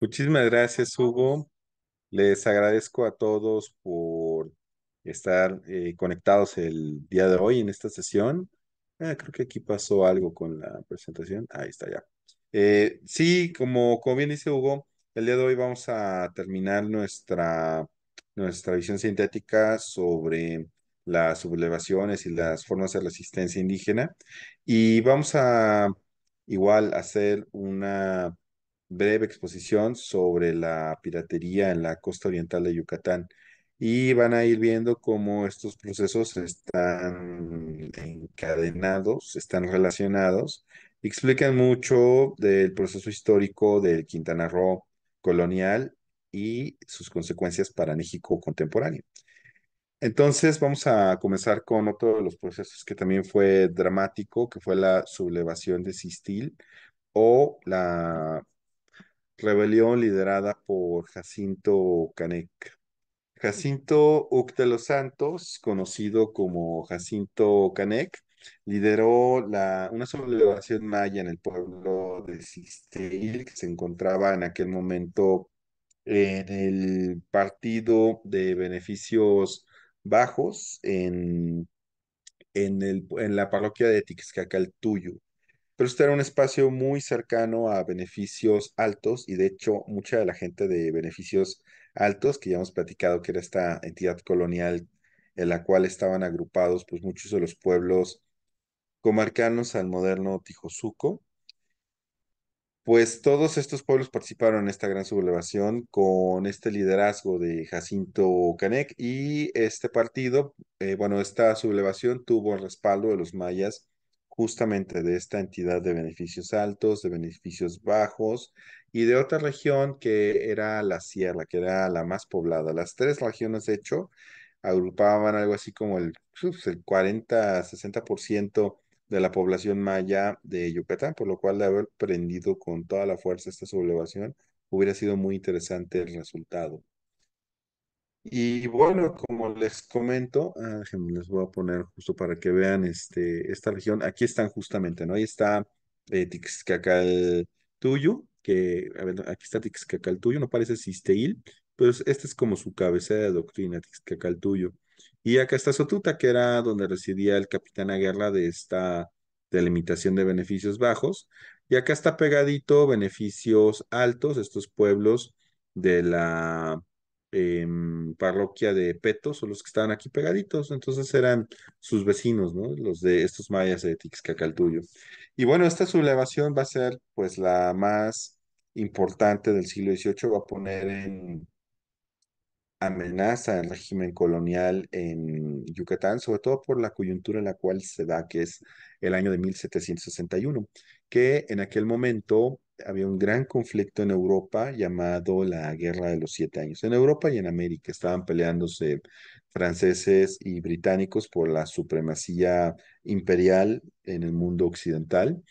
Muchísimas gracias, Hugo. Les agradezco a todos por estar eh, conectados el día de hoy en esta sesión. Ah, creo que aquí pasó algo con la presentación. Ahí está ya. Eh, sí, como, como bien dice Hugo, el día de hoy vamos a terminar nuestra, nuestra visión sintética sobre las sublevaciones y las formas de resistencia indígena. Y vamos a igual hacer una breve exposición sobre la piratería en la costa oriental de Yucatán y van a ir viendo cómo estos procesos están encadenados, están relacionados. Explican mucho del proceso histórico del Quintana Roo colonial y sus consecuencias para México contemporáneo. Entonces vamos a comenzar con otro de los procesos que también fue dramático, que fue la sublevación de Sistil o la rebelión liderada por Jacinto Canek. Jacinto Uctelos Santos, conocido como Jacinto Canek, lideró la, una sublevación maya en el pueblo de Sisteil, que se encontraba en aquel momento eh, en el Partido de Beneficios Bajos, en, en la parroquia de Tuyo pero este era un espacio muy cercano a beneficios altos y de hecho mucha de la gente de beneficios altos, que ya hemos platicado que era esta entidad colonial en la cual estaban agrupados pues muchos de los pueblos comarcanos al moderno Tijosuco, pues todos estos pueblos participaron en esta gran sublevación con este liderazgo de Jacinto Canek y este partido, eh, bueno, esta sublevación tuvo el respaldo de los mayas justamente de esta entidad de beneficios altos, de beneficios bajos y de otra región que era la sierra, que era la más poblada. Las tres regiones, de hecho, agrupaban algo así como el, el 40-60% de la población maya de Yucatán, por lo cual de haber prendido con toda la fuerza esta sublevación, hubiera sido muy interesante el resultado. Y bueno, como les comento, ah, les voy a poner justo para que vean este, esta región. Aquí están justamente, ¿no? Ahí está eh, Tixcacal Tuyo, que a ver, aquí está Tixcacal Tuyo, no parece Sisteil, pero este es como su cabecera de doctrina, Tixcacal Tuyo. Y acá está Sotuta, que era donde residía el capitán guerra de esta delimitación de beneficios bajos. Y acá está pegadito beneficios altos, estos pueblos de la eh, parroquia de Petos o los que estaban aquí pegaditos, entonces eran sus vecinos, ¿no? Los de estos mayas de Tixcacaltuyo. Y bueno, esta sublevación va a ser pues la más importante del siglo XVIII, va a poner en amenaza el régimen colonial en Yucatán, sobre todo por la coyuntura en la cual se da, que es el año de 1761, que en aquel momento había un gran conflicto en Europa llamado la Guerra de los Siete Años. En Europa y en América estaban peleándose franceses y británicos por la supremacía imperial en el mundo occidental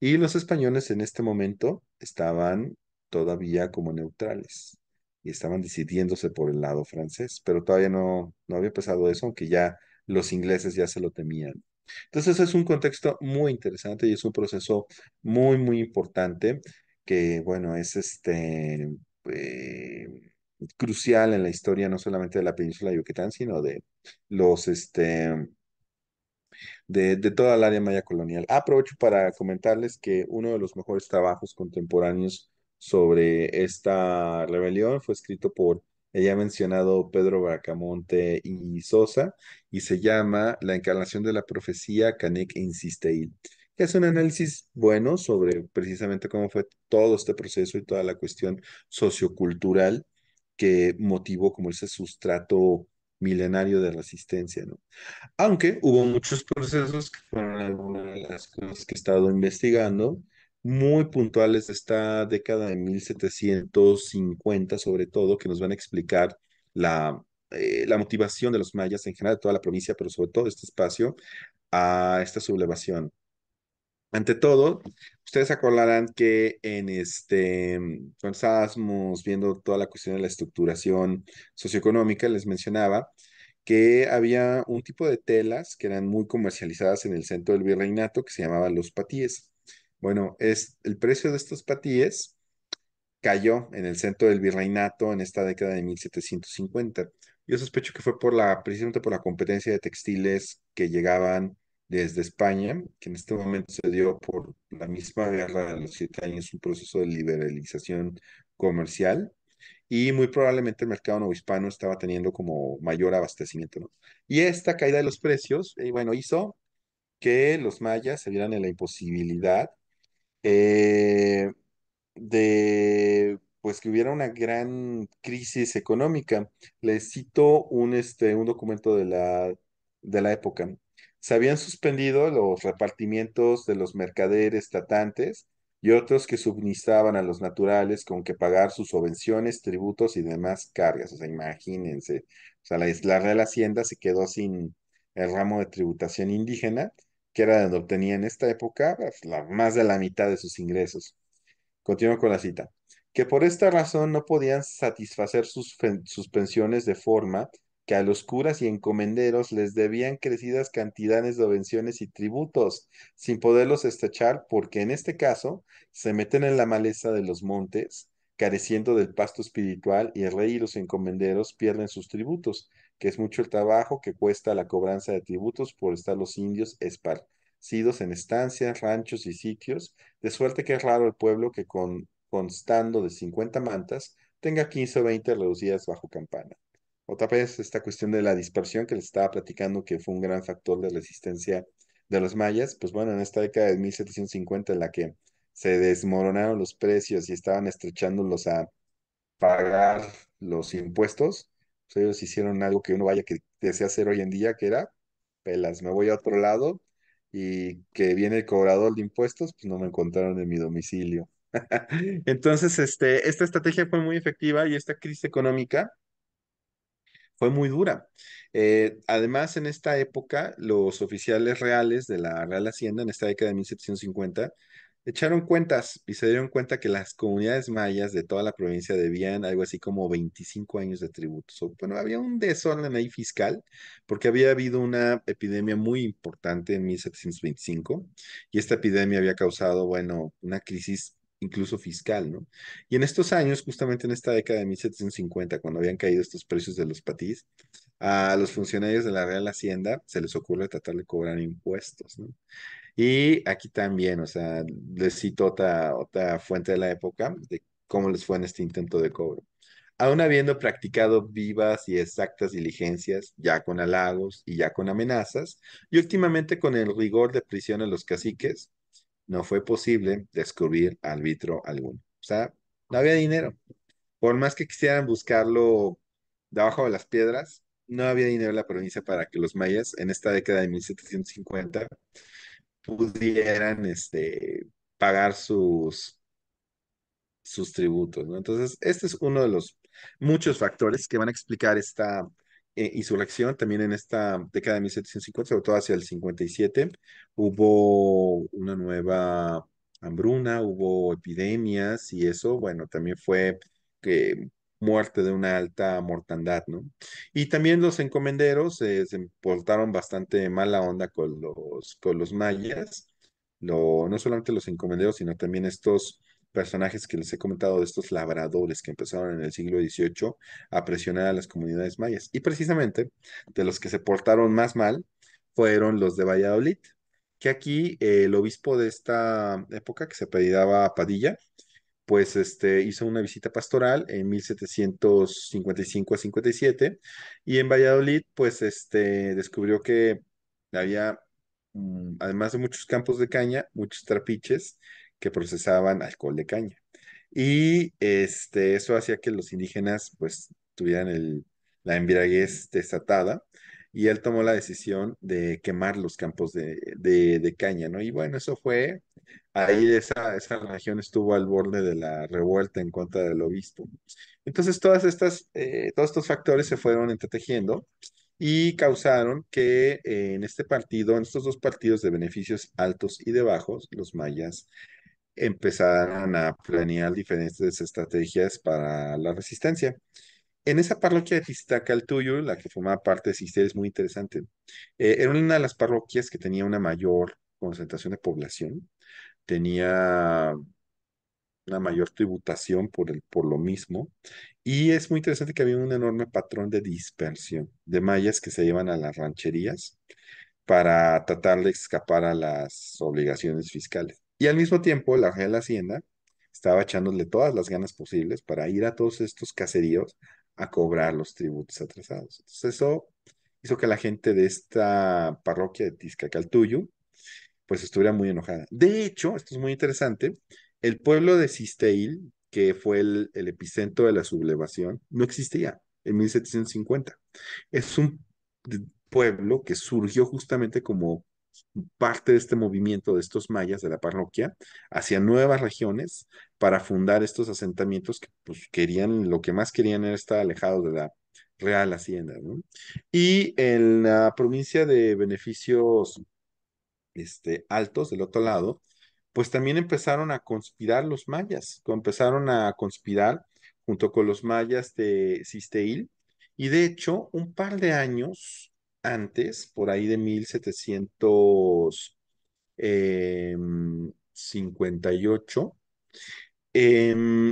y los españoles en este momento estaban todavía como neutrales y estaban decidiéndose por el lado francés, pero todavía no, no había pasado eso, aunque ya los ingleses ya se lo temían. Entonces es un contexto muy interesante y es un proceso muy, muy importante que, bueno, es este... Eh, crucial en la historia no solamente de la península de Yucatán, sino de los este de, de, toda el área maya colonial. Aprovecho para comentarles que uno de los mejores trabajos contemporáneos sobre esta rebelión fue escrito por ha mencionado Pedro Bracamonte y Sosa, y se llama La encarnación de la profecía, Canek e Insisteil, que Es un análisis bueno sobre precisamente cómo fue todo este proceso y toda la cuestión sociocultural que motivó como ese sustrato milenario de resistencia, ¿no? Aunque hubo muchos procesos que fueron algunas de las cosas que he estado investigando, muy puntuales de esta década de 1750, sobre todo, que nos van a explicar la, eh, la motivación de los mayas en general, de toda la provincia, pero sobre todo este espacio, a esta sublevación. Ante todo, ustedes acordarán que en este, mm, cuando viendo toda la cuestión de la estructuración socioeconómica, les mencionaba que había un tipo de telas que eran muy comercializadas en el centro del virreinato que se llamaban los patíes. Bueno, es, el precio de estos patíes cayó en el centro del virreinato en esta década de 1750. Yo sospecho que fue por la, precisamente por la competencia de textiles que llegaban desde España, que en este momento se dio por la misma guerra de los siete años, un proceso de liberalización comercial, y muy probablemente el mercado novohispano estaba teniendo como mayor abastecimiento, Y esta caída de los precios, eh, bueno, hizo que los mayas se vieran en la imposibilidad eh, de pues que hubiera una gran crisis económica. Les cito un, este, un documento de la, de la época. Se habían suspendido los repartimientos de los mercaderes tratantes y otros que suministraban a los naturales con que pagar sus subvenciones, tributos y demás cargas. O sea, imagínense. O sea, la, la Real Hacienda se quedó sin el ramo de tributación indígena que era donde obtenía en esta época pues, la, más de la mitad de sus ingresos. Continúo con la cita. Que por esta razón no podían satisfacer sus, sus pensiones de forma que a los curas y encomenderos les debían crecidas cantidades de obenciones y tributos, sin poderlos estrechar, porque en este caso se meten en la maleza de los montes, careciendo del pasto espiritual, y el rey y los encomenderos pierden sus tributos, que es mucho el trabajo que cuesta la cobranza de tributos por estar los indios esparcidos en estancias, ranchos y sitios, de suerte que es raro el pueblo que con, constando de 50 mantas tenga 15 o 20 reducidas bajo campana. Otra vez esta cuestión de la dispersión que les estaba platicando que fue un gran factor de resistencia de los mayas, pues bueno, en esta década de 1750 en la que se desmoronaron los precios y estaban estrechándolos a pagar los impuestos, pues, ellos hicieron algo que uno vaya que desea hacer hoy en día, que era, pelas, me voy a otro lado y que viene el cobrador de impuestos, pues no me encontraron en mi domicilio. Entonces, este, esta estrategia fue muy efectiva y esta crisis económica fue muy dura. Eh, además, en esta época, los oficiales reales de la Real Hacienda, en esta década de 1750, Echaron cuentas y se dieron cuenta que las comunidades mayas de toda la provincia debían algo así como 25 años de tributos. Bueno, había un desorden ahí fiscal porque había habido una epidemia muy importante en 1725 y esta epidemia había causado, bueno, una crisis incluso fiscal, ¿no? Y en estos años, justamente en esta década de 1750, cuando habían caído estos precios de los patís, a los funcionarios de la Real Hacienda se les ocurre tratar de cobrar impuestos, ¿no? Y aquí también, o sea, les cito otra, otra fuente de la época de cómo les fue en este intento de cobro. Aún habiendo practicado vivas y exactas diligencias, ya con halagos y ya con amenazas, y últimamente con el rigor de prisión a los caciques, no fue posible descubrir árbitro alguno. O sea, no había dinero. Por más que quisieran buscarlo debajo de las piedras, no había dinero en la provincia para que los mayas, en esta década de 1750, pudieran este, pagar sus, sus tributos. ¿no? Entonces, este es uno de los muchos factores que van a explicar esta eh, insurrección. También en esta década de 1750, sobre todo hacia el 57, hubo una nueva hambruna, hubo epidemias y eso, bueno, también fue que muerte de una alta mortandad, ¿no? Y también los encomenderos eh, se portaron bastante mala onda con los, con los mayas, no solamente los encomenderos, sino también estos personajes que les he comentado de estos labradores que empezaron en el siglo XVIII a presionar a las comunidades mayas. Y precisamente de los que se portaron más mal fueron los de Valladolid, que aquí el obispo de esta época, que se apellidaba Padilla, pues este, hizo una visita pastoral en 1755 a 57 y en Valladolid pues este, descubrió que había, mm, además de muchos campos de caña, muchos trapiches que procesaban alcohol de caña. Y este, eso hacía que los indígenas pues tuvieran la embriaguez desatada y él tomó la decisión de quemar los campos de, caña, ¿no? Y bueno, eso fue, ahí esa, región estuvo al borde de la revuelta en contra del obispo. Entonces, todas estas, eh, todos estos factores se fueron entretejiendo y causaron que eh, en este partido, en estos dos partidos de beneficios altos y de bajos, los mayas empezaran a planear diferentes estrategias para la resistencia en esa parroquia de Tistaca, el tuyo, la que formaba parte de Cister, es muy interesante. Eh, era una de las parroquias que tenía una mayor concentración de población, tenía una mayor tributación por, el, por lo mismo, y es muy interesante que había un enorme patrón de dispersión de mayas que se llevan a las rancherías para tratar de escapar a las obligaciones fiscales. Y al mismo tiempo, la de la Hacienda estaba echándole todas las ganas posibles para ir a todos estos caseríos a cobrar los tributos atrasados. Entonces eso hizo que la gente de esta parroquia de Tizcacaltuyo pues estuviera muy enojada. De hecho, esto es muy interesante, el pueblo de Cisteil, que fue el, el epicentro de la sublevación, no existía en 1750. Es un pueblo que surgió justamente como parte de este movimiento de estos mayas de la parroquia hacia nuevas regiones para fundar estos asentamientos que pues, querían, lo que más querían era estar alejados de la real hacienda. Y en la provincia de beneficios este, altos, del otro lado, pues también empezaron a conspirar los mayas, empezaron a conspirar junto con los mayas de Sisteil, y de hecho, un par de años antes, por ahí de 1758, em, em,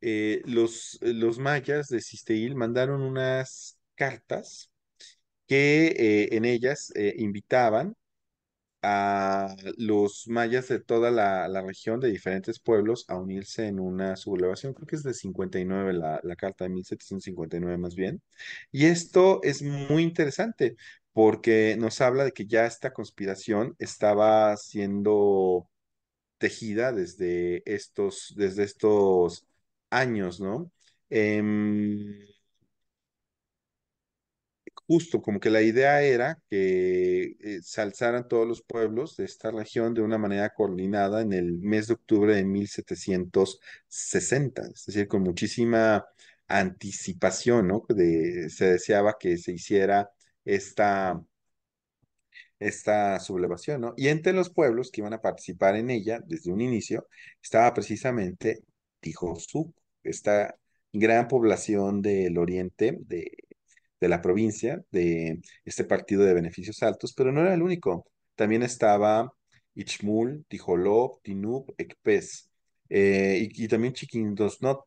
eh, los, los, los mayas de Sisteil mandaron unas cartas que eh, en ellas eh, invitaban a los mayas de toda la, región, de diferentes pueblos, a unirse en una sublevación, creo que es de 59, la, carta de 1759 más bien. Y esto es muy interesante porque nos habla de que ya esta conspiración estaba siendo tejida desde estos, desde estos años, ¿no? Em, justo como que la idea era que salzaran eh, se alzaran todos los pueblos de esta región de una manera coordinada en el mes de octubre de 1760, es decir, con muchísima anticipación, ¿no? se deseaba que se hiciera esta, esta sublevación, ¿no? Y entre los pueblos que iban a participar en ella desde un inicio estaba precisamente Tijosú, esta gran población del oriente de de la provincia, de este partido de beneficios altos, pero no era el único. También estaba Ichmul, Tijolop, Tinub, Ekpes, eh, y, y, también Chiquindosnot.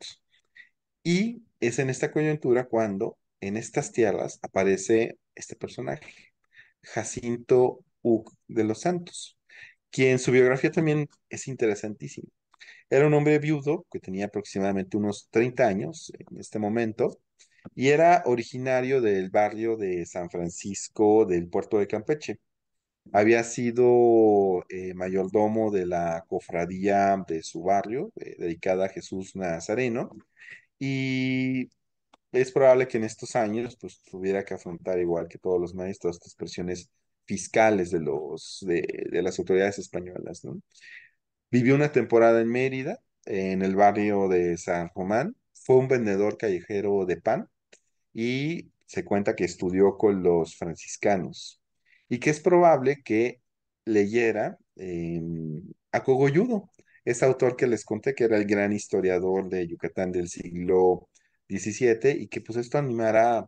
Y es en esta coyuntura cuando en estas tierras aparece este personaje, Jacinto Uc de los Santos, quien su biografía también es interesantísima. Era un hombre viudo que tenía aproximadamente unos 30 años en este momento y era originario del barrio de San Francisco del puerto de Campeche. Había sido eh, mayordomo de la cofradía de su barrio, eh, dedicada a Jesús Nazareno, y es probable que en estos años pues, tuviera que afrontar, igual que todos los maestros, estas presiones fiscales de, los, de, las autoridades españolas. Vivió una temporada en Mérida, en el barrio de San Román, fue un vendedor callejero de pan y se cuenta que estudió con los franciscanos y que es probable que leyera em, a Cogolludo, ese autor que les conté que era el gran historiador de Yucatán del siglo XVII y que pues esto animara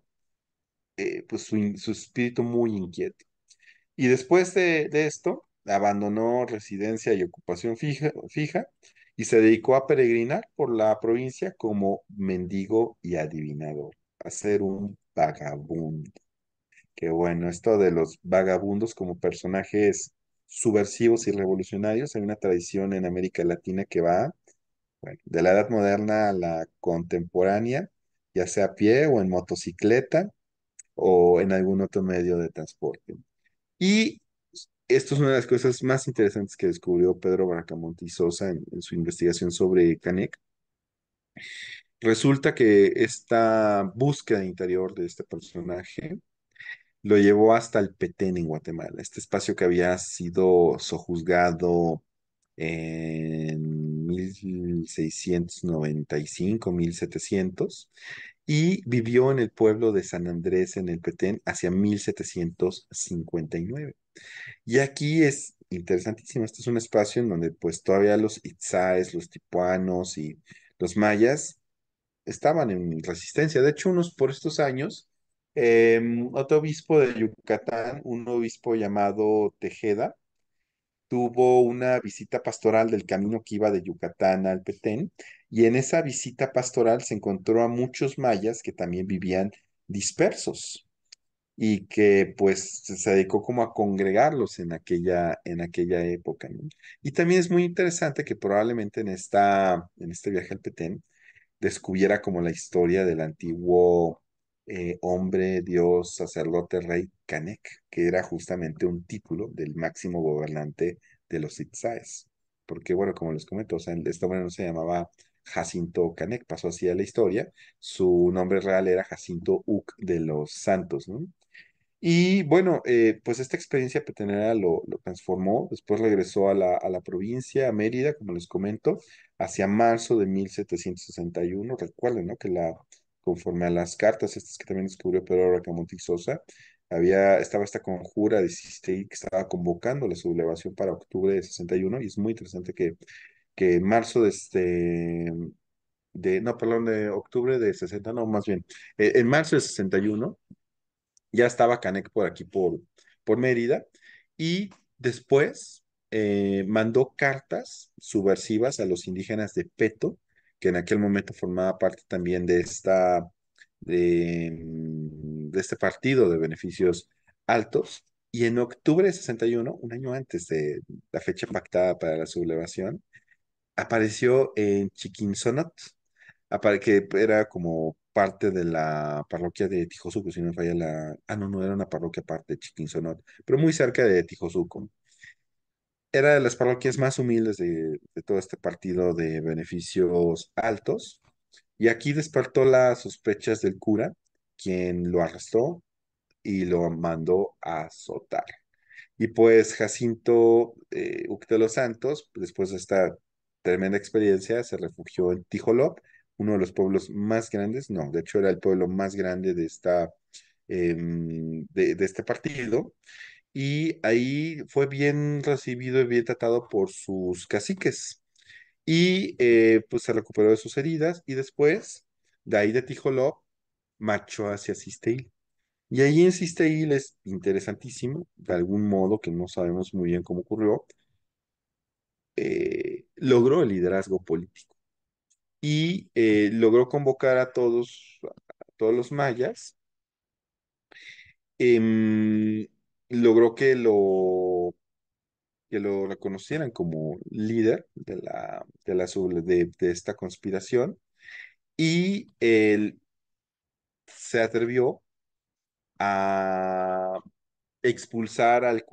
eh, pues su, espíritu muy inquieto. Y después de, de esto, abandonó residencia y ocupación fija, fija y se dedicó a peregrinar por la provincia como mendigo y adivinador a ser un vagabundo. Que bueno, esto de los vagabundos como personajes subversivos y revolucionarios, hay una tradición en América Latina que va de la edad moderna a la contemporánea, ya sea a pie o en motocicleta o en algún otro medio de transporte. Y esto es una de las cosas más interesantes que descubrió Pedro Bracamonte Sosa en, su investigación sobre Canek, Resulta que esta búsqueda interior de este personaje lo llevó hasta el Petén en Guatemala, este espacio que había sido sojuzgado en 1695, 1700, y vivió en el pueblo de San Andrés en el Petén hacia 1759. Y aquí es interesantísimo, este es un espacio en donde pues todavía los itzaes, los tipuanos y los mayas estaban en resistencia. De hecho, unos por estos años, em, otro obispo de Yucatán, un obispo llamado Tejeda, tuvo una visita pastoral del camino que iba de Yucatán al Petén, y en esa visita pastoral se encontró a muchos mayas que también vivían dispersos y que pues se dedicó como a congregarlos en aquella, en aquella época. Y también es muy interesante que probablemente en, esta, en este viaje al Petén descubriera como la historia del antiguo eh, hombre, dios, sacerdote, rey Kanek, que era justamente un título del máximo gobernante de los Itzaes. Porque, bueno, como les comento, o sea, este hombre no se llamaba Jacinto Canek, pasó así a la historia. Su nombre real era Jacinto Uc de los Santos, ¿no? Y bueno, eh, pues esta experiencia petenera lo, lo transformó, después regresó a la, a la, provincia, a Mérida, como les comento, hacia marzo de 1761. Recuerden, ¿no? Que la, conforme a las cartas estas que también descubrió Pedro Bracamonte Sosa, había, estaba esta conjura de Sistey que estaba convocando la sublevación para octubre de 61, y es muy interesante que, que en marzo de este, de, no, perdón, de octubre de 60, no, más bien, eh, en marzo de 61, ya estaba Canek por aquí, por, por Mérida, y después eh, mandó cartas subversivas a los indígenas de Peto, que en aquel momento formaba parte también de esta, de, de este partido de beneficios altos, y en octubre de 61, un año antes de la fecha pactada para la sublevación, apareció en Chiquinzonot, que era como parte de la parroquia de Tijosuco, pues, si no me falla la... Ah, no, no era una parroquia aparte, Chiquinzonot, pero muy cerca de Tijosuco. Era de las parroquias más humildes de, todo este partido de beneficios altos. Y aquí despertó las sospechas del cura, quien lo arrestó y lo mandó a azotar. Y pues Jacinto eh, Uctelo Santos, después de esta tremenda experiencia, se refugió en Tijolop uno de los pueblos más grandes, no, de hecho era el pueblo más grande de, esta, em, de, este partido, y ahí fue bien recibido y bien tratado por sus caciques. Y eh, pues se recuperó de sus heridas y después, de ahí de Tijoló, marchó hacia Sisteil. Y ahí en Sisteil es interesantísimo, de algún modo que no sabemos muy bien cómo ocurrió, eh, logró el liderazgo político y eh, logró convocar a todos, a todos los mayas. Em, logró que lo, que lo reconocieran como líder de, la, de, de, esta conspiración y él se atrevió a expulsar al,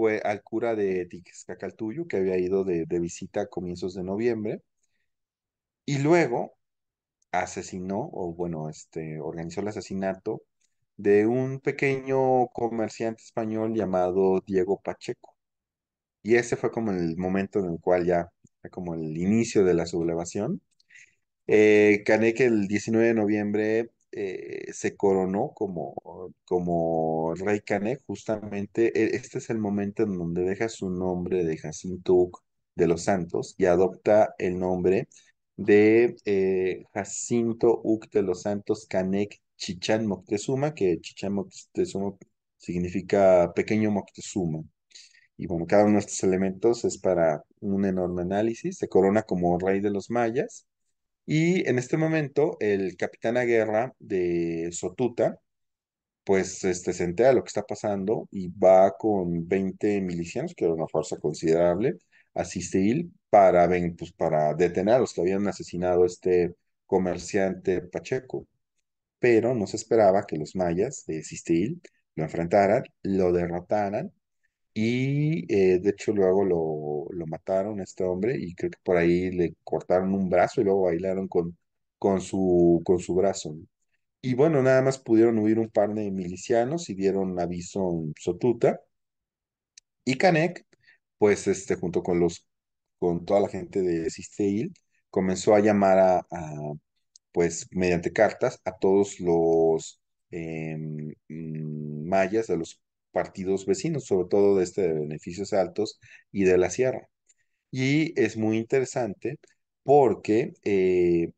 cura de Tixcacaltuyo, que había ido de, de visita a comienzos de noviembre, y luego asesinó, o bueno, este, organizó el asesinato de un pequeño comerciante español llamado Diego Pacheco. Y ese fue como el momento en el cual ya, como el inicio de la sublevación. Eh, que el 19 de noviembre eh, se coronó como, como rey Canek, justamente e, este es el momento en donde deja su nombre de Jacinto de los Santos y adopta el nombre de eh, Jacinto Uc de los Santos Canek Chichán Moctezuma, que Chichán Moctezuma significa pequeño Moctezuma. Y bueno, cada uno de estos elementos es para un enorme análisis. Se corona como rey de los mayas. Y en este momento, el capitán a guerra de Sotuta, pues este, se entera lo que está pasando y va con 20 milicianos, que era una fuerza considerable, a para, pues, detener a los que habían asesinado a este comerciante Pacheco. Pero no se esperaba que los mayas de Sisteil lo enfrentaran, lo derrotaran y eh, de hecho luego lo, mataron a este hombre y creo que por ahí le cortaron un brazo y luego bailaron con, su, brazo. Y bueno, nada más pudieron huir un par de milicianos y dieron aviso a Sotuta. Y Canek pues este, junto con, los, con toda la gente de Sisteil, comenzó a llamar a, pues mediante cartas a todos los em, mm, mayas de los partidos vecinos, sobre todo de este de beneficios altos y de la sierra. Y es muy interesante porque eh,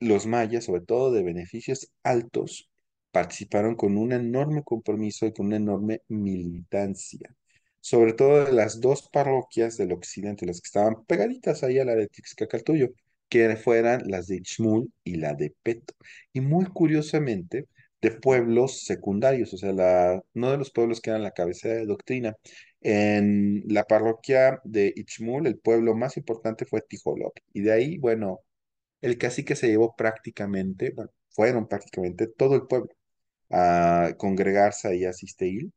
los mayas, sobre todo de beneficios altos, participaron con un enorme compromiso y con una enorme militancia sobre todo de las dos parroquias del occidente, las que estaban pegaditas ahí a la de Tixcacaltuyo, que fueran las de Ichmul y la de Peto. Y muy curiosamente, de pueblos secundarios, o sea, la, no de los pueblos que eran la cabecera de doctrina. En la parroquia de Ichmul, el pueblo más importante fue Tijolop. Y de ahí, bueno, el cacique se llevó prácticamente, bueno, fueron prácticamente todo el pueblo a congregarse ahí a Sisteil.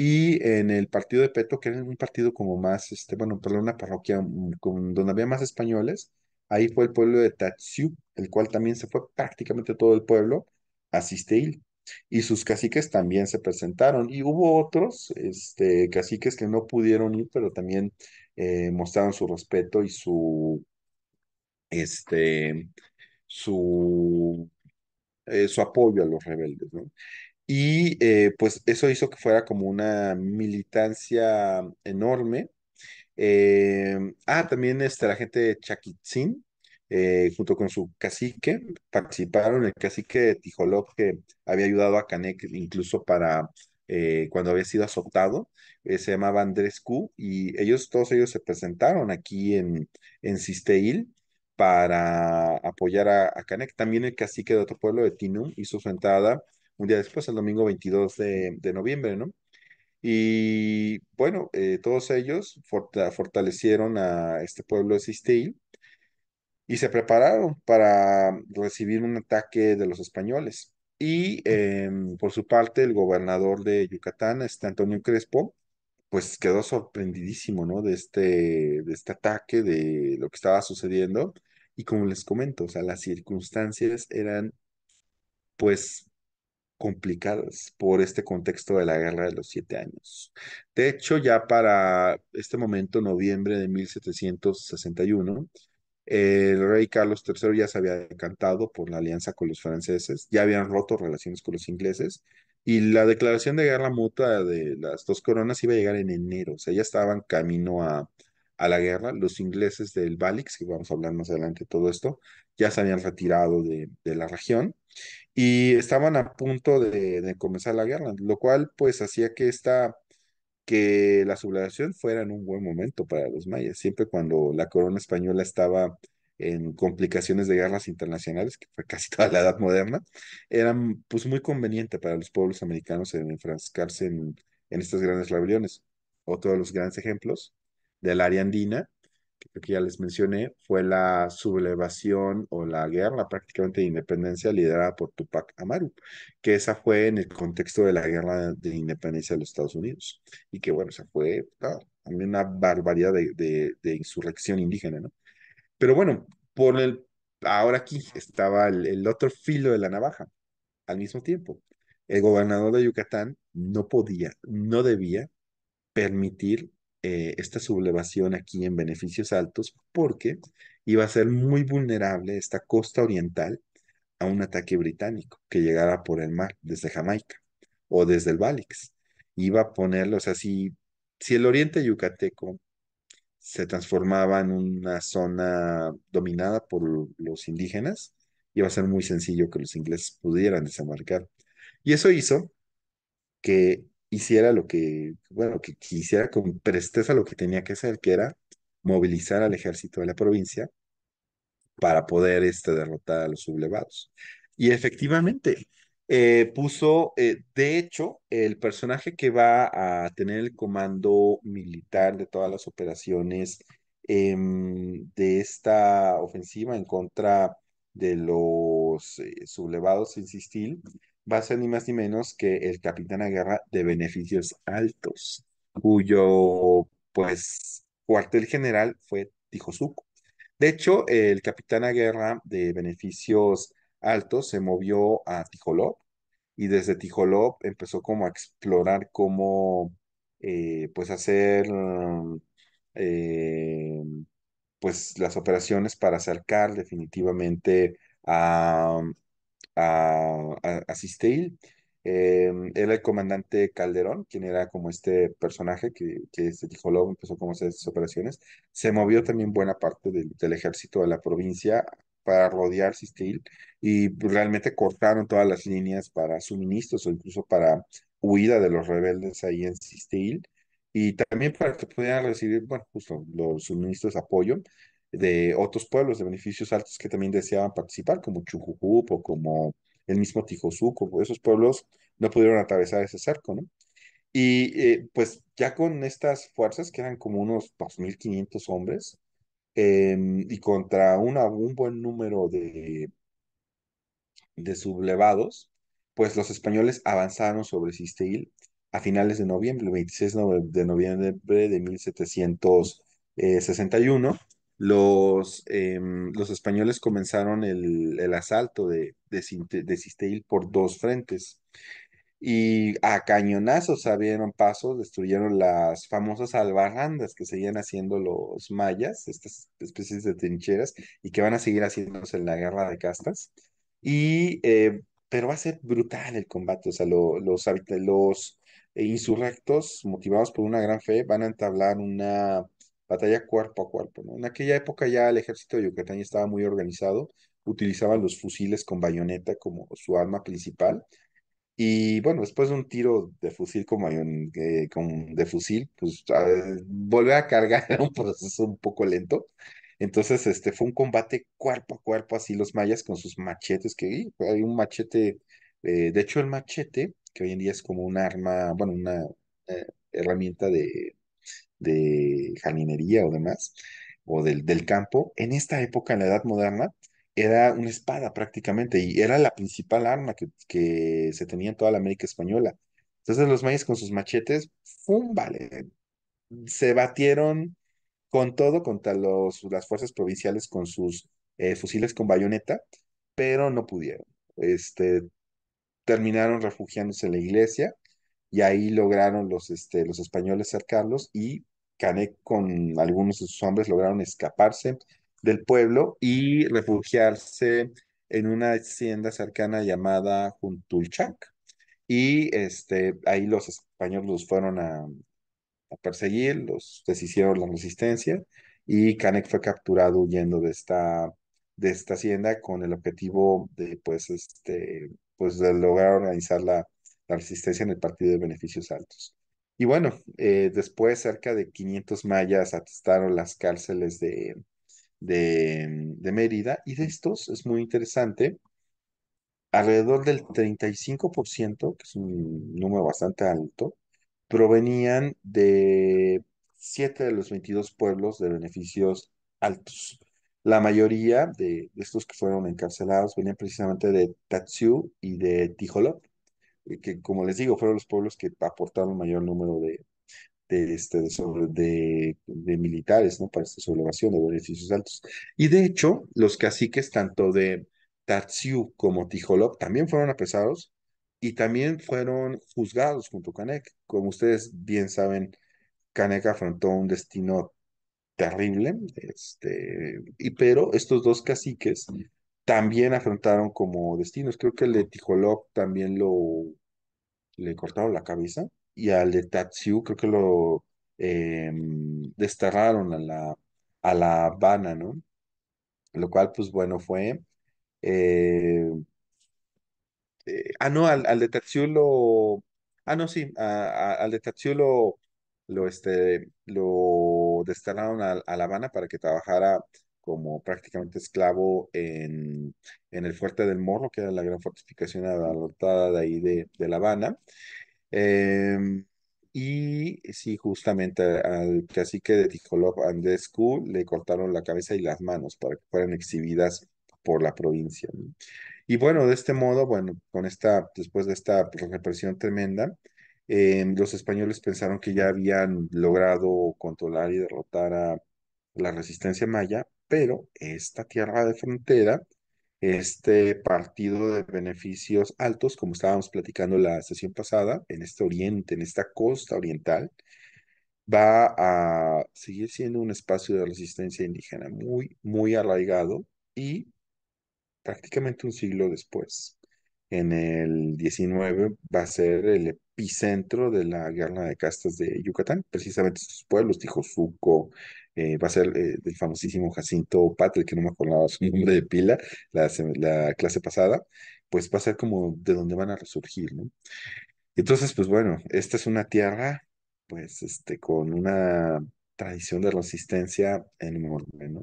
Y en el partido de Peto, que era un partido como más, este, bueno, perdón, una parroquia mm, con, donde había más españoles, ahí fue el pueblo de Tatsiu, el cual también se fue prácticamente todo el pueblo a Sisteil. Y sus caciques también se presentaron. Y hubo otros este, caciques que no pudieron ir, pero también eh, mostraron su respeto y su, este, su, eh, su apoyo a los rebeldes. ¿no? Y eh, pues eso hizo que fuera como una militancia enorme. Em, ah, también este, la gente de Chaquitzín, eh, junto con su cacique, participaron, el cacique de Tijoloc, que había ayudado a Canek incluso para eh, cuando había sido azotado, se llamaba Andrés Q, y ellos, todos ellos se presentaron aquí en, en Cisteil para apoyar a, a Canek. También el cacique de otro pueblo, de Tinum, hizo su entrada un día después, el domingo 22 de, noviembre, ¿no? Y bueno, eh, todos ellos fortalecieron a este pueblo de Sistil y se prepararon para recibir un ataque de los españoles. Y em, por su parte, el gobernador de Yucatán, este Antonio Crespo, pues quedó sorprendidísimo, ¿no? De este, de este ataque, de lo que estaba sucediendo. Y como les comento, o sea, las circunstancias eran, pues, complicadas por este contexto de la Guerra de los Siete Años. De hecho, ya para este momento, noviembre de 1761, el rey Carlos III ya se había decantado por la alianza con los franceses, ya habían roto relaciones con los ingleses y la declaración de guerra mutua de las dos coronas iba a llegar en enero, o sea, ya estaban camino a, a la guerra, los ingleses del Balix, que vamos a hablar más adelante de todo esto, ya se habían retirado de, la región y estaban a punto de, comenzar la guerra, lo cual pues hacía que esta que la sublevación fuera en un buen momento para los mayas, siempre cuando la corona española estaba en complicaciones de guerras internacionales, que fue casi toda la edad moderna, era pues muy conveniente para los pueblos americanos en enfrascarse en, en estas grandes rebeliones. Otro de los grandes ejemplos del área andina, que ya les mencioné, fue la sublevación o la guerra prácticamente de independencia liderada por Tupac Amaru, que esa fue en el contexto de la guerra de independencia de los Estados Unidos. Y que bueno, esa fue ah, también una barbaridad de, insurrección indígena, ¿no? Pero bueno, por el, ahora aquí estaba el otro filo de la navaja al mismo tiempo. El gobernador de Yucatán no podía, no debía permitir eh, esta sublevación aquí en beneficios altos porque iba a ser muy vulnerable esta costa oriental a un ataque británico que llegara por el mar desde Jamaica o desde el Balix. Iba a ponerlos así, si el oriente yucateco se transformaba en una zona dominada por los indígenas, iba a ser muy sencillo que los ingleses pudieran desembarcar. Y eso hizo que hiciera lo que, bueno, que quisiera con presteza lo que tenía que hacer, que era movilizar al ejército de la provincia para poder este, derrotar a los sublevados. Y efectivamente, eh, puso, eh, de hecho, el personaje que va a tener el comando militar de todas las operaciones em, de esta ofensiva en contra de los eh, sublevados en va a ser ni más ni menos que el capitán a guerra de beneficios altos, cuyo pues cuartel general fue Tijosuco. De hecho, el capitán a guerra de beneficios altos se movió a Tijolop. y desde Tijoló empezó como a explorar cómo eh, pues hacer eh, pues las operaciones para acercar definitivamente a, a, a, em, era el comandante Calderón, quien era como este personaje que, se dijo luego, empezó como hacer estas operaciones. Se movió también buena parte del, ejército de la provincia para rodear Sistil y pues, realmente cortaron todas las líneas para suministros o incluso para huida de los rebeldes ahí en Sistil y también para que pudieran recibir, bueno, justo los suministros de apoyo de otros pueblos de beneficios altos que también deseaban participar, como o como el mismo Tijosuco, pues, esos pueblos no pudieron atravesar ese cerco, ¿no? Y eh, pues ya con estas fuerzas, que eran como unos 2.500 hombres, em, y contra un buen número de, de sublevados, pues los españoles avanzaron sobre Sisteil a finales de noviembre, el 26 de noviembre de 1761, los, em, los españoles comenzaron el, asalto de, de, Sisteil por dos frentes y a cañonazos abrieron pasos, destruyeron las famosas albarrandas que seguían haciendo los mayas, estas especies de trincheras, y que van a seguir haciéndose en la guerra de castas. Y, eh, pero va a ser brutal el combate, o sea, los, los insurrectos, motivados por una gran fe, van a entablar una batalla cuerpo a cuerpo. ¿no? En aquella época ya el ejército de Yucatán estaba muy organizado, utilizaban los fusiles con bayoneta como su arma principal. Y bueno, después de un tiro de fusil con, eh, con de fusil, pues ah, volvió a cargar era un proceso un poco lento. Entonces, este fue un combate cuerpo a cuerpo, así los mayas con sus machetes, que hay un machete, eh, de hecho el machete, que hoy en día es como un arma, bueno, una eh, herramienta de, de Jalinería o demás, o del, del campo, en esta época, en la Edad Moderna, era una espada prácticamente y era la principal arma que, que se tenía en toda la América Española. Entonces los mayas con sus machetes, ¡fum! Vale, se batieron con todo contra los, las fuerzas provinciales con sus eh, fusiles con bayoneta, pero no pudieron. Este, terminaron refugiándose en la iglesia y ahí lograron los, este, los españoles cercarlos y Canek con algunos de sus hombres lograron escaparse del pueblo y refugiarse en una hacienda cercana llamada Juntulchac. Y este, ahí los españoles los fueron a, perseguir, los deshicieron la resistencia y Canek fue capturado huyendo de esta, de esta hacienda con el objetivo de, pues, este, pues, de lograr organizar la resistencia en el Partido de Beneficios Altos. Y bueno, eh, después cerca de 500 mayas atestaron las cárceles de, de, Mérida y de estos es muy interesante. Alrededor del 35%, que es un número bastante alto, provenían de 7 de los 22 pueblos de beneficios altos. La mayoría de, estos que fueron encarcelados venían precisamente de Tatsu y de Tijolop. Eh, que como les digo, fueron los pueblos que aportaron mayor número de, de, este, de, sobre, de, militares ¿no? para esta sublevación de beneficios altos. Y de hecho, los caciques tanto de Tatsiu como Tijoloc, también fueron apresados y también fueron juzgados junto a Canek. Como ustedes bien saben, Canek afrontó un destino terrible, este, y, pero estos dos caciques también afrontaron como destinos. Creo que el de Tijoloc también lo le cortaron la cabeza y al de Tatsiu creo que lo em, desterraron a la, a la Habana, ¿no? Lo cual, pues bueno, fue... Eh, eh, ah, no, al, al de Tatsiu lo... Ah, no, sí, al de Tatsiu lo, lo, este, lo desterraron a La Habana para que trabajara como prácticamente esclavo en, en, el fuerte del Morro, que era la gran fortificación adoptada de ahí de, de La Habana. Em, y sí, justamente al cacique de Tijolop Andescu le cortaron la cabeza y las manos para que fueran exhibidas por la provincia. Y bueno, de este modo, bueno, con esta, después de esta represión tremenda, em, los españoles pensaron que ya habían logrado controlar y derrotar a, la resistencia maya, pero esta tierra de frontera, este partido de beneficios altos, como estábamos platicando la sesión pasada, en este oriente, en esta costa oriental, va a seguir siendo un espacio de resistencia indígena muy, muy arraigado y prácticamente un siglo después, en el 19, va a ser el epicentro de la guerra de castas de Yucatán, precisamente sus pueblos, Tijosuco, eh, va a ser el eh, del famosísimo Jacinto Patel, que no me acordaba su nombre de pila la, clase pasada, pues va a ser como de donde van a resurgir, ¿no? Entonces, pues bueno, esta es una tierra, pues, este, con una tradición de resistencia enorme, ¿no?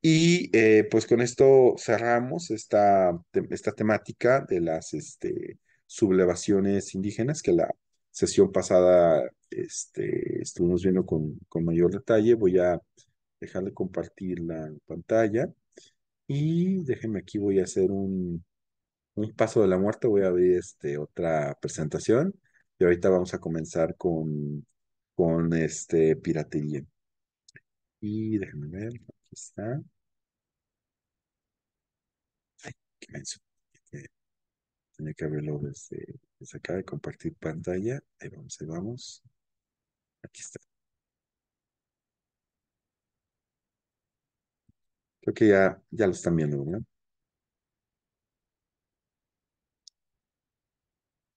Y eh, pues con esto cerramos esta, esta temática de las este, sublevaciones indígenas que la sesión pasada este, estuvimos viendo con, mayor detalle. Voy a dejar de compartir la pantalla y déjenme aquí, voy a hacer un, paso de la muerte, voy a abrir este, otra presentación y ahorita vamos a comenzar con, con este, piratería. Y déjenme ver, aquí está. Ay, que abrirlo desde, desde acá, de compartir pantalla. Ahí vamos, ahí vamos. Aquí está. Creo que ya, ya lo están viendo, ¿no?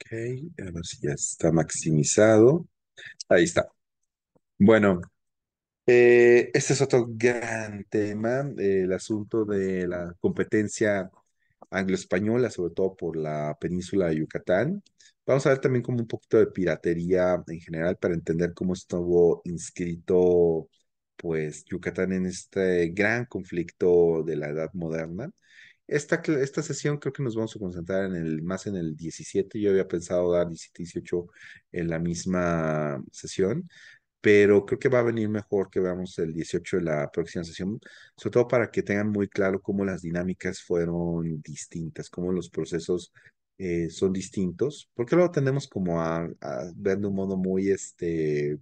Ok, a ver si ya está maximizado. Ahí está. Bueno, eh, este es otro gran tema, eh, el asunto de la competencia anglo-española, sobre todo por la península de Yucatán. Vamos a ver también como un poquito de piratería en general para entender cómo estuvo inscrito pues Yucatán en este gran conflicto de la Edad Moderna. Esta, esta sesión creo que nos vamos a concentrar en el, más en el 17. Yo había pensado dar 17 18 en la misma sesión pero creo que va a venir mejor que veamos el 18 de la próxima sesión, sobre todo para que tengan muy claro cómo las dinámicas fueron distintas, cómo los procesos eh, son distintos, porque luego tendemos como a, ver de un modo muy este,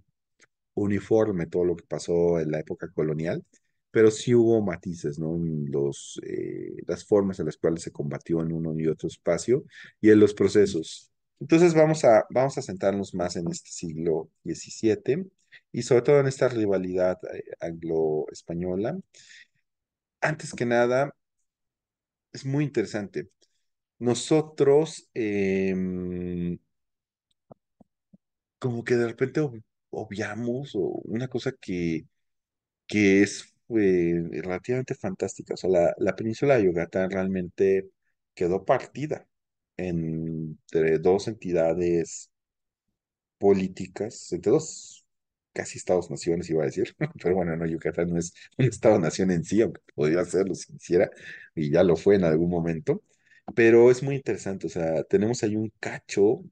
uniforme todo lo que pasó en la época colonial, pero sí hubo matices, ¿no? Los, eh, las formas en las cuales se combatió en uno y otro espacio y en los procesos. Entonces vamos a, vamos a sentarnos más en este siglo XVII y sobre todo en esta rivalidad eh, anglo-española. Antes que nada, es muy interesante. Nosotros, em, como que de repente obviamos o una cosa que, que es eh, relativamente fantástica. O sea, la, la península de Yucatán realmente quedó partida entre dos entidades políticas, entre dos casi estados naciones iba a decir, pero bueno, no, Yucatán no es un estado-nación en sí, aunque podría serlo, si quisiera, y ya lo fue en algún momento, pero es muy interesante, o sea, tenemos ahí un cacho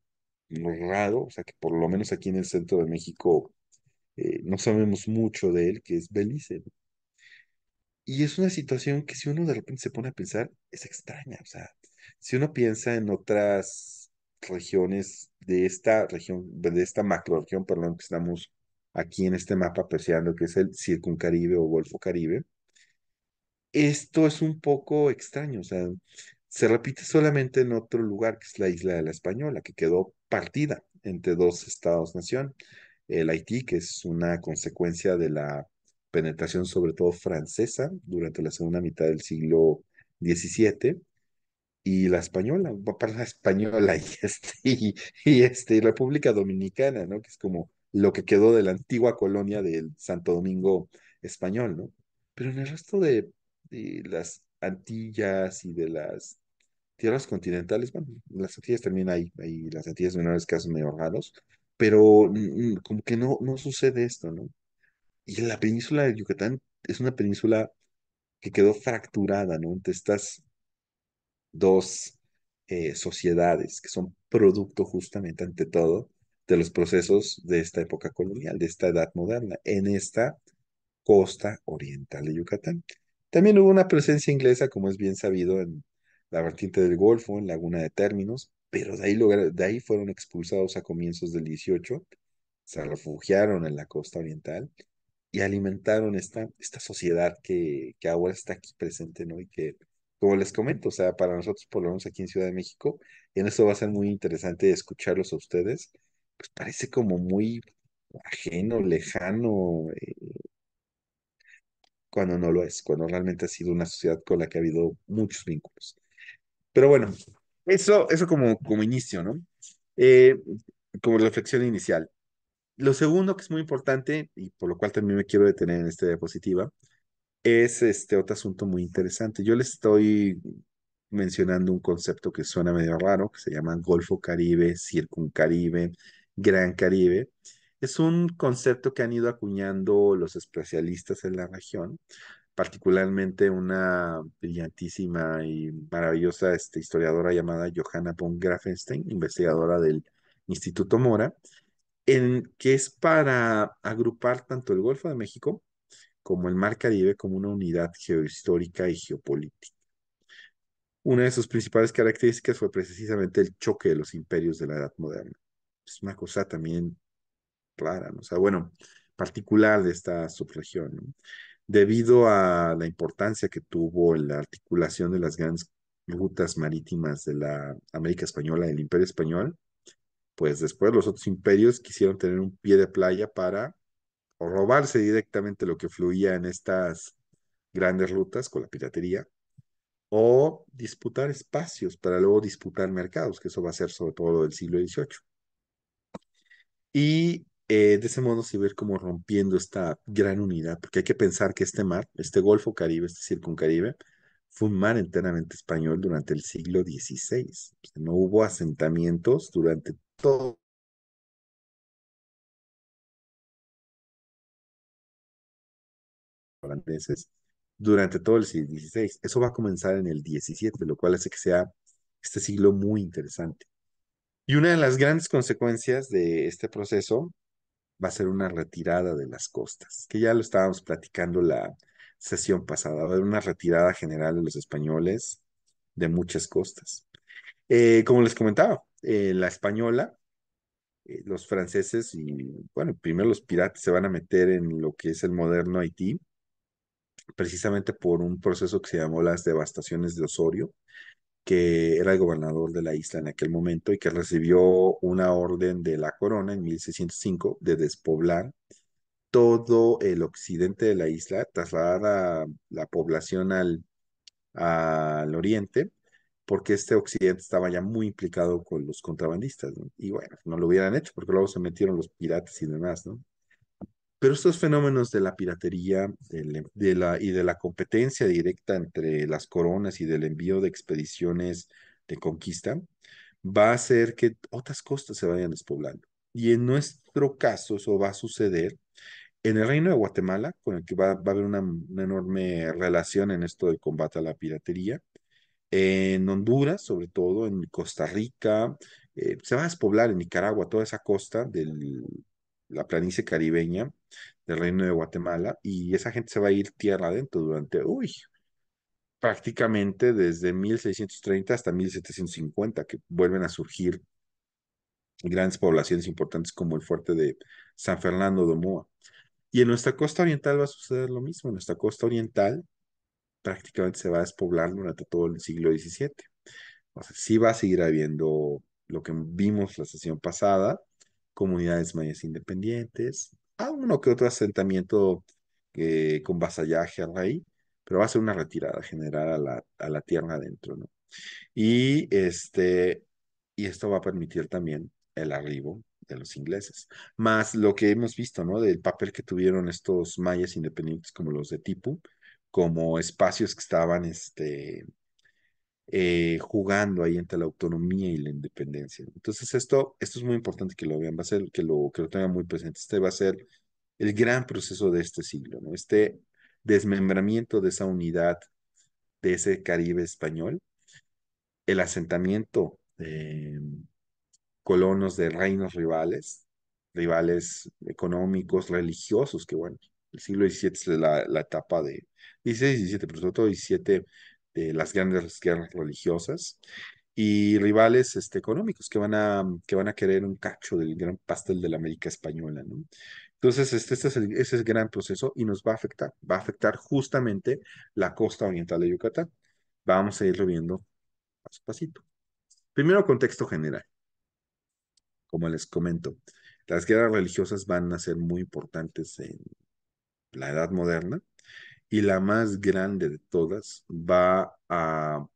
raro, o sea, que por lo menos aquí en el centro de México eh, no sabemos mucho de él, que es Belice. Y es una situación que si uno de repente se pone a pensar, es extraña, o sea, si uno piensa en otras regiones de esta región, de esta macro región, perdón, que estamos aquí en este mapa apreciando que es el Circuncaribe o Golfo Caribe. Esto es un poco extraño, o sea, se repite solamente en otro lugar, que es la isla de la Española, que quedó partida entre dos estados-nación. El Haití, que es una consecuencia de la penetración sobre todo francesa durante la segunda mitad del siglo XVII, y la española, para la española y, este, y, este, y República Dominicana, ¿no? Que es como lo que quedó de la antigua colonia del Santo Domingo español, ¿no? Pero en el resto de, las Antillas y de las tierras continentales, bueno, las Antillas también hay, hay las Antillas menores que son medio raros, pero como que no, no sucede esto, ¿no? Y la península de Yucatán es una península que quedó fracturada, ¿no? Entre estas dos eh, sociedades que son producto justamente ante todo de los procesos de esta época colonial, de esta edad moderna, en esta costa oriental de Yucatán. También hubo una presencia inglesa, como es bien sabido, en la vertiente del Golfo, en Laguna de Términos, pero de ahí, de ahí fueron expulsados a comienzos del 18, se refugiaron en la costa oriental y alimentaron esta, esta sociedad que, que ahora está aquí presente, ¿no? Y que, como les comento, o sea, para nosotros, por lo menos aquí en Ciudad de México, en eso va a ser muy interesante escucharlos a ustedes pues parece como muy ajeno, lejano, eh, cuando no lo es, cuando realmente ha sido una sociedad con la que ha habido muchos vínculos. Pero bueno, eso, eso como, como inicio, ¿no? Eh, como reflexión inicial. Lo segundo que es muy importante, y por lo cual también me quiero detener en esta diapositiva, es este otro asunto muy interesante. Yo les estoy mencionando un concepto que suena medio raro, que se llama Golfo Caribe, Circuncaribe, Gran Caribe, es un concepto que han ido acuñando los especialistas en la región, particularmente una brillantísima y maravillosa este, historiadora llamada Johanna von Grafenstein, investigadora del Instituto Mora, en, que es para agrupar tanto el Golfo de México como el Mar Caribe como una unidad geohistórica y geopolítica. Una de sus principales características fue precisamente el choque de los imperios de la Edad Moderna es una cosa también clara, o sea, bueno, particular de esta subregión, debido a la importancia que tuvo en la articulación de las grandes rutas marítimas de la América Española, del Imperio Español, pues después los otros imperios quisieron tener un pie de playa para o robarse directamente lo que fluía en estas grandes rutas con la piratería, o disputar espacios para luego disputar mercados, que eso va a ser sobre todo lo del siglo XVIII y eh, de ese modo se ver como rompiendo esta gran unidad, porque hay que pensar que este mar, este Golfo Caribe, este Circuncaribe, fue un mar enteramente español durante el siglo XVI. no hubo asentamientos durante todo holandeses durante todo el siglo XVI. Eso va a comenzar en el XVII, lo cual hace que sea este siglo muy interesante. Y una de las grandes consecuencias de este proceso va a ser una retirada de las costas, que ya lo estábamos platicando la sesión pasada, va a haber una retirada general de los españoles de muchas costas. Eh, como les comentaba, eh, la española, eh, los franceses y, bueno, primero los piratas se van a meter en lo que es el moderno Haití, precisamente por un proceso que se llamó las devastaciones de Osorio, que era el gobernador de la isla en aquel momento y que recibió una orden de la corona en 1605 de despoblar todo el occidente de la isla, trasladar a la población al, al oriente, porque este occidente estaba ya muy implicado con los contrabandistas, Y bueno, no lo hubieran hecho porque luego se metieron los piratas y demás, ¿no? Pero estos fenómenos de la piratería em, y de la competencia directa entre las coronas y del envío de expediciones de conquista va a hacer que otras costas se vayan despoblando. Y en nuestro caso eso va a suceder en el reino de Guatemala, con el que va, a haber una, enorme relación en esto del combate a la piratería, en Honduras, sobre todo, en Costa Rica, eh, se va a despoblar en Nicaragua toda esa costa del, la planicie caribeña del Reino de Guatemala y esa gente se va a ir tierra adentro durante, uy, prácticamente desde 1630 hasta 1750, que vuelven a surgir grandes poblaciones importantes como el fuerte de San Fernando de Moa. Y en nuestra costa oriental va a suceder lo mismo. En nuestra costa oriental prácticamente se va a despoblar durante todo el siglo XVII. O sea, sí va a seguir habiendo lo que vimos la sesión pasada, comunidades mayas independientes, a uno que otro asentamiento eh, con vasallaje al rey, pero va a ser una retirada general a la, a la tierra adentro, ¿no? Y, este, y esto va a permitir también el arribo de los ingleses, más lo que hemos visto, ¿no? Del papel que tuvieron estos mayas independientes como los de Tipu, como espacios que estaban, este, eh, jugando ahí entre la autonomía y la independencia. Entonces esto, esto es muy importante que lo vean, va a ser que lo, que lo tengan muy presente. Este va a ser el gran proceso de este siglo, ¿no? Este desmembramiento de esa unidad de ese Caribe español, el asentamiento de colonos de reinos rivales, rivales económicos, religiosos, que bueno, el siglo XVII es la, etapa de 16, 17, pero sobre todo XVII, eh, las grandes guerras religiosas y rivales este, económicos que van, a, que van a querer un cacho del gran pastel de la América española, Entonces, este, este es ese es el gran proceso y nos va a afectar, va a afectar justamente la costa oriental de Yucatán. Vamos a irlo viendo paso a pasito. Primero, contexto general. Como les comento, las guerras religiosas van a ser muy importantes en la Edad Moderna, y la más grande de todas va a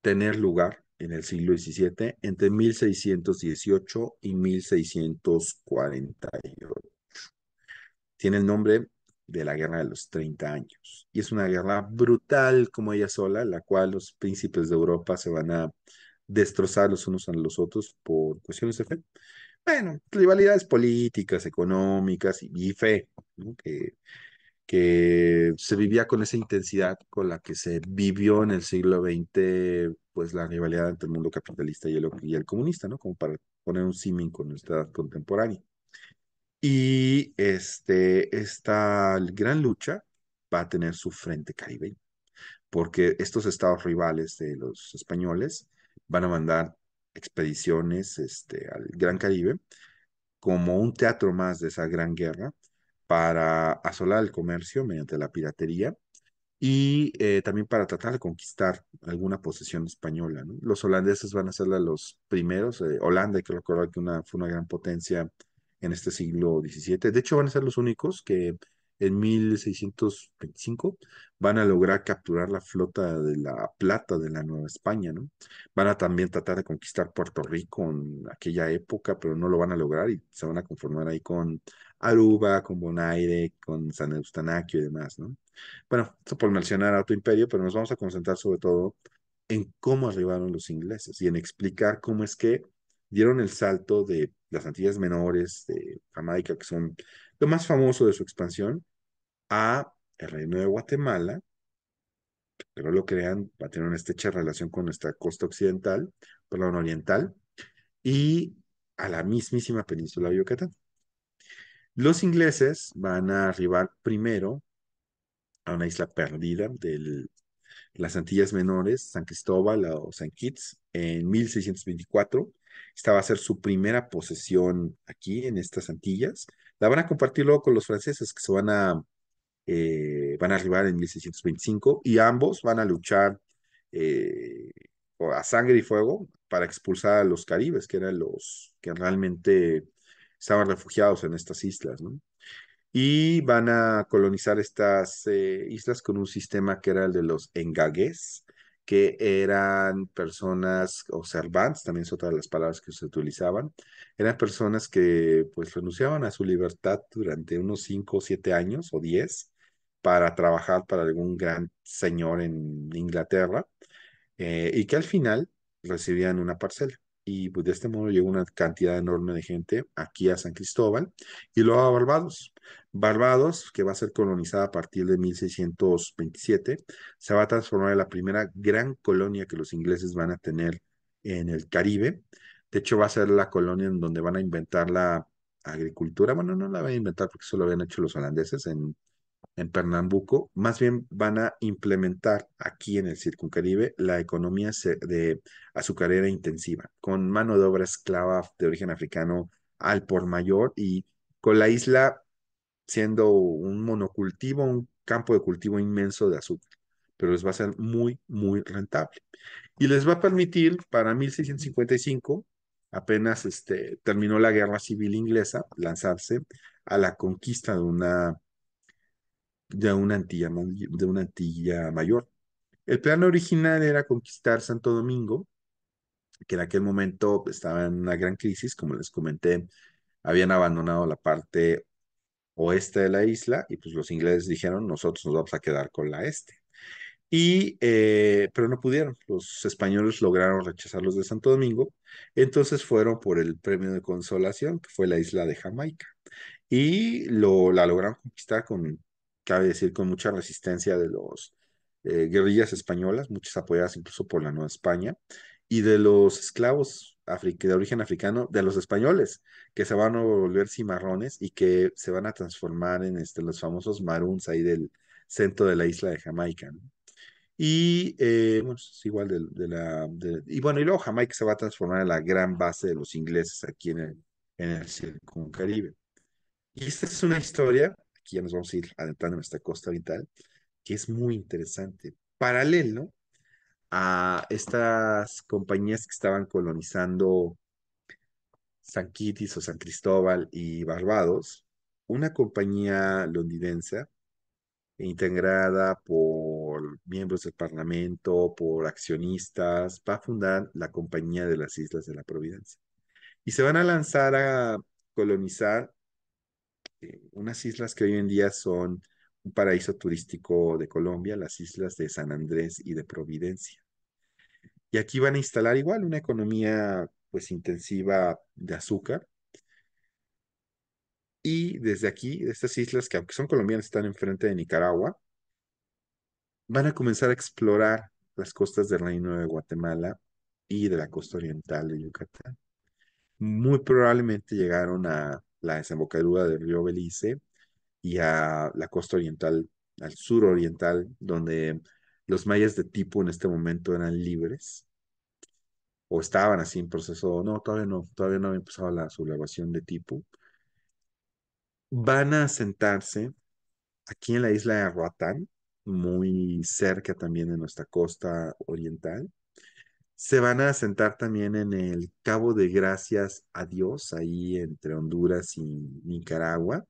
tener lugar en el siglo XVII entre 1618 y 1648. Tiene el nombre de la Guerra de los 30 años y es una guerra brutal como ella sola, la cual los príncipes de Europa se van a destrozar los unos a los otros por cuestiones de fe. Bueno, rivalidades políticas, económicas y, fe, que que se vivía con esa intensidad con la que se vivió en el siglo XX, pues la rivalidad entre el mundo capitalista y el, comunista, ¿no? Como para poner un símil con nuestra edad contemporánea. Y este, esta gran lucha va a tener su frente caribeño, porque estos estados rivales de los españoles van a mandar expediciones este, al Gran Caribe como un teatro más de esa gran guerra para asolar el comercio mediante la piratería y eh, también para tratar de conquistar alguna posesión española. Los holandeses van a ser los primeros, eh, Holanda hay que recordar que una, fue una gran potencia en este siglo XVII, de hecho van a ser los únicos que en 1625 van a lograr capturar la flota de la plata de la Nueva España, ¿no? Van a también tratar de conquistar Puerto Rico en aquella época, pero no lo van a lograr y se van a conformar ahí con Aruba, con Bonaire, con San Eustanaquio y demás, ¿no? Bueno, esto por mencionar a otro imperio, pero nos vamos a concentrar sobre todo en cómo arribaron los ingleses y en explicar cómo es que dieron el salto de las Antillas Menores, de Jamaica, que son lo más famoso de su expansión, a el reino de Guatemala, pero lo crean, va a tener una estrecha relación con nuestra costa occidental, perdón, oriental, y a la mismísima península de Yucatán. Los ingleses van a arribar primero a una isla perdida de las Antillas Menores, San Cristóbal o San Kitts, en 1624. Esta va a ser su primera posesión aquí en estas Antillas. La van a compartir luego con los franceses que se van a eh, van a arribar en 1625 y ambos van a luchar eh, a sangre y fuego para expulsar a los caribes, que eran los que realmente estaban refugiados en estas islas, ¿no? Y van a colonizar estas eh, islas con un sistema que era el de los engagues, que eran personas observantes, también es otra de las palabras que se utilizaban, eran personas que pues renunciaban a su libertad durante unos 5 o 7 años o 10 para trabajar para algún gran señor en Inglaterra eh, y que al final recibían una parcela. Y pues de este modo llegó una cantidad enorme de gente aquí a San Cristóbal y luego a Barbados. Barbados, que va a ser colonizada a partir de 1627, se va a transformar en la primera gran colonia que los ingleses van a tener en el Caribe. De hecho, va a ser la colonia en donde van a inventar la agricultura. Bueno, no la van a inventar porque eso lo habían hecho los holandeses en en Pernambuco, más bien van a implementar aquí en el Circuncaribe la economía de azucarera intensiva, con mano de obra esclava de origen africano al por mayor y con la isla siendo un monocultivo, un campo de cultivo inmenso de azúcar, pero les va a ser muy, muy rentable. Y les va a permitir para 1655, apenas este, terminó la guerra civil inglesa, lanzarse a la conquista de una de una antilla, de una antilla mayor. El plan original era conquistar Santo Domingo, que en aquel momento estaba en una gran crisis, como les comenté, habían abandonado la parte oeste de la isla y pues los ingleses dijeron, nosotros nos vamos a quedar con la este. Y, eh, pero no pudieron, los españoles lograron rechazarlos de Santo Domingo, entonces fueron por el premio de consolación, que fue la isla de Jamaica, y lo, la lograron conquistar con cabe decir, con mucha resistencia de los eh, guerrillas españolas, muchas apoyadas incluso por la Nueva España, y de los esclavos de origen africano, de los españoles, que se van a volver cimarrones y que se van a transformar en este, los famosos maroons ahí del centro de la isla de Jamaica. Y bueno, y luego Jamaica se va a transformar en la gran base de los ingleses aquí en el, en en Caribe. Y esta es una historia aquí ya nos vamos a ir adentrando en nuestra costa oriental que es muy interesante. Paralelo a estas compañías que estaban colonizando San o San Cristóbal y Barbados, una compañía londinense integrada por miembros del Parlamento, por accionistas, va a fundar la Compañía de las Islas de la Providencia. Y se van a lanzar a colonizar eh, unas islas que hoy en día son un paraíso turístico de Colombia, las islas de San Andrés y de Providencia. Y aquí van a instalar igual una economía pues intensiva de azúcar. Y desde aquí, de estas islas que aunque son colombianas, están enfrente de Nicaragua, van a comenzar a explorar las costas del Reino de Guatemala y de la costa oriental de Yucatán. Muy probablemente llegaron a la desembocadura del río Belice y a la costa oriental, al sur oriental, donde los mayas de tipo en este momento eran libres o estaban así en proceso, no, todavía no, todavía no había empezado la sublevación de tipo, van a sentarse aquí en la isla de Roatán, muy cerca también de nuestra costa oriental, se van a sentar también en el Cabo de Gracias a Dios, ahí entre Honduras y Nicaragua.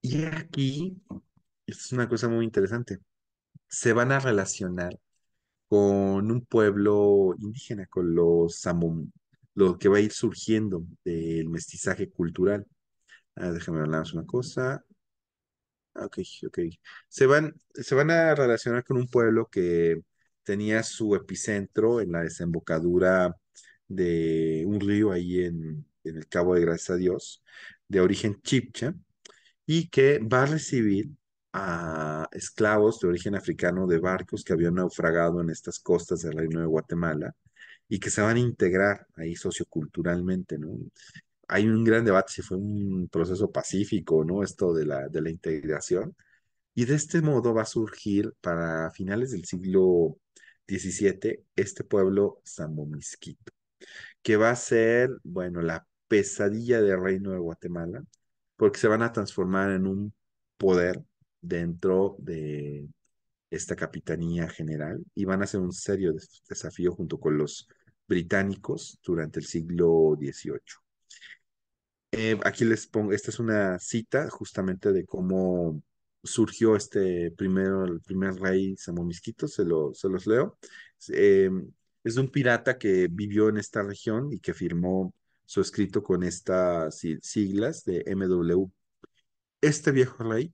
Y aquí es una cosa muy interesante. Se van a relacionar con un pueblo indígena, con los samón lo que va a ir surgiendo del mestizaje cultural. Ah, déjame hablarles una cosa. Ah, ok, ok. Se van, se van a relacionar con un pueblo que tenía su epicentro en la desembocadura de un río ahí en, el Cabo de Gracias a Dios, de origen chipcha, y que va a recibir a esclavos de origen africano de barcos que habían naufragado en estas costas del reino de Guatemala y que se van a integrar ahí socioculturalmente, ¿no? Hay un gran debate si fue un proceso pacífico, ¿no? Esto de la, de la integración. Y de este modo va a surgir para finales del siglo 17, este pueblo Zambomisquito, que va a ser, bueno, la pesadilla del reino de Guatemala, porque se van a transformar en un poder dentro de esta capitanía general y van a ser un serio desafío junto con los británicos durante el siglo XVIII. Eh, aquí les pongo, esta es una cita justamente de cómo surgió este primero, el primer rey Samomisquito, se, lo, se los leo. Eh, es un pirata que vivió en esta región y que firmó su escrito con estas siglas de MW. Este viejo rey,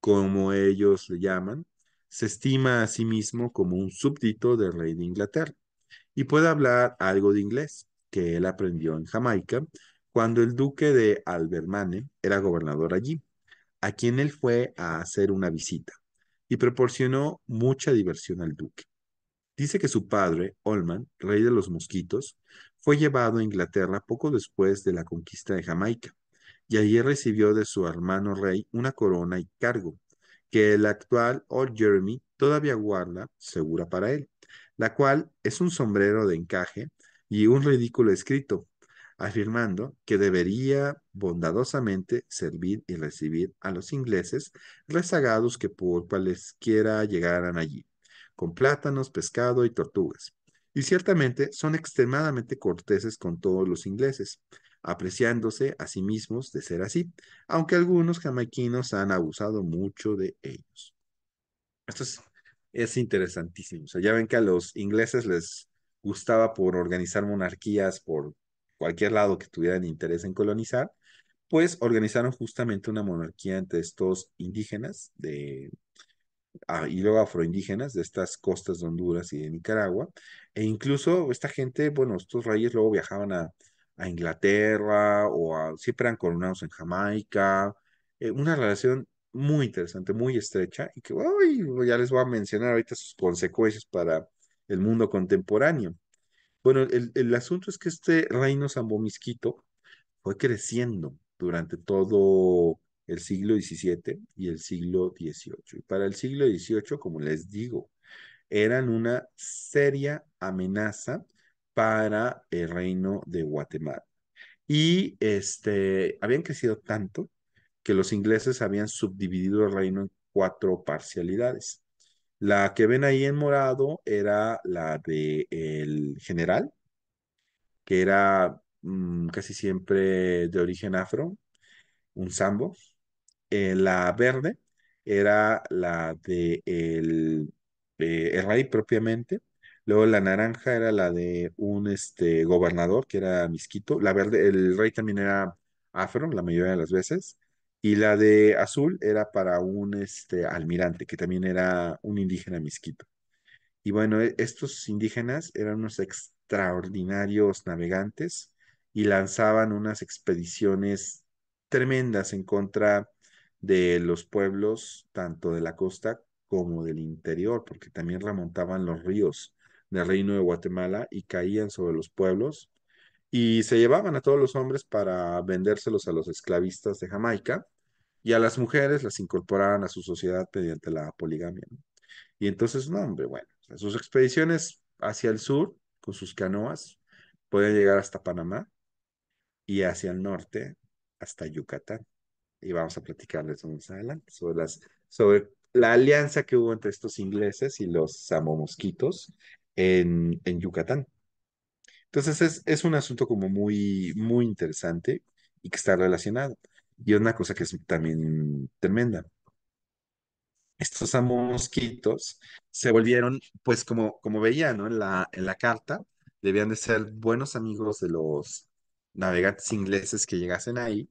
como ellos le llaman, se estima a sí mismo como un súbdito del rey de Inglaterra y puede hablar algo de inglés que él aprendió en Jamaica cuando el duque de Albermane era gobernador allí a quien él fue a hacer una visita y proporcionó mucha diversión al duque. Dice que su padre, Olman, rey de los mosquitos, fue llevado a Inglaterra poco después de la conquista de Jamaica, y allí recibió de su hermano rey una corona y cargo, que el actual Old Jeremy todavía guarda segura para él, la cual es un sombrero de encaje y un ridículo escrito afirmando que debería bondadosamente servir y recibir a los ingleses rezagados que por cualesquiera llegaran allí, con plátanos, pescado y tortugas. Y ciertamente son extremadamente corteses con todos los ingleses, apreciándose a sí mismos de ser así, aunque algunos jamaiquinos han abusado mucho de ellos. Esto es, interesantísimo. O ya ven que a los ingleses les gustaba por organizar monarquías, por cualquier lado que tuvieran interés en colonizar, pues organizaron justamente una monarquía entre estos indígenas de, ah, y luego afroindígenas de estas costas de Honduras y de Nicaragua. E incluso esta gente, bueno, estos reyes luego viajaban a, Inglaterra o siempre eran coronados en Jamaica. Eh, una relación muy interesante, muy estrecha y que uy, ya les voy a mencionar ahorita sus consecuencias para el mundo contemporáneo. Bueno, el, asunto es que este reino zambomisquito fue creciendo durante todo el siglo XVII y el siglo XVIII. Y para el siglo XVIII, como les digo, eran una seria amenaza para el reino de Guatemala. Y este, habían crecido tanto que los ingleses habían subdividido el reino en cuatro parcialidades. La que ven ahí en morado era la de el general, que era mm, casi siempre de origen afro, un sambo. Eh, la verde era la de el, eh, el rey propiamente. Luego la naranja era la de un este, gobernador, que era Misquito. La verde, el rey también era afro la mayoría de las veces. Y la de azul era para un este, almirante, que también era un indígena misquito. Y bueno, e, estos indígenas eran unos extraordinarios navegantes y lanzaban unas expediciones tremendas en contra de los pueblos, tanto de la costa como del interior, porque también remontaban los ríos del reino de Guatemala y caían sobre los pueblos y se llevaban a todos los hombres para vendérselos a los esclavistas de Jamaica y a las mujeres las incorporaban a su sociedad mediante la poligamia. Y entonces, no, hombre, bueno, sus expediciones hacia el sur con sus canoas podían llegar hasta Panamá y hacia el norte hasta Yucatán. Y vamos a platicarles más adelante sobre, las, sobre la alianza que hubo entre estos ingleses y los samomosquitos en, en Yucatán. Entonces es, es un asunto como muy, muy interesante y que está relacionado. Y una cosa que es también tremenda. Estos mosquitos se volvieron, pues como, como veía, ¿no? En la, en la carta, debían de ser buenos amigos de los navegantes ingleses que llegasen ahí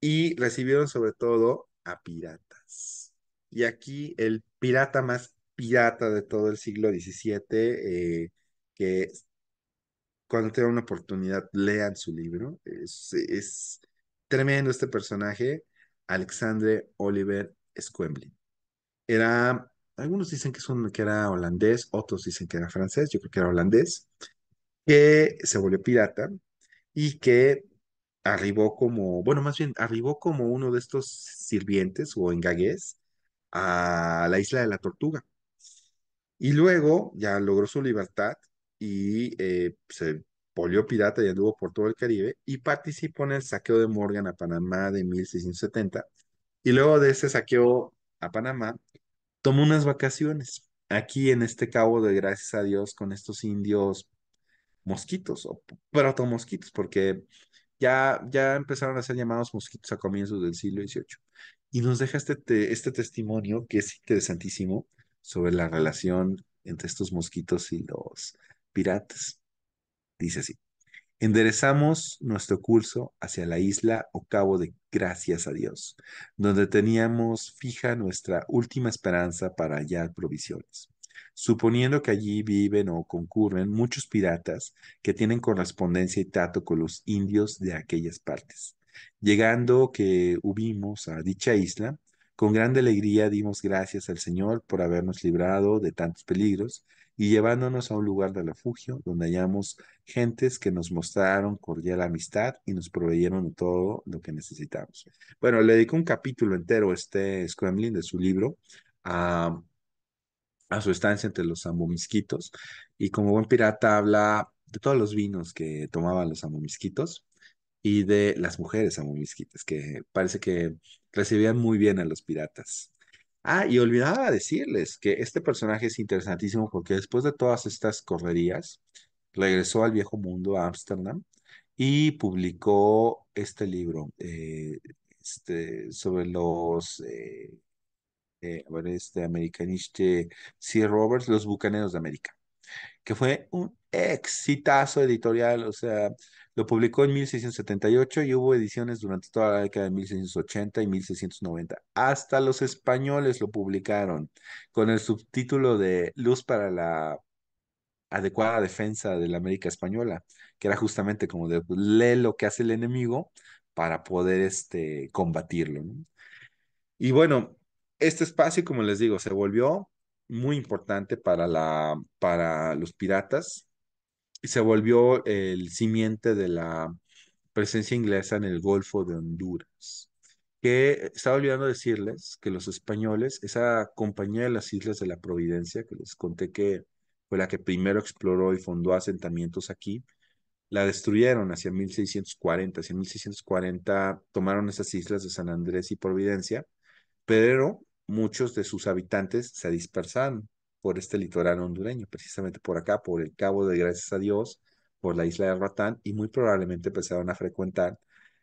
y recibieron sobre todo a piratas. Y aquí el pirata más pirata de todo el siglo XVII, eh, que cuando tenga una oportunidad lean su libro, es Tremendo este personaje, Alexandre Oliver Squemblin. Era, algunos dicen que, que era holandés, otros dicen que era francés, yo creo que era holandés, que se volvió pirata y que arribó como, bueno, más bien arribó como uno de estos sirvientes o engagués a la isla de la tortuga. Y luego ya logró su libertad y eh, se polio pirata y anduvo por todo el Caribe y participó en el saqueo de Morgan a Panamá de 1670. Y luego de ese saqueo a Panamá, tomó unas vacaciones aquí en este cabo de gracias a Dios con estos indios mosquitos o mosquitos porque ya, ya empezaron a ser llamados mosquitos a comienzos del siglo XVIII. Y nos deja este, este testimonio que es interesantísimo sobre la relación entre estos mosquitos y los piratas. Dice así. Enderezamos nuestro curso hacia la isla o cabo de gracias a Dios, donde teníamos fija nuestra última esperanza para hallar provisiones. Suponiendo que allí viven o concurren muchos piratas que tienen correspondencia y trato con los indios de aquellas partes. Llegando que hubimos a dicha isla, con gran alegría dimos gracias al Señor por habernos librado de tantos peligros y llevándonos a un lugar de refugio donde hallamos gentes que nos mostraron cordial amistad y nos proveyeron todo lo que necesitamos. Bueno, le dedicó un capítulo entero a este Scrambling de su libro a, su estancia entre los amomisquitos y como buen pirata habla de todos los vinos que tomaban los amomisquitos y de las mujeres amomisquitas, que parece que recibían muy bien a los piratas. Ah, y olvidaba decirles que este personaje es interesantísimo porque después de todas estas correrías, regresó al viejo mundo, a Ámsterdam, y publicó este libro eh, este, sobre los, eh, eh, este americaniste C. Roberts, Los Bucaneros de América, que fue un exitazo editorial, o sea, lo publicó en 1678 y hubo ediciones durante toda la década de 1680 y 1690. Hasta los españoles lo publicaron con el subtítulo de Luz para la adecuada defensa de la América española, que era justamente como de pues, lee lo que hace el enemigo para poder este, combatirlo. Y bueno, este espacio, como les digo, se volvió muy importante para, la, para los piratas se volvió el simiente de la presencia inglesa en el Golfo de Honduras. Que estaba olvidando decirles que los españoles, esa compañía de las Islas de la Providencia, que les conté que fue la que primero exploró y fundó asentamientos aquí, la destruyeron hacia 1640. Hacia 1640 tomaron esas islas de San Andrés y Providencia, pero muchos de sus habitantes se dispersaron por este litoral hondureño, precisamente por acá, por el Cabo de Gracias a Dios, por la isla de Ratán y muy probablemente empezaron a frecuentar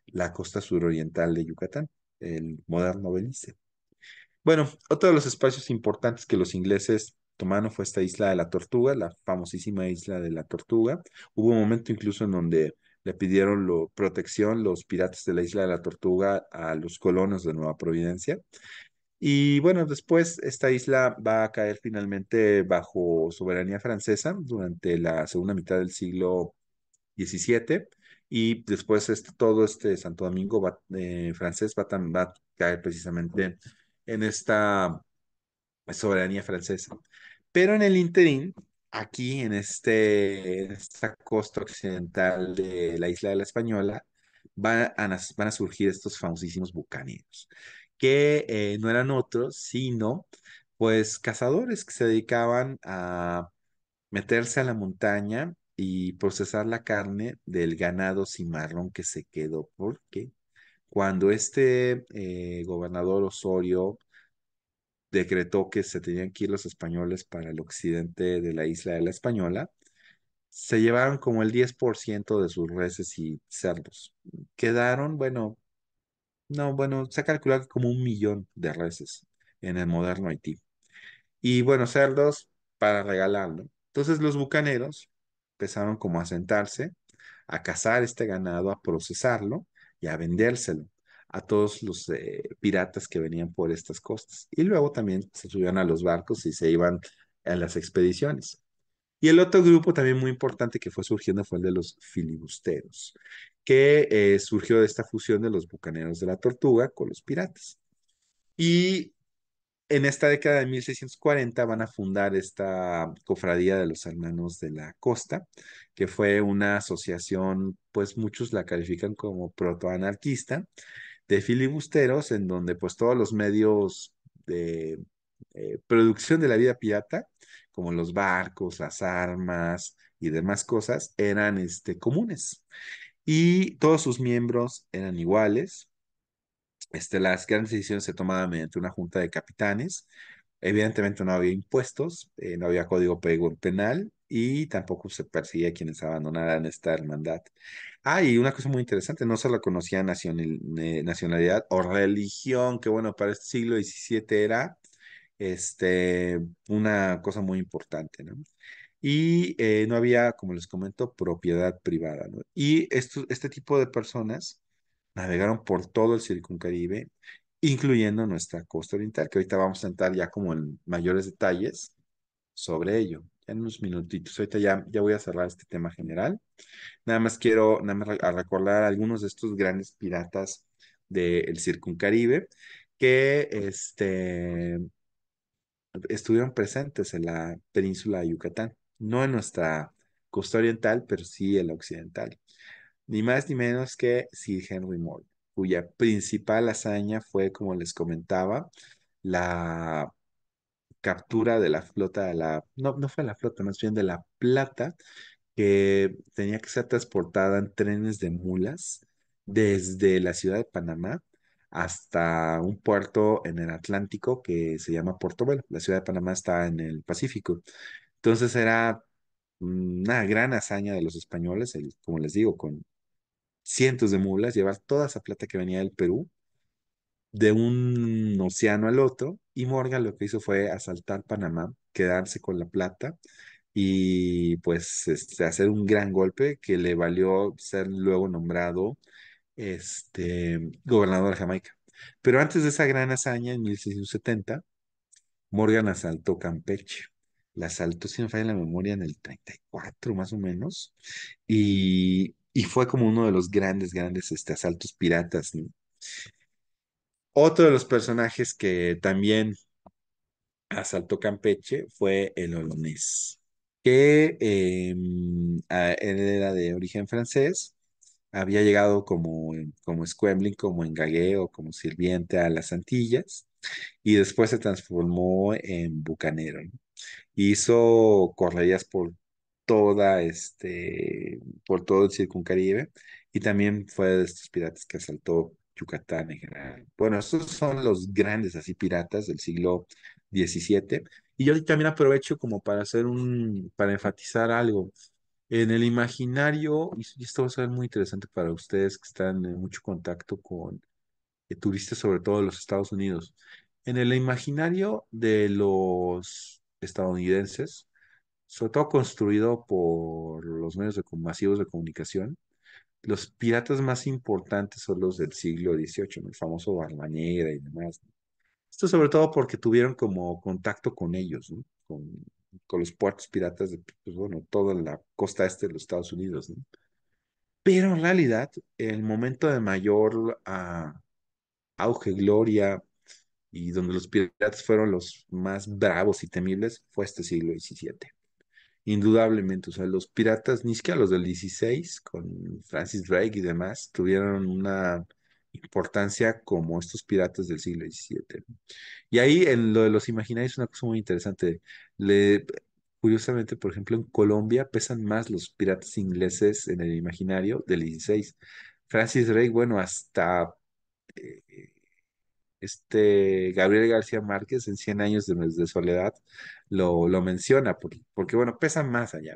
la costa suroriental de Yucatán, el moderno Belice. Bueno, otro de los espacios importantes que los ingleses tomaron fue esta isla de la Tortuga, la famosísima isla de la Tortuga. Hubo un momento incluso en donde le pidieron protección los piratas de la isla de la Tortuga a los colonos de Nueva Providencia. Y bueno, después esta isla va a caer finalmente bajo soberanía francesa durante la segunda mitad del siglo XVII y después todo este Santo Domingo eh, francés va, a caer precisamente en esta soberanía francesa. Pero en el interín, aquí en, este, esta costa occidental de la isla de la Española, van a, van a surgir estos famosísimos bucaneros que eh, no eran otros, sino pues cazadores que se dedicaban a meterse a la montaña y procesar la carne del ganado cimarrón que se quedó, porque cuando este eh, gobernador Osorio decretó que se tenían que ir los españoles para el occidente de la isla de la Española, se llevaron como el 10% de sus reses y cerdos. Quedaron, bueno, no, bueno, se ha calculado como un millón de reses en el moderno Haití. Y bueno, cerdos para regalarlo. Entonces los bucaneros empezaron como a sentarse, a cazar este ganado, a procesarlo y a vendérselo a todos los eh, piratas que venían por estas costas. Y luego también se subían a los barcos y se iban a las expediciones. Y el otro grupo también muy importante que fue surgiendo fue el de los filibusteros que eh, surgió de esta fusión de los bucaneros de la tortuga con los piratas. Y en esta década de 1640 van a fundar esta cofradía de los hermanos de la costa, que fue una asociación, pues muchos la califican como protoanarquista, de filibusteros, en donde pues todos los medios de eh, producción de la vida pirata, como los barcos, las armas y demás cosas, eran este, comunes y todos sus miembros eran iguales. Este, las grandes decisiones se tomaban mediante una junta de capitanes. Evidentemente no había impuestos, eh, no había código penal y tampoco se perseguía a quienes abandonaran esta hermandad. Ah, y una cosa muy interesante, no se conocía eh, nacionalidad o religión, que bueno, para el este siglo XVII era este, una cosa muy importante, ¿no? y eh, no había, como les comento, propiedad privada. Y este tipo de personas navegaron por todo el Circuncaribe, incluyendo nuestra costa oriental, que ahorita vamos a entrar ya como en mayores detalles sobre ello. En unos minutitos, ahorita ya, ya voy a cerrar este tema general. Nada más quiero recordar algunos de estos grandes piratas del Circuncaribe que este, estuvieron presentes en la península de Yucatán no en nuestra costa oriental, pero sí en la occidental. Ni más ni menos que Sir Henry Moore, cuya principal hazaña fue, como les comentaba, la captura de la flota de la, no, no fue la flota, más bien de la plata, que tenía que ser transportada en trenes de mulas desde la ciudad de Panamá hasta un puerto en el Atlántico que se llama Portobelo. La ciudad de Panamá está en el Pacífico. Entonces era mm, una gran hazaña de los españoles, como les digo, con cientos de mulas, llevar toda esa plata que venía del Perú de un océano al otro y Morgan lo que hizo fue asaltar Panamá, quedarse con la plata y pues este, hacer un gran golpe que le valió ser luego nombrado este, gobernador de Jamaica. Pero antes de esa gran hazaña en 1670, Morgan asaltó Campeche la asaltó, si no falla la memoria, en el 34 más o menos, y, fue como uno de los grandes, grandes este, asaltos piratas. Otro de los personajes que también asaltó Campeche fue el Olonés, que em, él era de origen francés, había llegado como, como como engagueo, como sirviente a las Antillas, y después se transformó en bucanero. ¿no? Hizo correrías por toda este, por todo el Circuncaribe y también fue de estos piratas que asaltó Yucatán en general. Bueno, estos son los grandes así piratas del siglo XVII. Y yo también aprovecho como para hacer un, para enfatizar algo. En el imaginario, y esto va a ser muy interesante para ustedes que están en mucho contacto con eh, turistas, sobre todo de los Estados Unidos. En el imaginario de los estadounidenses, sobre todo construido por los medios masivos de comunicación, los piratas más importantes son los del siglo XVIII, el famoso Barbañera y demás. Esto sobre todo porque tuvieron como contacto con ellos, con, los puertos piratas de pues, bueno, toda la costa este de los Estados Unidos. Pero en realidad, el momento de mayor ah, auge, gloria, y donde los piratas fueron los más bravos y temibles, fue este siglo XVII. Indudablemente, o sea, los piratas, ni siquiera los del XVI, con Francis Drake y demás, tuvieron una importancia como estos piratas del siglo XVII. Y ahí en lo de los imaginarios una cosa muy interesante. curiosamente, por ejemplo, en Colombia pesan más los piratas ingleses en el imaginario del XVI Francis Drake, bueno, hasta eh, este Gabriel García Márquez en 100 años de, soledad lo, lo menciona, porque, bueno, pesa más allá.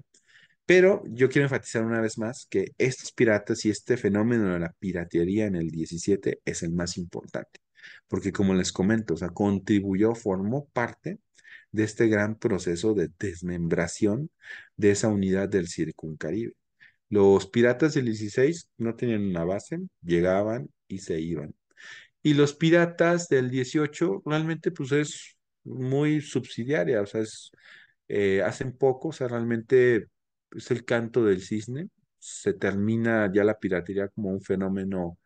Pero yo quiero enfatizar una vez más que estos piratas y este fenómeno de la piratería en el 17 es el más importante, porque como les comento, o sea, contribuyó, formó parte de este gran proceso de desmembración de esa unidad del Circuncaribe. Los piratas del 16 no tenían una base, llegaban y se iban. Y los piratas del 18 realmente pues es muy subsidiaria, o sea, es, eh, hacen poco, o sea, realmente es pues, el canto del cisne, se termina ya la piratería como un fenómeno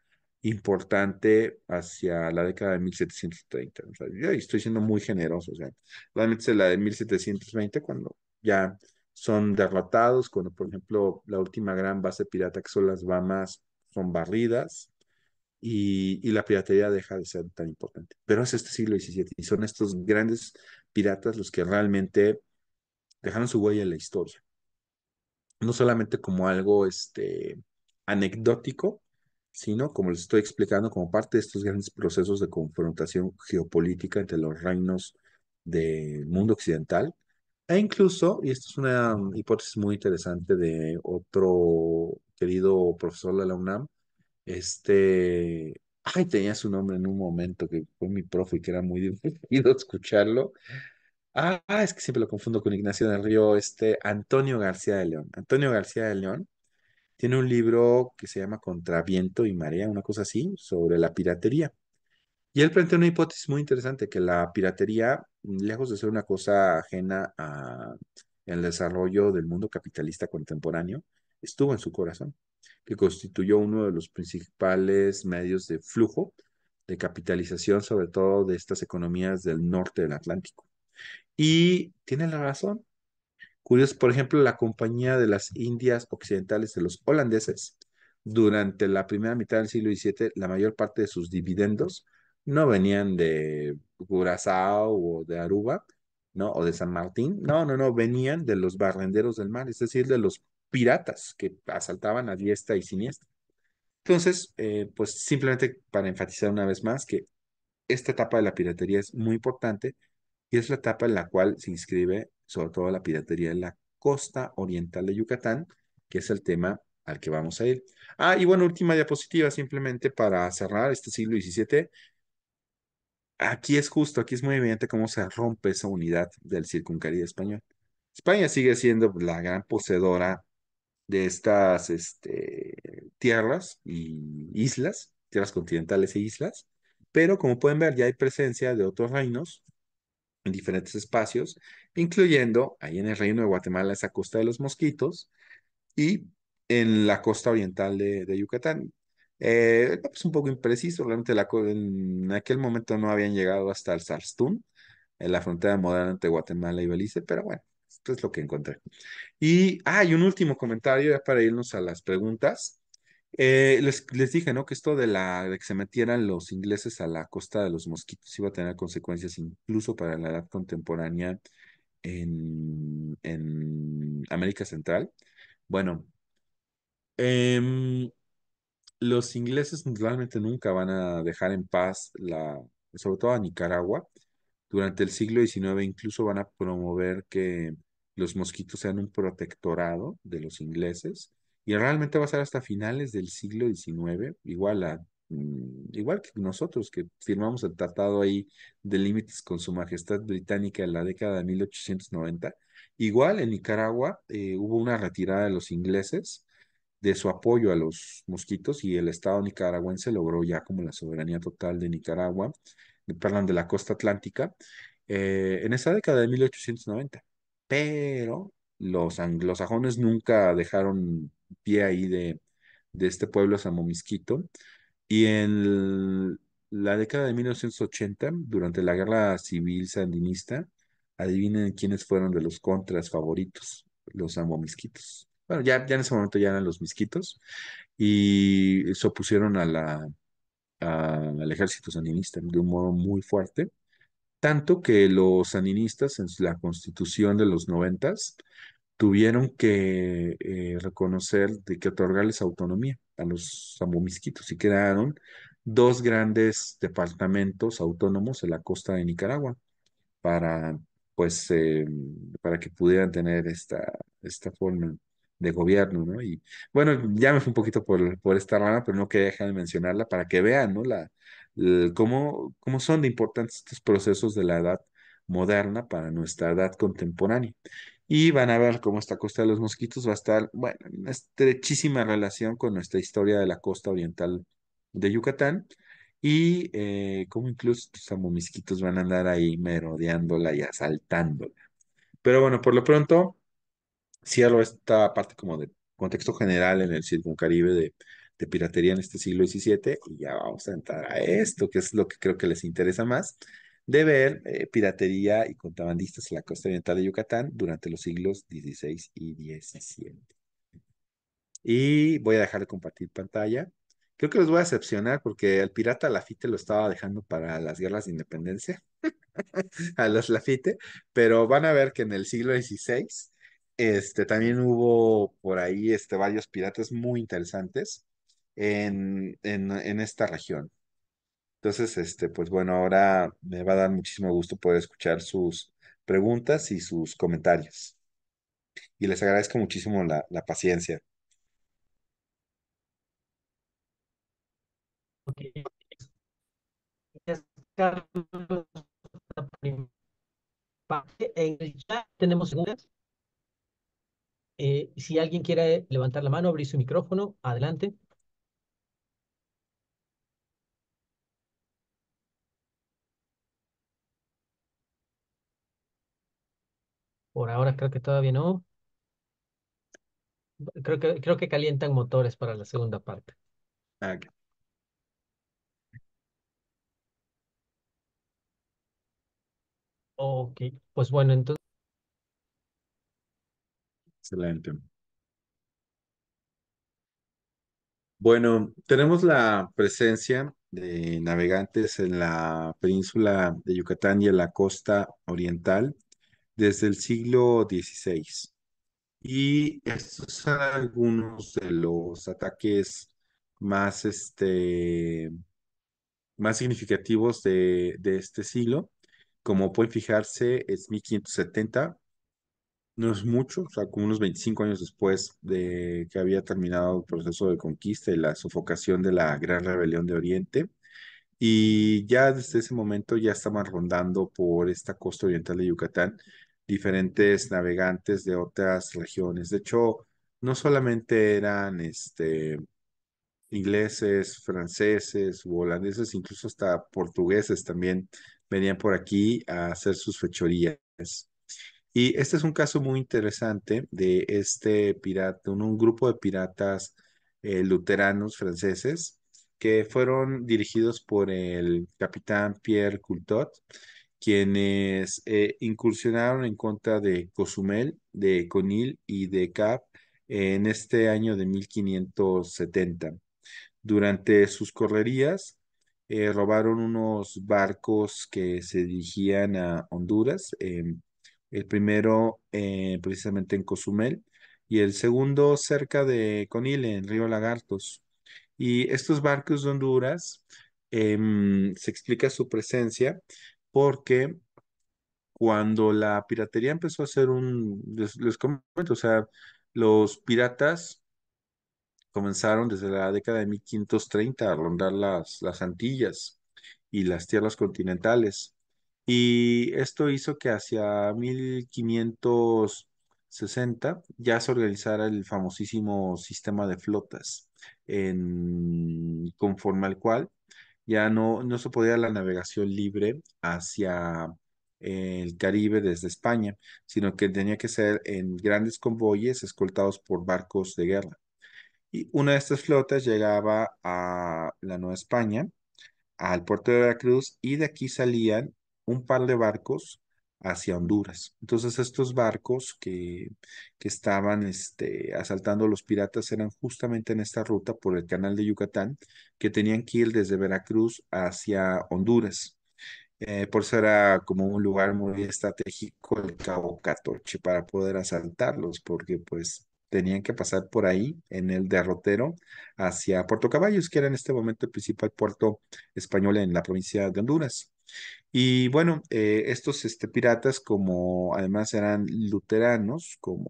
importante hacia la década de 1730. O sea, yo estoy siendo muy generoso, o sea, realmente es la de 1720 cuando ya son derrotados, cuando por ejemplo la última gran base pirata que son las Bahamas son barridas, y, la piratería deja de ser tan importante. Pero es este siglo XVII y son estos grandes piratas los que realmente dejaron su huella en la historia. No solamente como algo este, anecdótico, sino, como les estoy explicando, como parte de estos grandes procesos de confrontación geopolítica entre los reinos del mundo occidental. E incluso, y esto es una hipótesis muy interesante de otro querido profesor de la UNAM, este, ay, tenía su nombre en un momento que fue mi profe y que era muy divertido escucharlo. Ah, ah, es que siempre lo confundo con Ignacio del Río, este Antonio García de León. Antonio García de León tiene un libro que se llama Contraviento y marea, una cosa así, sobre la piratería. Y él plantea una hipótesis muy interesante, que la piratería, lejos de ser una cosa ajena al desarrollo del mundo capitalista contemporáneo, estuvo en su corazón, que constituyó uno de los principales medios de flujo de capitalización, sobre todo de estas economías del norte del Atlántico. Y tiene la razón. Curioso, por ejemplo, la compañía de las Indias Occidentales de los holandeses, durante la primera mitad del siglo XVII, la mayor parte de sus dividendos no venían de Curazao o de Aruba, ¿no? O de San Martín. No, no, no, venían de los barrenderos del mar, es decir, de los piratas que asaltaban a diestra y siniestra. Entonces, eh, pues simplemente para enfatizar una vez más que esta etapa de la piratería es muy importante y es la etapa en la cual se inscribe sobre todo la piratería en la costa oriental de Yucatán, que es el tema al que vamos a ir. Ah, y bueno, última diapositiva simplemente para cerrar este siglo XVII. Aquí es justo, aquí es muy evidente cómo se rompe esa unidad del circuncaribe español. España sigue siendo la gran poseedora de estas este, tierras y islas, tierras continentales e islas, pero como pueden ver ya hay presencia de otros reinos en diferentes espacios, incluyendo ahí en el reino de Guatemala esa costa de los mosquitos y en la costa oriental de, Yucatán. Eh, es un poco impreciso, realmente la, en aquel momento no habían llegado hasta el Sarstún, en la frontera moderna entre Guatemala y Belice, pero bueno, es lo que encontré. Y hay ah, un último comentario ya para irnos a las preguntas. Eh, les, dije, ¿no? Que esto de, la, de que se metieran los ingleses a la costa de los mosquitos iba a tener consecuencias incluso para la edad contemporánea en, América Central. Bueno, em, los ingleses realmente nunca van a dejar en paz la, sobre todo a Nicaragua. Durante el siglo XIX incluso van a promover que los mosquitos sean un protectorado de los ingleses y realmente va a ser hasta finales del siglo XIX, igual a mm, igual que nosotros que firmamos el tratado ahí de límites con su majestad británica en la década de 1890, igual en Nicaragua eh, hubo una retirada de los ingleses de su apoyo a los mosquitos y el Estado nicaragüense logró ya como la soberanía total de Nicaragua, perdón, de la costa atlántica, eh, en esa década de 1890 pero los anglosajones nunca dejaron pie ahí de, este pueblo samomisquito. Y en la década de 1980, durante la guerra civil sandinista, adivinen quiénes fueron de los contras favoritos, los samomisquitos. Bueno, ya, ya en ese momento ya eran los misquitos y se opusieron al ejército sandinista de un modo muy fuerte. Tanto que los saninistas en la constitución de los noventas tuvieron que eh, reconocer de que otorgarles autonomía a los zambomisquitos y crearon dos grandes departamentos autónomos en la costa de Nicaragua para pues eh, para que pudieran tener esta, esta forma de gobierno, ¿no? Y bueno, ya me fui un poquito por, por esta rama, pero no quería dejar de mencionarla para que vean, ¿no? La, eh, cómo, cómo son de importantes estos procesos de la edad moderna para nuestra edad contemporánea. Y van a ver cómo esta costa de los mosquitos va a estar, bueno, en una estrechísima relación con nuestra historia de la costa oriental de Yucatán y eh, cómo incluso estos mosquitos van a andar ahí merodeándola y asaltándola. Pero bueno, por lo pronto, cierro esta parte como de contexto general en el Caribe de de piratería en este siglo XVII, y ya vamos a entrar a esto, que es lo que creo que les interesa más, de ver eh, piratería y contrabandistas en la costa oriental de Yucatán durante los siglos XVI y XVII. Y voy a dejar de compartir pantalla. Creo que los voy a excepcionar porque el pirata Lafite lo estaba dejando para las guerras de independencia, a los Lafite, pero van a ver que en el siglo XVI este, también hubo por ahí este, varios piratas muy interesantes en, en, esta región. Entonces, este, pues bueno, ahora me va a dar muchísimo gusto poder escuchar sus preguntas y sus comentarios. Y les agradezco muchísimo la, la paciencia. tenemos eh, si alguien quiere levantar la mano, abrir su micrófono, adelante. Por ahora creo que todavía no. Creo que, creo que calientan motores para la segunda parte. Ah, okay. Ok, pues bueno, entonces. Excelente. Bueno, tenemos la presencia de navegantes en la península de Yucatán y en la costa oriental desde el siglo XVI. Y estos son algunos de los ataques más, este, más significativos de, este siglo. Como pueden fijarse, es 1570, no es mucho, o sea, como unos 25 años después de que había terminado el proceso de conquista y la sofocación de la Gran Rebelión de Oriente. Y ya desde ese momento ya estaban rondando por esta costa oriental de Yucatán diferentes navegantes de otras regiones. De hecho, no solamente eran este, ingleses, franceses holandeses, incluso hasta portugueses también venían por aquí a hacer sus fechorías. Y este es un caso muy interesante de este pirata, un, grupo de piratas eh, luteranos franceses que fueron dirigidos por el capitán Pierre Coulthard quienes eh, incursionaron en contra de Cozumel, de Conil y de Cap en este año de 1570. Durante sus correrías eh, robaron unos barcos que se dirigían a Honduras, em, el primero eh, precisamente en Cozumel y el segundo cerca de Conil, en Río Lagartos. Y estos barcos de Honduras em, se explica su presencia porque cuando la piratería empezó a ser un, les, comento, o sea, los piratas comenzaron desde la década de 1530 a rondar las, las Antillas y las tierras continentales. Y esto hizo que hacia 1560 ya se organizara el famosísimo sistema de flotas, en, conforme al cual ya no, no se podía la navegación libre hacia eh, el Caribe desde España, sino que tenía que ser en grandes convoyes escoltados por barcos de guerra. Y una de estas flotas llegaba a la Nueva España, al puerto de Veracruz, y de aquí salían un par de barcos hacia Honduras. Entonces estos barcos que, que estaban este, asaltando los piratas eran justamente en esta ruta por el canal de Yucatán que tenían que ir desde Veracruz hacia Honduras. Eh, por eso era como un lugar muy estratégico el Cabo Catoche para poder asaltarlos porque pues tenían que pasar por ahí en el derrotero hacia Puerto Caballos, que era en este momento el principal puerto español en la provincia de Honduras. Y bueno, eh, estos este, piratas, como además eran luteranos, como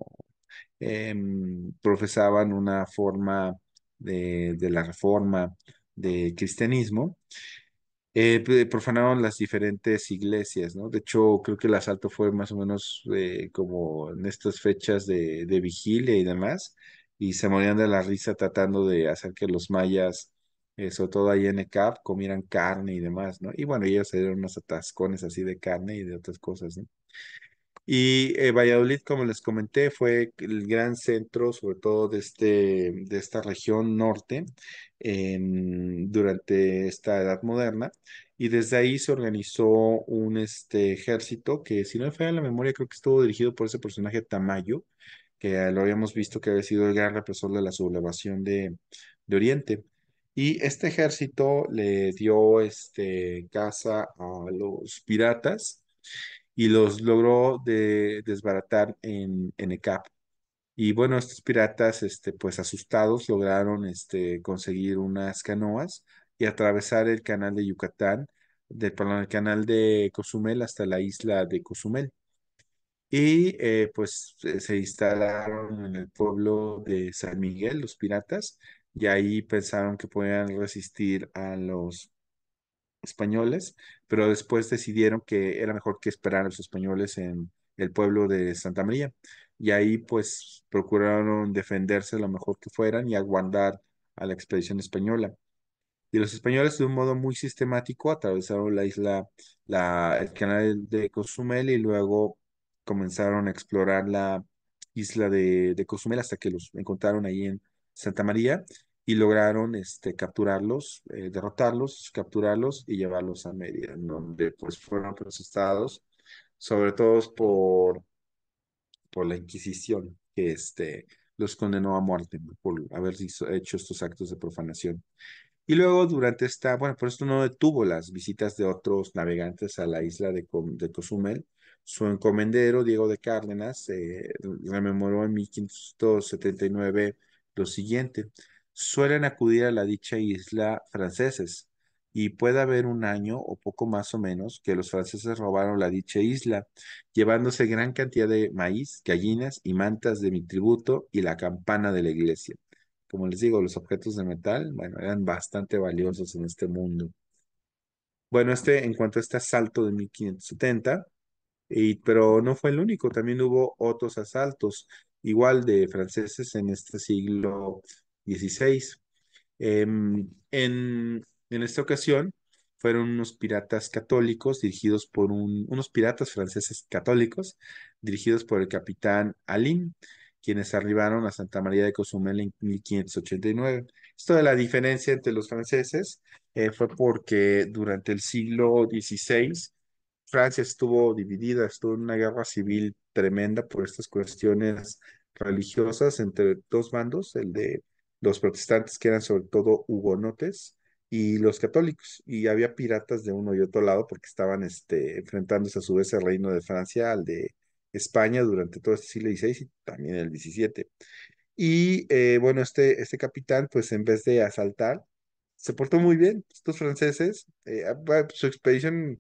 em, profesaban una forma de, la reforma de cristianismo, eh, profanaron las diferentes iglesias, ¿no? De hecho, creo que el asalto fue más o menos eh, como en estas fechas de, de vigilia y demás, y se morían de la risa tratando de hacer que los mayas eh, sobre todo ahí en Ecap CAP, comieran carne y demás, ¿no? Y bueno, ellos se dieron unos atascones así de carne y de otras cosas, ¿no? Y eh, Valladolid, como les comenté, fue el gran centro, sobre todo de, este, de esta región norte, durante esta Edad Moderna. Y desde ahí se organizó un este, ejército que, si no me falla la memoria, creo que estuvo dirigido por ese personaje Tamayo, que lo habíamos visto que había sido el gran represor de la sublevación de, de Oriente. Y este ejército le dio este, casa a los piratas y los logró desbaratar en, en ECAP. Y bueno, estos piratas, este, pues asustados, lograron este, conseguir unas canoas y atravesar el canal de Yucatán, del, el canal de Cozumel hasta la isla de Cozumel. Y eh, pues se instalaron en el pueblo de San Miguel, los piratas, y ahí pensaron que podían resistir a los españoles, pero después decidieron que era mejor que esperar a los españoles en el pueblo de Santa María. Y ahí pues procuraron defenderse lo mejor que fueran y aguantar a la expedición española. Y los españoles de un modo muy sistemático atravesaron la isla, la, el canal de Cozumel y luego comenzaron a explorar la isla de, de Cozumel hasta que los encontraron ahí en Santa María y lograron este, capturarlos, eh, derrotarlos, capturarlos y llevarlos a Mérida, donde pues fueron procesados, sobre todo por, por la Inquisición, que este, los condenó a muerte por haber hecho estos actos de profanación. Y luego durante esta, bueno, por esto no detuvo las visitas de otros navegantes a la isla de, de Cozumel. Su encomendero, Diego de Cárdenas, eh, rememoró en 1579 lo siguiente suelen acudir a la dicha isla franceses, y puede haber un año o poco más o menos que los franceses robaron la dicha isla, llevándose gran cantidad de maíz, gallinas y mantas de mi tributo y la campana de la iglesia. Como les digo, los objetos de metal, bueno, eran bastante valiosos en este mundo. Bueno, este en cuanto a este asalto de 1570, y, pero no fue el único, también hubo otros asaltos, igual de franceses en este siglo 16. Em, en, esta ocasión fueron unos piratas católicos dirigidos por un, unos piratas franceses católicos dirigidos por el capitán Alin quienes arribaron a Santa María de Cozumel en 1589. Esto de la diferencia entre los franceses eh, fue porque durante el siglo XVI Francia estuvo dividida, estuvo en una guerra civil tremenda por estas cuestiones religiosas entre dos bandos, el de los protestantes, que eran sobre todo hugonotes, y los católicos. Y había piratas de uno y otro lado porque estaban este, enfrentándose a su vez al reino de Francia, al de España durante todo este siglo XVI y también el XVII. Y eh, bueno, este, este capitán, pues en vez de asaltar, se portó muy bien. Estos franceses, eh, su expedición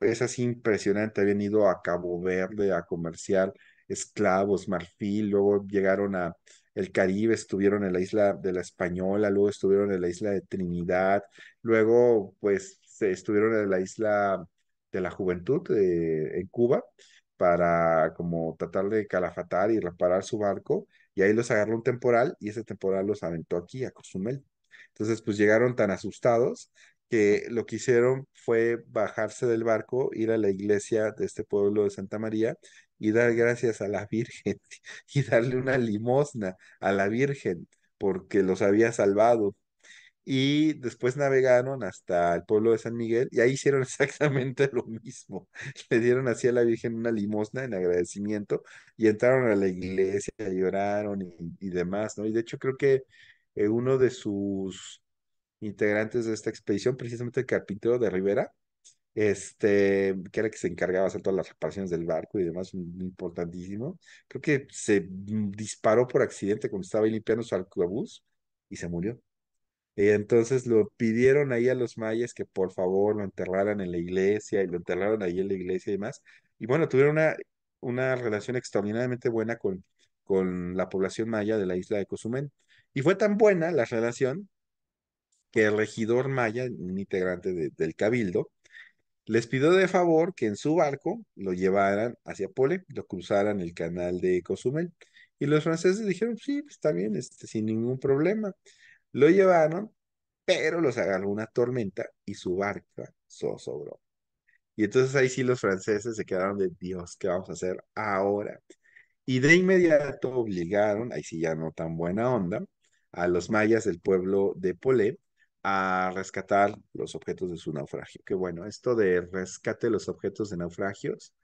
es pues, así impresionante. Habían ido a Cabo Verde a comerciar esclavos, marfil, luego llegaron a, el Caribe, estuvieron en la isla de la Española, luego estuvieron en la isla de Trinidad, luego pues se estuvieron en la isla de la juventud eh, en Cuba para como tratar de calafatar y reparar su barco y ahí los agarró un temporal y ese temporal los aventó aquí a Cozumel. Entonces pues llegaron tan asustados que lo que hicieron fue bajarse del barco, ir a la iglesia de este pueblo de Santa María y dar gracias a la Virgen y darle una limosna a la Virgen porque los había salvado. Y después navegaron hasta el pueblo de San Miguel y ahí hicieron exactamente lo mismo. Le dieron así a la Virgen una limosna en agradecimiento y entraron a la iglesia, lloraron y, demás, ¿no? Y de hecho creo que eh, uno de sus integrantes de esta expedición, precisamente el carpintero de Rivera, este, que era el que se encargaba de hacer todas las reparaciones del barco y demás, mm, importantísimo. Creo que se mm, disparó por accidente cuando estaba ahí limpiando su bus y se murió. Y entonces lo pidieron ahí a los mayas que por favor lo enterraran en la iglesia y lo enterraron ahí en la iglesia y demás. Y bueno, tuvieron una, una relación extraordinariamente buena con, con la población maya de la isla de Cozumel. Y fue tan buena la relación que el regidor maya, un integrante del cabildo, les pidió de favor que en su barco lo llevaran hacia Pole, lo cruzaran el canal de Cozumel. Y los franceses dijeron, sí, está bien, este, sin ningún problema. Lo llevaron, pero los agarró una tormenta y su barca zozobró. Y entonces ahí sí los franceses se quedaron de, Dios, ¿qué vamos a hacer ahora? Y de inmediato obligaron, ahí sí ya no tan buena onda, a los mayas del pueblo de Pole a rescatar los objetos de su naufragio. Que bueno, esto de rescate de los objetos de naufragios.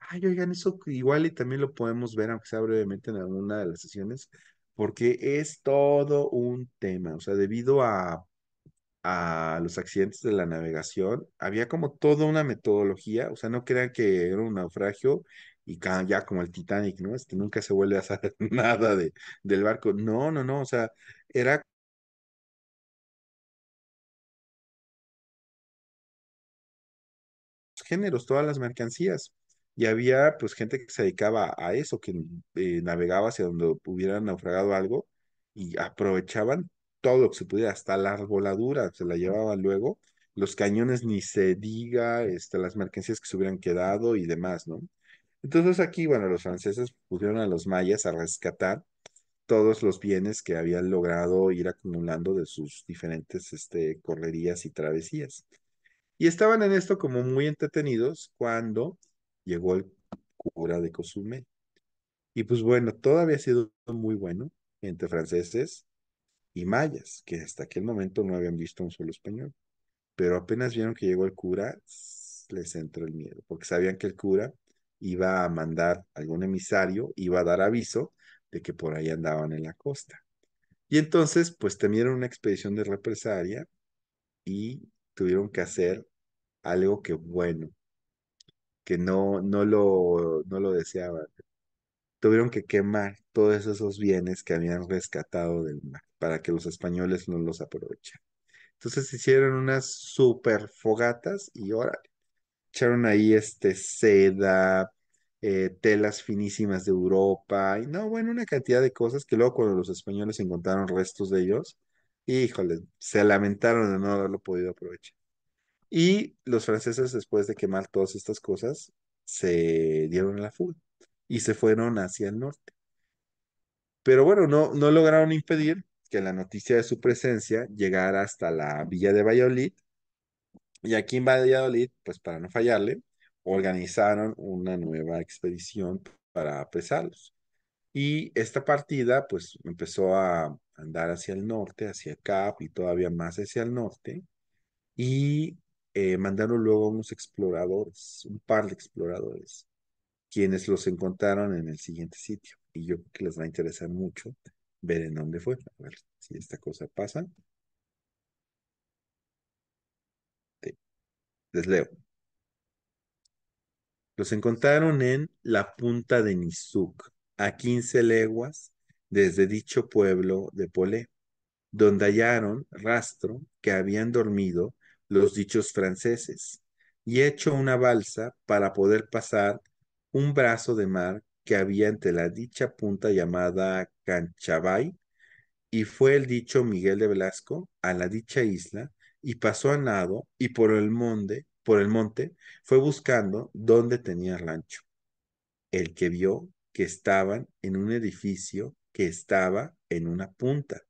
Ay, oigan, eso igual y también lo podemos ver, aunque sea brevemente en alguna de las sesiones, porque es todo un tema. O sea, debido a, a los accidentes de la navegación, había como toda una metodología. O sea, no crean que era un naufragio y ya como el Titanic, ¿no? que este, nunca se vuelve a saber nada de, del barco. No, no, no. O sea, era géneros, todas las mercancías. Y había pues gente que se dedicaba a eso, que eh, navegaba hacia donde hubieran naufragado algo y aprovechaban todo lo que se pudiera, hasta la arboladura se la llevaban luego, los cañones ni se diga, este, las mercancías que se hubieran quedado y demás, ¿no? Entonces aquí, bueno, los franceses pusieron a los mayas a rescatar todos los bienes que habían logrado ir acumulando de sus diferentes este, correrías y travesías. Y estaban en esto como muy entretenidos cuando llegó el cura de Cozumel. Y pues bueno, todo había sido muy bueno entre franceses y mayas, que hasta aquel momento no habían visto un solo español. Pero apenas vieron que llegó el cura, les entró el miedo, porque sabían que el cura iba a mandar algún emisario, iba a dar aviso de que por ahí andaban en la costa. Y entonces, pues temieron una expedición de represalia y tuvieron que hacer algo que bueno, que no, no, lo, no lo deseaban. Tuvieron que quemar todos esos bienes que habían rescatado del mar para que los españoles no los aprovechen. Entonces hicieron unas super fogatas y ahora echaron ahí este seda, eh, telas finísimas de Europa, y no, bueno, una cantidad de cosas que luego cuando los españoles encontraron restos de ellos, Híjole, se lamentaron de no haberlo podido aprovechar. Y los franceses, después de quemar todas estas cosas, se dieron a la fuga y se fueron hacia el norte. Pero bueno, no, no lograron impedir que la noticia de su presencia llegara hasta la villa de Valladolid. Y aquí en Valladolid, pues para no fallarle, organizaron una nueva expedición para apresarlos. Y esta partida, pues empezó a andar hacia el norte, hacia Cap y todavía más hacia el norte, y eh, mandaron luego unos exploradores, un par de exploradores, quienes los encontraron en el siguiente sitio. Y yo creo que les va a interesar mucho ver en dónde fue, a ver si esta cosa pasa. Les leo. Los encontraron en la punta de Nizuk, a 15 leguas desde dicho pueblo de Polé, donde hallaron rastro que habían dormido los dichos franceses y hecho una balsa para poder pasar un brazo de mar que había entre la dicha punta llamada Canchabay, y fue el dicho Miguel de Velasco a la dicha isla, y pasó a nado y por el monte, por el monte, fue buscando donde tenía rancho. El que vio que estaban en un edificio que estaba en una punta,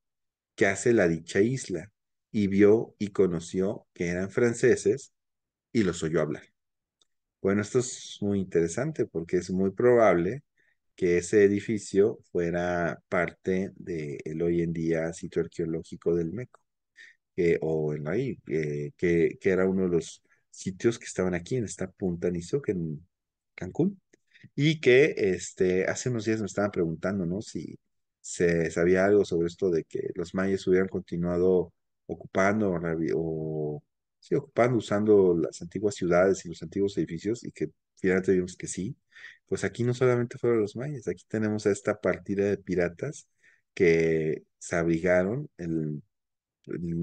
que hace la dicha isla, y vio y conoció que eran franceses y los oyó hablar. Bueno, esto es muy interesante porque es muy probable que ese edificio fuera parte del el hoy en día sitio arqueológico del Meco, eh, o en ahí, eh, que, que, era uno de los sitios que estaban aquí en esta punta que en Cancún, y que este, hace unos días me estaban preguntando, ¿no? Si se sabía algo sobre esto de que los mayas hubieran continuado ocupando o ocupando, usando las antiguas ciudades y los antiguos edificios y que finalmente vimos que sí, pues aquí no solamente fueron los mayas, aquí tenemos a esta partida de piratas que se abrigaron en,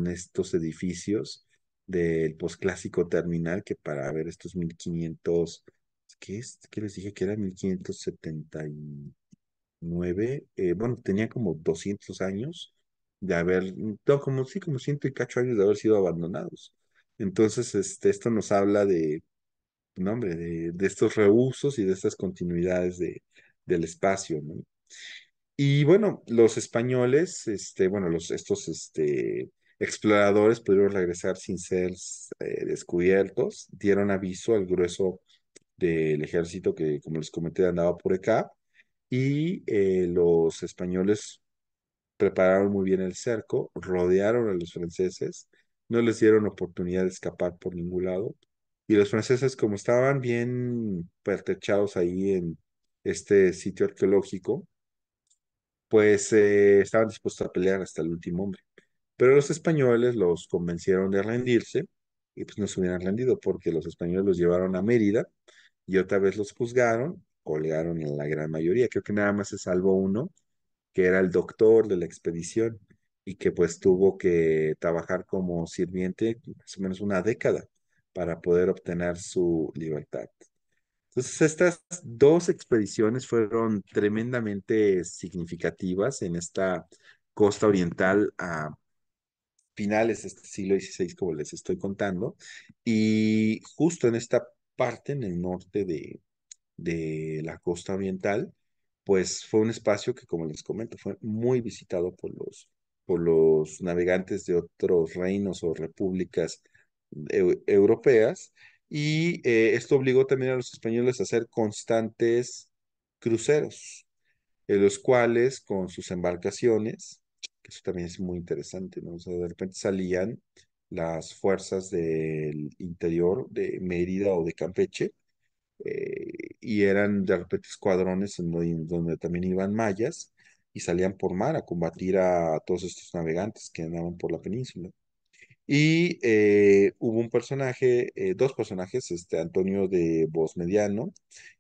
estos edificios del posclásico terminal que para ver estos 1500, ¿qué es? les dije que era 1570? Y nueve, eh, bueno, tenía como 200 años de haber, mm, no, como sí, como ciento y cacho años de haber sido abandonados. Entonces, este, esto nos habla de, nombre de, estos reusos y de estas continuidades de, del espacio, Y bueno, los españoles, este, bueno, los, estos este, exploradores pudieron regresar sin ser eh, descubiertos, dieron aviso al grueso del ejército que, como les comenté, andaba por acá, y eh, los españoles prepararon muy bien el cerco, rodearon a los franceses, no les dieron oportunidad de escapar por ningún lado. Y los franceses, como estaban bien pertrechados ahí en este sitio arqueológico, pues eh, estaban dispuestos a pelear hasta el último hombre. Pero los españoles los convencieron de rendirse y pues no se hubieran rendido porque los españoles los llevaron a Mérida y otra vez los juzgaron colgaron en la gran mayoría. Creo que nada más se salvó uno, que era el doctor de la expedición y que pues tuvo que trabajar como sirviente más o menos una década para poder obtener su libertad. Entonces, estas dos expediciones fueron tremendamente significativas en esta costa oriental a finales del este siglo XVI, como les estoy contando, y justo en esta parte, en el norte de, de la costa oriental, pues fue un espacio que, como les comento, fue muy visitado por los, por los navegantes de otros reinos o repúblicas europeas. Y eh, esto obligó también a los españoles a hacer constantes cruceros, en los cuales con sus embarcaciones, que eso también es muy interesante, ¿no? de repente salían las fuerzas del interior de Mérida o de Campeche eh, y eran de repente escuadrones donde, también iban mayas y salían por mar a combatir a, todos estos navegantes que andaban por la península. Y eh, hubo un personaje, eh, dos personajes, este, Antonio de Mediano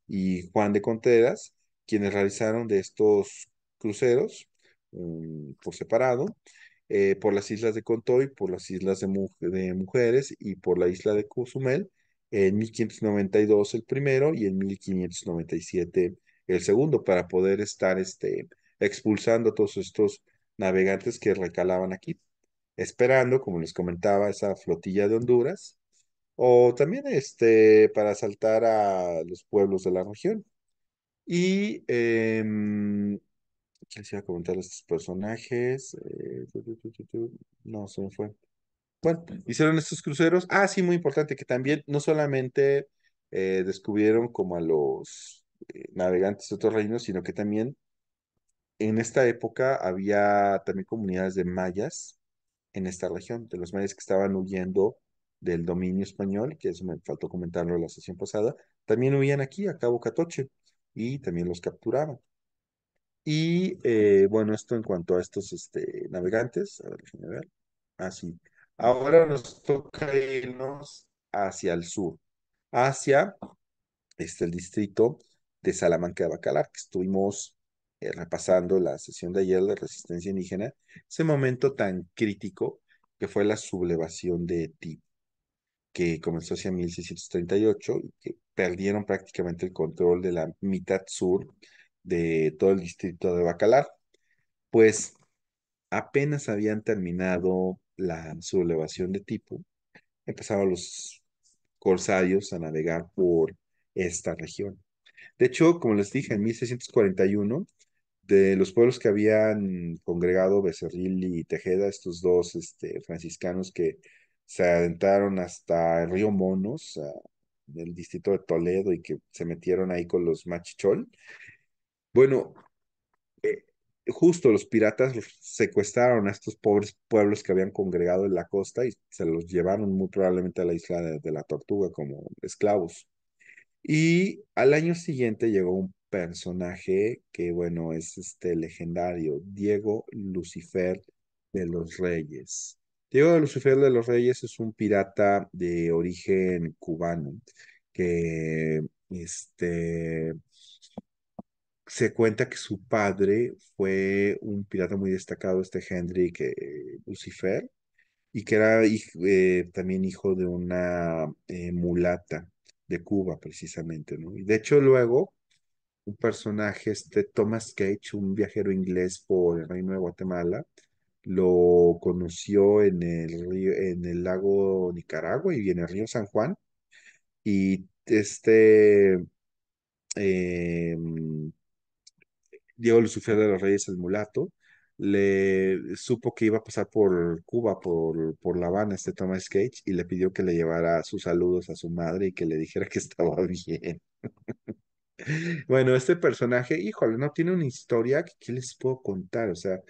y Juan de Conteras, quienes realizaron de estos cruceros mm, por separado, por las islas de Contoy, por las islas de, de, Mujeres y por la isla de Cozumel, en 1592 el primero y en 1597 el segundo, para poder estar este, expulsando a todos estos navegantes que recalaban aquí, esperando, como les comentaba, esa flotilla de Honduras, o también este, para asaltar a los pueblos de la región. Y, em, les iba a comentar a estos personajes? Eh, no, se me fue. Bueno, hicieron estos cruceros. Ah, sí, muy importante, que también no solamente eh, descubrieron como a los eh, navegantes de otros reinos, sino que también en esta época había también comunidades de mayas en esta región, de los mayas que estaban huyendo del dominio español, que eso me faltó comentarlo la sesión pasada, también huían aquí a Cabo Catoche y también los capturaban. Y eh, bueno, esto en cuanto a estos este, navegantes, a ver, general. Ah, sí. Ahora nos toca irnos hacia el sur, hacia este, el distrito de Salamanca de Bacalar, que estuvimos eh, repasando la sesión de ayer de resistencia indígena, ese momento tan crítico que fue la sublevación de tip que comenzó hacia 1638 y que perdieron prácticamente el control de la mitad sur de todo el distrito de Bacalar. Pues apenas habían terminado la sublevación de tipo, empezaron los corsarios a navegar por esta región. De hecho, como les dije, en 1641, de los pueblos que habían congregado Becerril y Tejeda, estos dos este, franciscanos que se adentraron hasta el río Monos, del distrito de Toledo, y que se metieron ahí con los machichol. Bueno, eh, justo los piratas secuestraron a estos pobres pueblos que habían congregado en la costa y se los llevaron muy probablemente a la isla de, la tortuga como esclavos. Y al año siguiente llegó un personaje que, bueno, es este legendario, Diego Lucifer de los Reyes. Diego Lucifer de los Reyes es un pirata de origen cubano que este, se cuenta que su padre fue un pirata muy destacado, este Hendrik eh, Lucifer, y que era eh, también hijo de una eh, mulata de Cuba, precisamente, ¿no? Y de hecho luego, un personaje, este Thomas Cage, un viajero inglés por el Reino de Guatemala, lo conoció en el, río, en el lago Nicaragua y en el río San Juan, y este... Em, Diego Lucifer de los Reyes, el mulato, le supo que iba a pasar por Cuba, por, por La Habana, este Thomas Cage, y le pidió que le llevara sus saludos a su madre y que le dijera que estaba bien. bueno, este personaje, híjole, no tiene una historia que les puedo contar, o sea,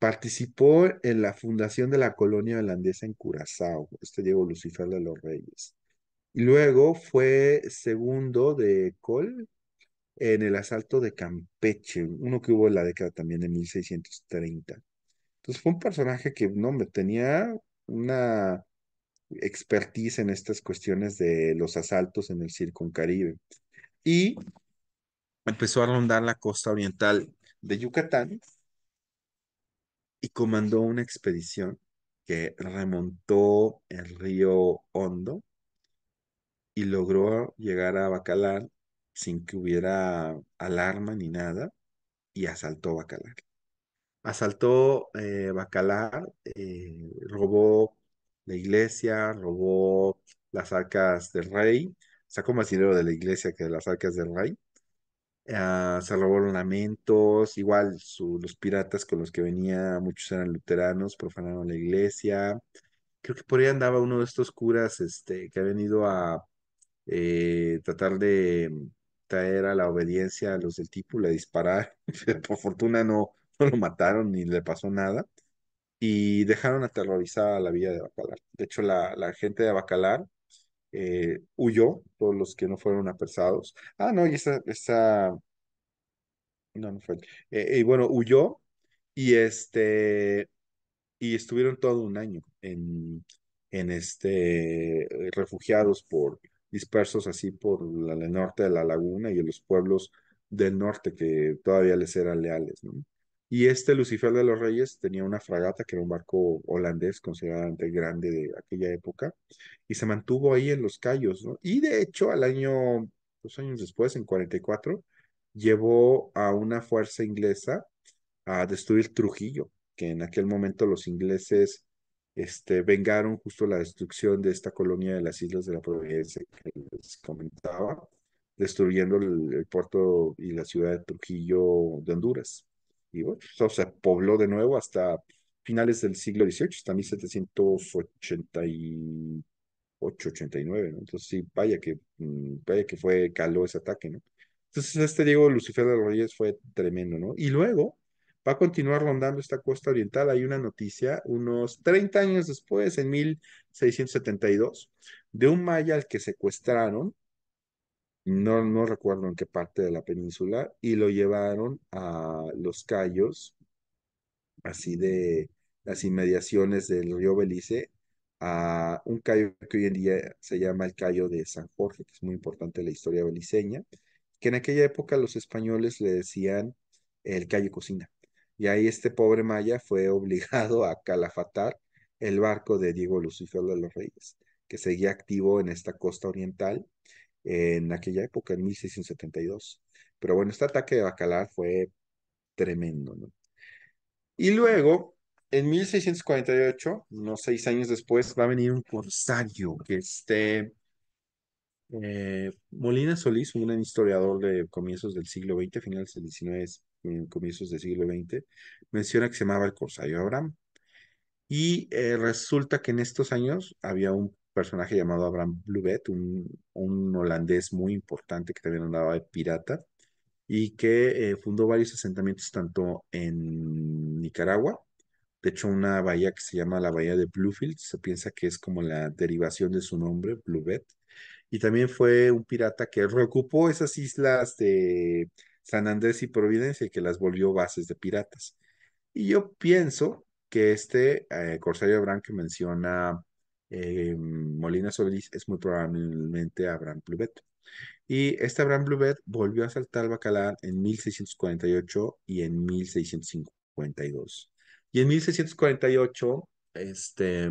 participó en la fundación de la colonia holandesa en Curazao, este Diego Lucifer de los Reyes. Y luego fue segundo de Col, en el asalto de Campeche, uno que hubo en la década también de 1630. Entonces fue un personaje que, no, tenía una expertise en estas cuestiones de los asaltos en el Circuncaribe. Y empezó a rondar la costa oriental de Yucatán y comandó una expedición que remontó el río Hondo y logró llegar a Bacalar sin que hubiera alarma ni nada, y asaltó Bacalar. Asaltó eh, Bacalar, eh, robó la iglesia, robó las arcas del rey, sacó más dinero de la iglesia que de las arcas del rey. Ah, se robó ornamentos, igual los piratas con los que venía, muchos eran luteranos, profanaron la iglesia. Creo que por ahí andaba uno de estos curas este, que ha venido a eh, tratar de era la obediencia a los del tipo, le dispararon, por fortuna no, no lo mataron ni le pasó nada, y dejaron aterrorizada la villa de Bacalar. De hecho, la, la gente de Bacalar eh, huyó, todos los que no fueron apresados. Ah, no, y esa, esa, no, no fue. Eh, eh, y bueno, huyó y este, y estuvieron todo un año en, en este, refugiados por, dispersos así por el norte de la laguna y en los pueblos del norte que todavía les eran leales. ¿no? Y este Lucifer de los Reyes tenía una fragata que era un barco holandés considerablemente grande de aquella época y se mantuvo ahí en los callos. ¿no? Y de hecho, al año, dos años después, en 44, llevó a una fuerza inglesa a destruir Trujillo, que en aquel momento los ingleses este, vengaron justo la destrucción de esta colonia de las Islas de la Providencia que les comentaba, destruyendo el, puerto y la ciudad de Trujillo de Honduras. Y bueno, pues, se pobló de nuevo hasta finales del siglo XVIII, hasta 1788, 89, ¿no? Entonces sí, vaya que, mm, vaya que fue, caló ese ataque, ¿no? Entonces este Diego Lucifer de los Reyes fue tremendo, ¿no? Y luego, va a continuar rondando esta costa oriental. Hay una noticia, unos 30 años después, en 1672, de un maya al que secuestraron, no, recuerdo en qué parte de la península, y lo llevaron a los Cayos, así de las inmediaciones del río Belice, a un cayo que hoy en día se llama el Cayo de San Jorge, que es muy importante en la historia beliceña, que en aquella época los españoles le decían el Cayo Cocina. Y ahí este pobre Maya fue obligado a calafatar el barco de Diego Lucifer de los Reyes, que seguía activo en esta costa oriental en aquella época, en 1672. Pero bueno, este ataque de Bacalar fue tremendo, ¿no? Y luego, en 1648, unos seis años después, va a venir un corsario que este eh, Molina Solís, un historiador de comienzos del siglo XX, finales del XIX, en comienzos del siglo XX, menciona que se llamaba el Corsario Abraham. Y eh, resulta que en estos años había un personaje llamado Abraham Bluebet, un, holandés muy importante que también andaba de pirata y que eh, fundó varios asentamientos tanto en Nicaragua, de hecho una bahía que se llama la bahía de Bluefield, se piensa que es como la derivación de su nombre, Bluebet, y también fue un pirata que reocupó esas islas de San Andrés y Providencia, que las volvió bases de piratas. Y yo pienso que este eh, Corsario Abraham que menciona eh, Molina Solís es muy probablemente Abraham Bluvet. Y este Abraham Bluvet volvió a asaltar Bacalar en 1648 y en 1652. Y en 1648 este,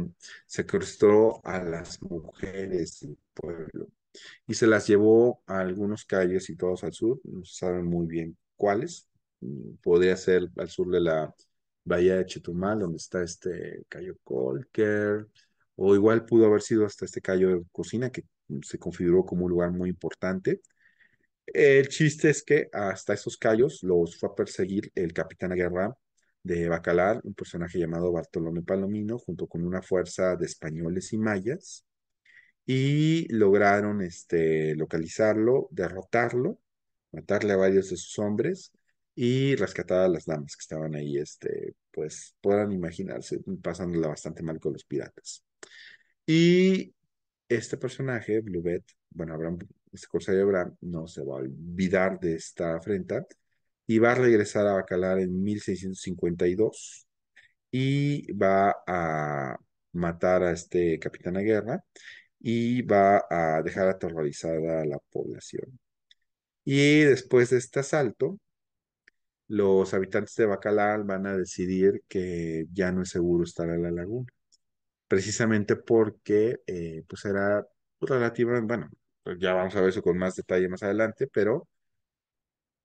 cruzó a las mujeres del pueblo y se las llevó a algunos calles y todos al sur, no se saben muy bien cuáles. Mm, podría ser al sur de la bahía de Chetumal, donde está este Cayo Colker, o igual pudo haber sido hasta este Cayo de Cocina, que se configuró como un lugar muy importante. El chiste es que hasta esos callos los fue a perseguir el capitán Guerra de Bacalar, un personaje llamado Bartolomé Palomino, junto con una fuerza de españoles y mayas, y lograron este, localizarlo, derrotarlo, matarle a varios de sus hombres y rescatar a las damas que estaban ahí, este, pues puedan imaginarse pasándola bastante mal con los piratas. Y este personaje, Bluebeard, bueno, este corsario Abraham no se va a olvidar de esta afrenta y va a regresar a Bacalar en 1652 y va a matar a este capitán de guerra y va a dejar aterrorizada a la población. Y después de este asalto, los habitantes de Bacalar van a decidir que ya no es seguro estar en la laguna, precisamente porque eh, pues era relativamente, bueno, pues, ya vamos a ver eso con más detalle más adelante, pero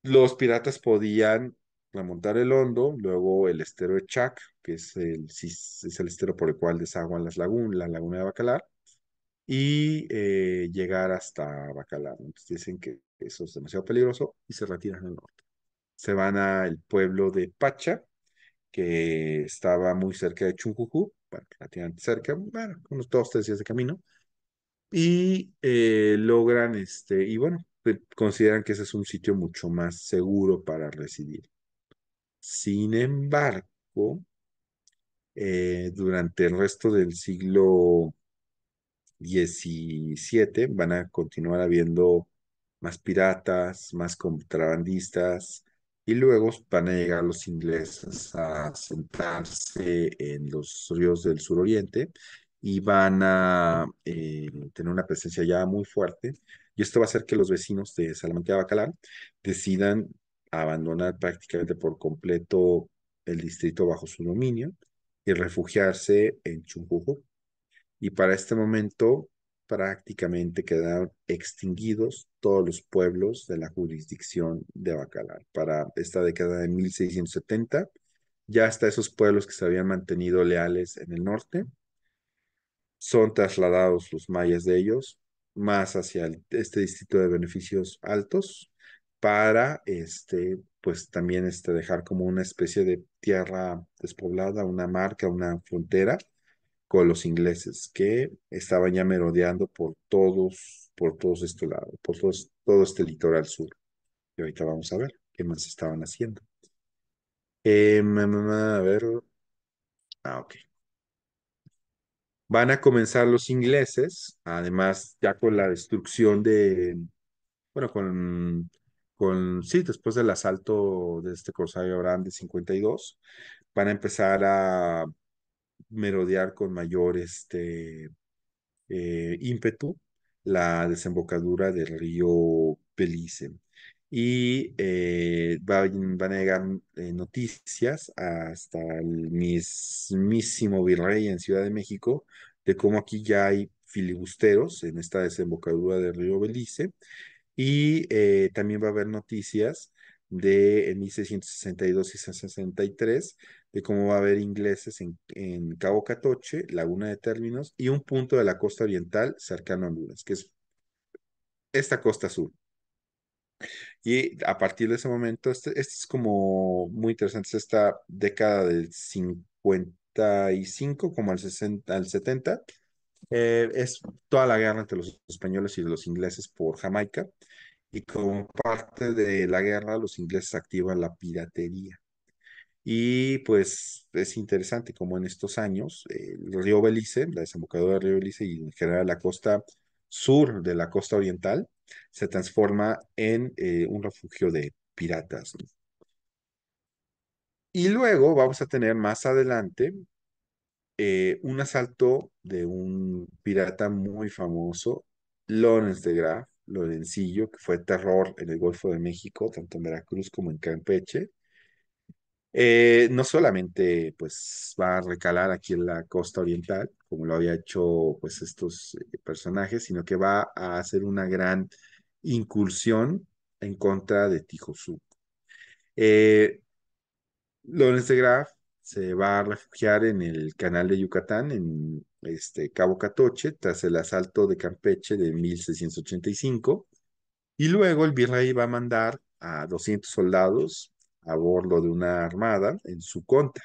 los piratas podían remontar el hondo, luego el estero de Chac, que es el, es el estero por el cual desaguan las lagunas, la laguna de Bacalar, y eh, llegar hasta Bacalar. Entonces dicen que eso es demasiado peligroso y se retiran al norte. Se van al pueblo de Pacha, que estaba muy cerca de Chunjujú, relativamente cerca, bueno, todos dos, tres días de camino, y eh, logran, este, y bueno, pues, consideran que ese es un sitio mucho más seguro para residir. Sin embargo, eh, durante el resto del siglo 17 van a continuar habiendo más piratas, más contrabandistas, y luego van a llegar los ingleses a sentarse en los ríos del suroriente y van a eh, tener una presencia ya muy fuerte. Y esto va a hacer que los vecinos de Salamanca y Bacalar decidan abandonar prácticamente por completo el distrito bajo su dominio y refugiarse en Chuncuco y para este momento prácticamente quedaron extinguidos todos los pueblos de la jurisdicción de Bacalar. Para esta década de 1670, ya hasta esos pueblos que se habían mantenido leales en el norte, son trasladados los mayas de ellos más hacia este distrito de beneficios altos para este pues también este dejar como una especie de tierra despoblada, una marca, una frontera con los ingleses que estaban ya merodeando por todos, por todos este lado, por todo este litoral sur. Y ahorita vamos a ver qué más estaban haciendo. Eh, a ver. Ah, ok. Van a comenzar los ingleses, además ya con la destrucción de, bueno, con, con, sí, después del asalto de este corsario Abraham de 52, van a empezar a merodear con mayor este, eh, ímpetu la desembocadura del río Belice. Y eh, van, a llegar eh, noticias hasta el mismísimo virrey en Ciudad de México de cómo aquí ya hay filibusteros en esta desembocadura del río Belice. Y también va a haber noticias de en 1662 y 63 de cómo va a haber ingleses en, Cabo Catoche, Laguna de Términos y un punto de la costa oriental cercano a Honduras, que es esta costa sur. Y a partir de ese momento, este, este es como muy interesante, esta década del 55 como al, 60, al 70, eh, es toda la guerra entre los españoles y los ingleses por Jamaica. Y como parte de la guerra, los ingleses activan la piratería. Y pues es interesante como en estos años eh, el río Belice, la desembocadura del río Belice y en general la costa sur de la costa oriental se transforma en eh, un refugio de piratas. Y luego vamos a tener más adelante eh, un asalto de un pirata muy famoso, Lorenz de Graaf, Lorencillo, que fue terror en el Golfo de México, tanto en Veracruz como en Campeche, eh, no solamente pues va a recalar aquí en la costa oriental, como lo había hecho pues estos eh, personajes, sino que va a hacer una gran incursión en contra de Tijosú. Eh, Lorenz de Graaf se va a refugiar en el canal de Yucatán, en este, Cabo Catoche, tras el asalto de Campeche de 1685. Y luego el virrey va a mandar a 200 soldados a bordo de una armada en su contra.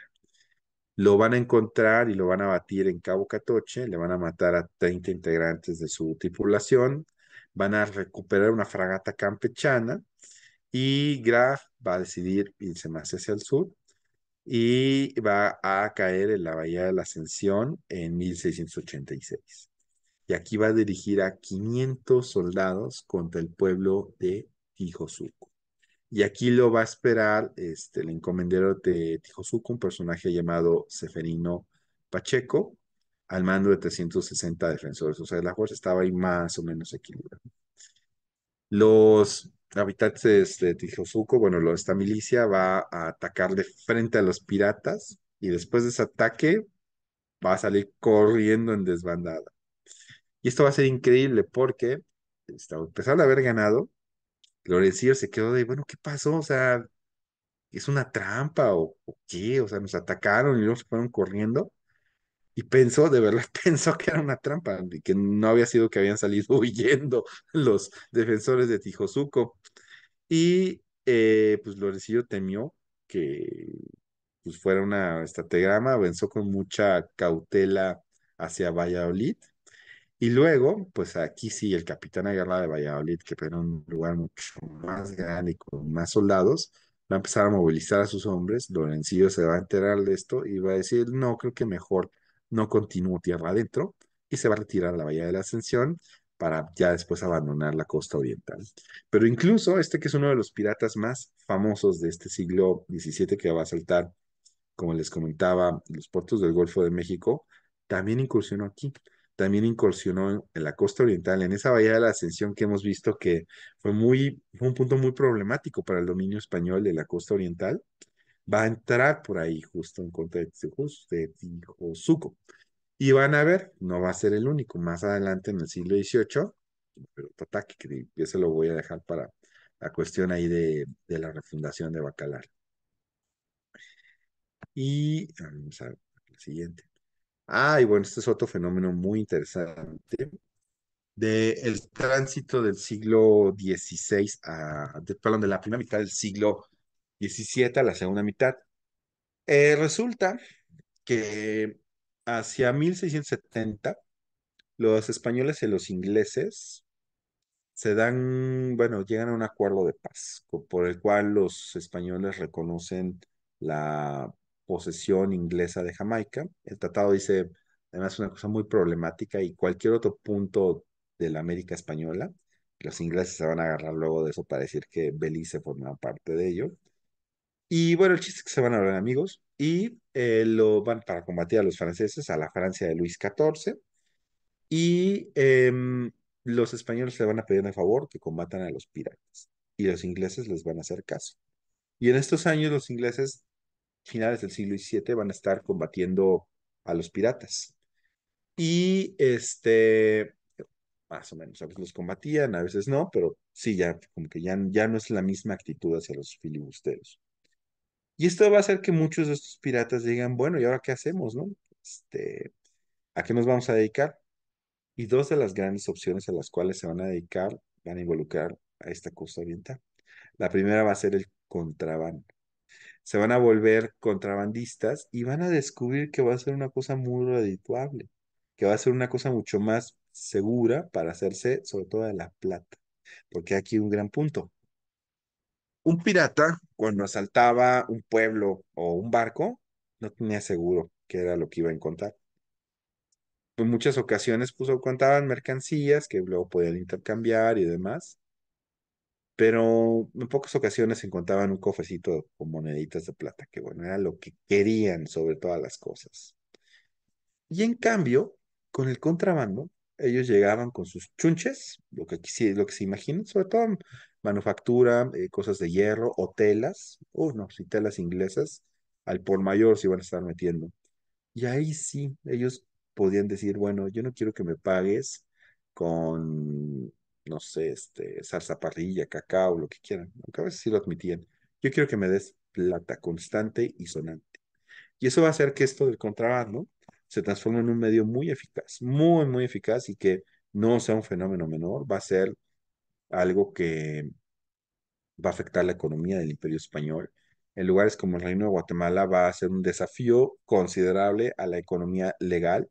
Lo van a encontrar y lo van a batir en Cabo Catoche, le van a matar a 30 integrantes de su tripulación, van a recuperar una fragata campechana y Graf va a decidir irse más hacia el sur y va a caer en la Bahía de la Ascensión en 1686. Y aquí va a dirigir a 500 soldados contra el pueblo de Tijosuco. Y aquí lo va a esperar este, el encomendero de Tijosuco, un personaje llamado Seferino Pacheco, al mando de 360 defensores. O sea, la fuerza estaba ahí más o menos equilibrada. Los habitantes de Tijosuco, bueno, esta milicia va a atacar de frente a los piratas y después de ese ataque va a salir corriendo en desbandada. Y esto va a ser increíble porque, este, a pesar de haber ganado, Lorencillo se quedó de, bueno, ¿qué pasó? O sea, ¿es una trampa o, qué? O sea, nos atacaron y luego fueron corriendo. Y pensó, de verdad, pensó que era una trampa, y que no había sido que habían salido huyendo los defensores de Tijosuco. Y eh, pues Lorencillo temió que pues, fuera una estrategrama, avanzó con mucha cautela hacia Valladolid y luego, pues aquí sí, el capitán Aguilar de Valladolid, que era un lugar mucho más grande y con más soldados, va a empezar a movilizar a sus hombres. Lorencillo se va a enterar de esto y va a decir, no, creo que mejor no continúo tierra adentro y se va a retirar a la Bahía de la Ascensión para ya después abandonar la costa oriental. Pero incluso este que es uno de los piratas más famosos de este siglo XVII que va a saltar, como les comentaba, los puertos del Golfo de México, también incursionó aquí también incursionó en, la costa oriental, en esa bahía de la Ascensión que hemos visto que fue, muy, fue un punto muy problemático para el dominio español de la costa oriental, va a entrar por ahí justo en contra de, Tijuzuco. Y van a ver, no va a ser el único, más adelante en el siglo XVIII, pero ataque que se lo voy a dejar para la cuestión ahí de, de la refundación de Bacalar. Y vamos a ver, el siguiente. Ah, y bueno, este es otro fenómeno muy interesante De el tránsito del siglo XVI a, perdón, de la primera mitad del siglo XVII a la segunda mitad. Eh, resulta que hacia 1670 los españoles y los ingleses se dan, bueno, llegan a un acuerdo de paz por el cual los españoles reconocen la posesión inglesa de Jamaica. El tratado dice, además, una cosa muy problemática y cualquier otro punto de la América Española, los ingleses se van a agarrar luego de eso para decir que Belice formaba parte de ello. Y bueno, el chiste es que se van a hablar amigos y eh, lo van para combatir a los franceses, a la Francia de Luis XIV. Y em, los españoles se van a pedir un favor que combatan a los piratas y los ingleses les van a hacer caso. Y en estos años los ingleses finales del siglo XVII van a estar combatiendo a los piratas. Y este, más o menos, a veces los combatían, a veces no, pero sí, ya como que ya, ya no es la misma actitud hacia los filibusteros. Y esto va a hacer que muchos de estos piratas digan, bueno, ¿y ahora qué hacemos, no? Este, ¿a qué nos vamos a dedicar? Y dos de las grandes opciones a las cuales se van a dedicar van a involucrar a esta costa oriental. La primera va a ser el contrabando se van a volver contrabandistas y van a descubrir que va a ser una cosa muy redituable, que va a ser una cosa mucho más segura para hacerse sobre todo de la plata. Porque aquí un gran punto. Un pirata, cuando asaltaba un pueblo o un barco, no tenía seguro que era lo que iba a encontrar. En muchas ocasiones puso, contaban mercancías que luego podían intercambiar y demás, pero en pocas ocasiones encontraban un cofecito con moneditas de plata, que bueno, era lo que querían sobre todas las cosas. Y en cambio, con el contrabando, ellos llegaban con sus chunches, lo que, lo que se imaginan, sobre todo manufactura, eh, cosas de hierro o telas, o oh, uh, no, si telas inglesas, al por mayor se iban a estar metiendo. Y ahí sí, ellos podían decir, bueno, yo no quiero que me pagues con no sé, este, salsa parrilla, cacao, lo que quieran, aunque a veces sí lo admitían. Yo quiero que me des plata constante y sonante. Y eso va a hacer que esto del contrabando se transforme en un medio muy eficaz, muy, muy eficaz y que no sea un fenómeno menor, va a ser algo que va a afectar la economía del imperio español. En lugares como el Reino de Guatemala va a ser un desafío considerable a la economía legal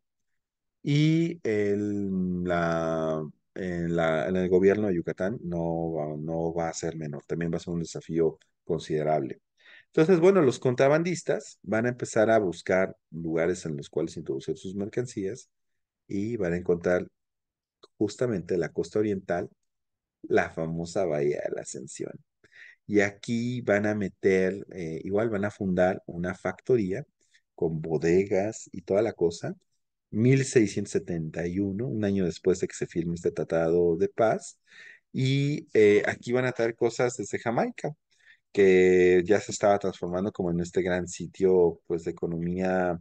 y el, la en, el gobierno de Yucatán no, no va a ser menor, también va a ser un desafío considerable. Entonces, bueno, los contrabandistas van a empezar a buscar lugares en los cuales introducir sus mercancías y van a encontrar justamente la costa oriental, la famosa Bahía de la Ascensión. Y aquí van a meter, eh, igual van a fundar una factoría con bodegas y toda la cosa, 1671, un año después de que se firme este tratado de paz. Y eh, aquí van a traer cosas desde Jamaica, que ya se estaba transformando como en este gran sitio pues, de economía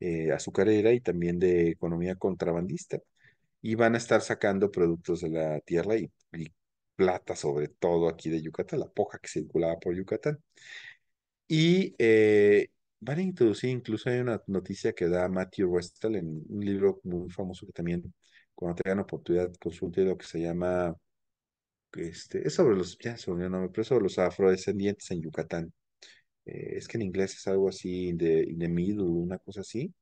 eh, azucarera y también de economía contrabandista. Y van a estar sacando productos de la tierra y, plata, sobre todo aquí de Yucatán, la poca que circulaba por Yucatán. Y eh, van a introducir, incluso hay una noticia que da Matthew Westall en un libro muy famoso que también, cuando tengan oportunidad, consulte lo que se llama, este, es sobre los, ya los afrodescendientes en Yucatán. Eh, es que en inglés es algo así, de, de una cosa así,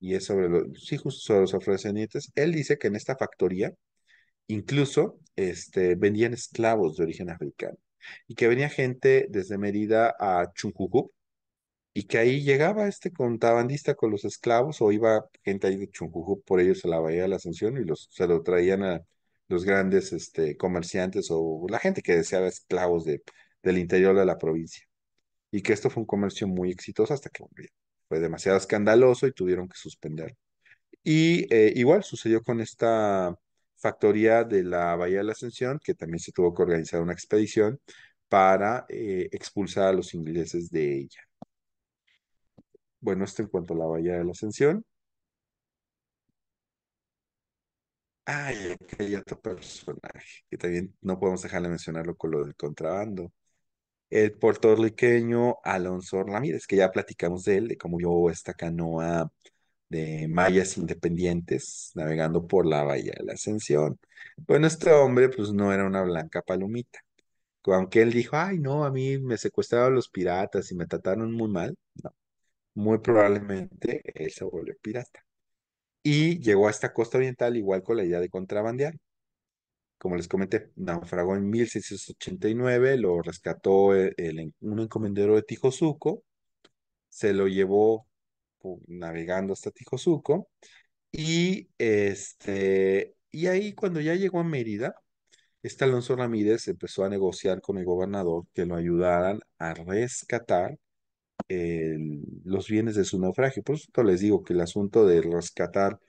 y es sobre los, sí, justo sobre los afrodescendientes. Él dice que en esta factoría, incluso, este, vendían esclavos de origen africano, y que venía gente desde Mérida a Chunjuju y que ahí llegaba este contrabandista con los esclavos o iba gente ahí de Chunjujú por ellos a la Bahía de la Ascensión y los, se lo traían a los grandes este, comerciantes o la gente que deseaba esclavos del interior de la provincia. Y que esto fue un comercio muy exitoso hasta que fue demasiado escandaloso y tuvieron que suspenderlo. Y eh, igual sucedió con esta factoría de la Bahía de la Ascensión, que también se tuvo que organizar una expedición para eh, expulsar a los ingleses de ella. Bueno, esto en cuanto a la bahía de la Ascensión. ¡Ay, qué personaje que también no podemos dejar de mencionarlo con lo del contrabando. El puertorriqueño Alonso Ramírez, que ya platicamos de él, de cómo llevó esta canoa de mayas independientes navegando por la bahía de la Ascensión. Bueno, este hombre pues no era una blanca palomita. Aunque él dijo, ay no, a mí me secuestraron los piratas y me trataron muy mal. No, muy probablemente él se volvió pirata. Y llegó a esta costa oriental igual con la idea de contrabandear. Como les comenté, naufragó en 1689, lo rescató eh, un encomendero de Tijosuco, se lo llevó navegando hasta Tijosuco y este y ahí cuando ya llegó a Mérida, este Alonso Ramírez empezó a negociar con el gobernador que lo ayudaran a rescatar los bienes de su naufragio. Por eso les digo que el asunto de rescatar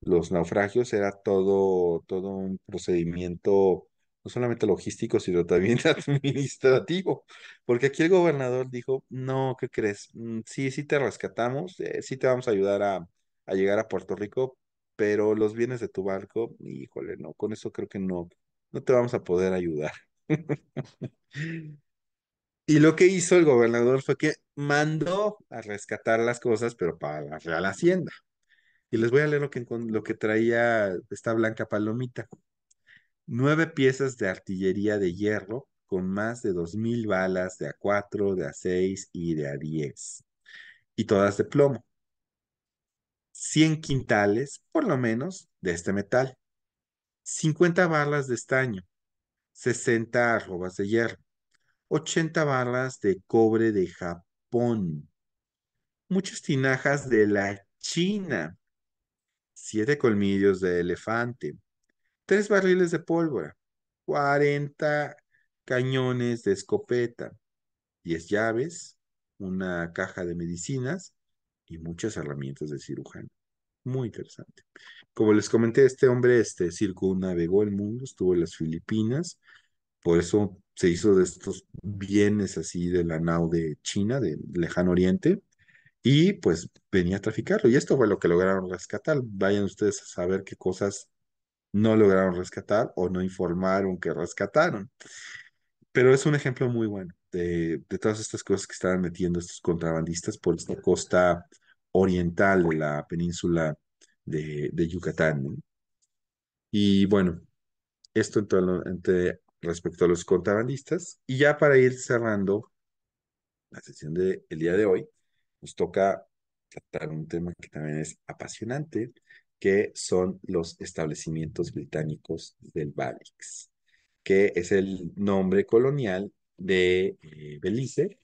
los naufragios era todo, todo un procedimiento no solamente logístico, sino también administrativo, porque aquí el gobernador dijo, no, ¿qué crees? Mm, sí, sí te rescatamos, eh, sí te vamos a ayudar a, a llegar a Puerto Rico, pero los bienes de tu barco, híjole, no, con eso creo que no, no te vamos a poder ayudar. Y lo que hizo el gobernador fue que mandó a rescatar las cosas, pero para la Real Hacienda. Y les voy a leer lo que, lo que traía esta blanca palomita. Nueve piezas de artillería de hierro con más de dos mil balas de A4, de A6 y de A10. Y todas de plomo. Cien quintales, por lo menos, de este metal. Cincuenta balas de estaño. 60 arrobas de hierro. 80 barras de cobre de Japón, muchas tinajas de la China, siete colmillos de elefante, tres barriles de pólvora, 40 cañones de escopeta, 10 llaves, una caja de medicinas y muchas herramientas de cirujano. Muy interesante. Como les comenté, este hombre este, circunnavegó el mundo, estuvo en las Filipinas, por eso se hizo de estos bienes así de la nao de China, del lejano oriente, y pues venía a traficarlo. Y esto fue lo que lograron rescatar. Vayan ustedes a saber qué cosas no lograron rescatar o no informaron que rescataron. Pero es un ejemplo muy bueno de, todas estas cosas que estaban metiendo estos contrabandistas por esta costa oriental de la península de, Yucatán. Y bueno, esto en, todo, lo respecto a los contrabandistas. Y ya para ir cerrando la sesión del día de hoy, nos toca tratar un tema que también es apasionante, que son los establecimientos británicos del Balix, que es el nombre colonial de eh, Belice.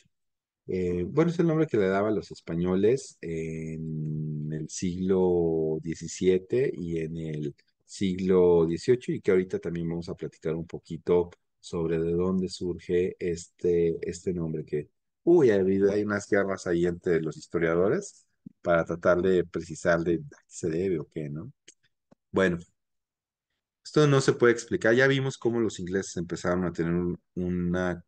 Eh, bueno, es el nombre que le daban los españoles en el siglo XVII y en el siglo XVIII y que ahorita también vamos a platicar un poquito sobre de dónde surge este, este nombre que, uy, hay unas guerras ahí entre los historiadores para tratar de precisar de a qué se debe o qué, ¿no? Bueno, esto no se puede explicar. Ya vimos cómo los ingleses empezaron a tener una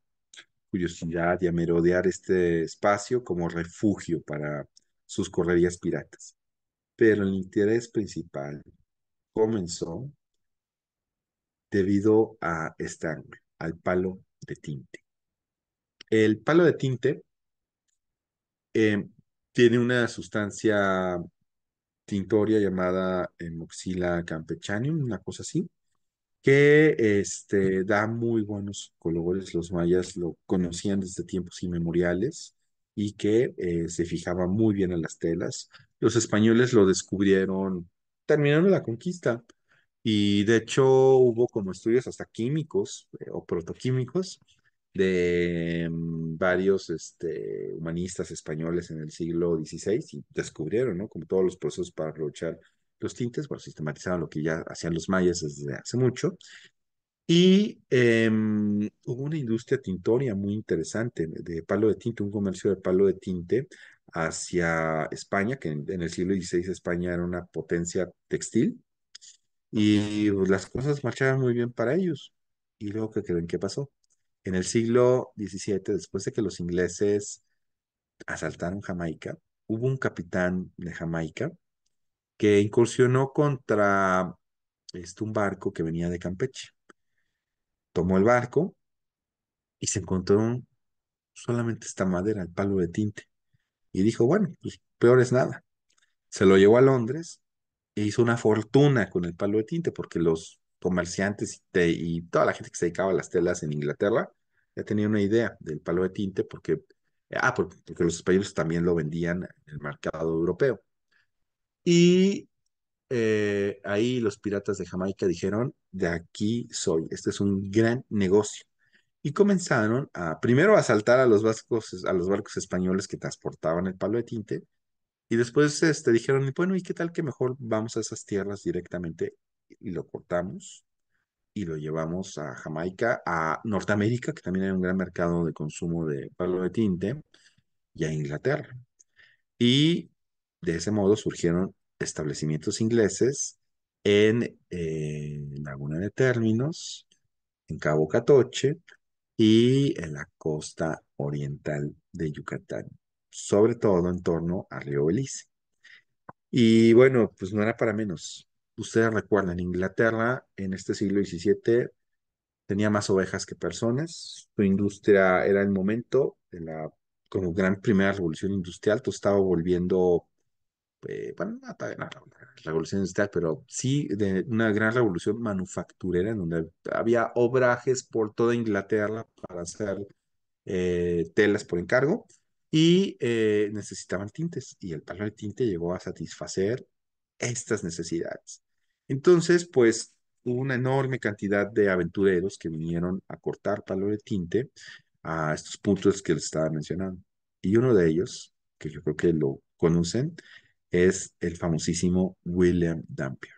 curiosidad y a merodear este espacio como refugio para sus correrías piratas. Pero el interés principal comenzó debido a este ángulo, al palo de tinte. El palo de tinte eh, tiene una sustancia tintoria llamada eh, Moxila campechanium, una cosa así, que este, da muy buenos colores. Los mayas lo conocían desde tiempos inmemoriales y que eh, se fijaba muy bien en las telas. Los españoles lo descubrieron terminaron la conquista. Y de hecho hubo como estudios hasta químicos eh, o protoquímicos de mm, varios este, humanistas españoles en el siglo XVI y descubrieron, ¿no? Como todos los procesos para aprovechar los tintes, bueno, sistematizaron lo que ya hacían los mayas desde hace mucho. Y em, hubo una industria tintoria muy interesante de palo de tinte, un comercio de palo de tinte hacia España, que en, el siglo XVI España era una potencia textil, y pues, las cosas marchaban muy bien para ellos. ¿Y luego qué creen que pasó? En el siglo XVII, después de que los ingleses asaltaron Jamaica, hubo un capitán de Jamaica que incursionó contra este, un barco que venía de Campeche. Tomó el barco y se encontró solamente esta madera, el palo de tinte. Y dijo, bueno, pues, peor es nada. Se lo llevó a Londres e hizo una fortuna con el palo de tinte, porque los comerciantes y, toda la gente que se dedicaba a las telas en Inglaterra ya tenía una idea del palo de tinte, porque, ah, los españoles también lo vendían en el mercado europeo. Y eh, ahí los piratas de Jamaica dijeron, de aquí soy, este es un gran negocio y comenzaron a primero a asaltar a los barcos, a los barcos españoles que transportaban el palo de tinte, y después este, dijeron, bueno, ¿y qué tal que mejor vamos a esas tierras directamente y lo cortamos y lo llevamos a Jamaica, a Norteamérica, que también hay un gran mercado de consumo de palo de tinte, y a Inglaterra. Y de ese modo surgieron establecimientos ingleses en eh, Laguna de Términos, en Cabo Catoche, y en la costa oriental de Yucatán, sobre todo en torno a Río Belice. Y bueno, pues no era para menos. Ustedes recuerdan, Inglaterra en este siglo XVII tenía más ovejas que personas, su industria era el momento de la, con la gran primera revolución industrial, todo estaba volviendo eh, bueno, la, revolución industrial, pero sí de una gran revolución manufacturera en donde había obrajes por toda Inglaterra para hacer eh, telas por encargo y eh, necesitaban tintes y el palo de tinte llegó a satisfacer estas necesidades. Entonces, pues hubo una enorme cantidad de aventureros que vinieron a cortar palo de tinte a estos puntos que les estaba mencionando. Y uno de ellos, que yo creo que lo conocen, es el famosísimo William Dampier,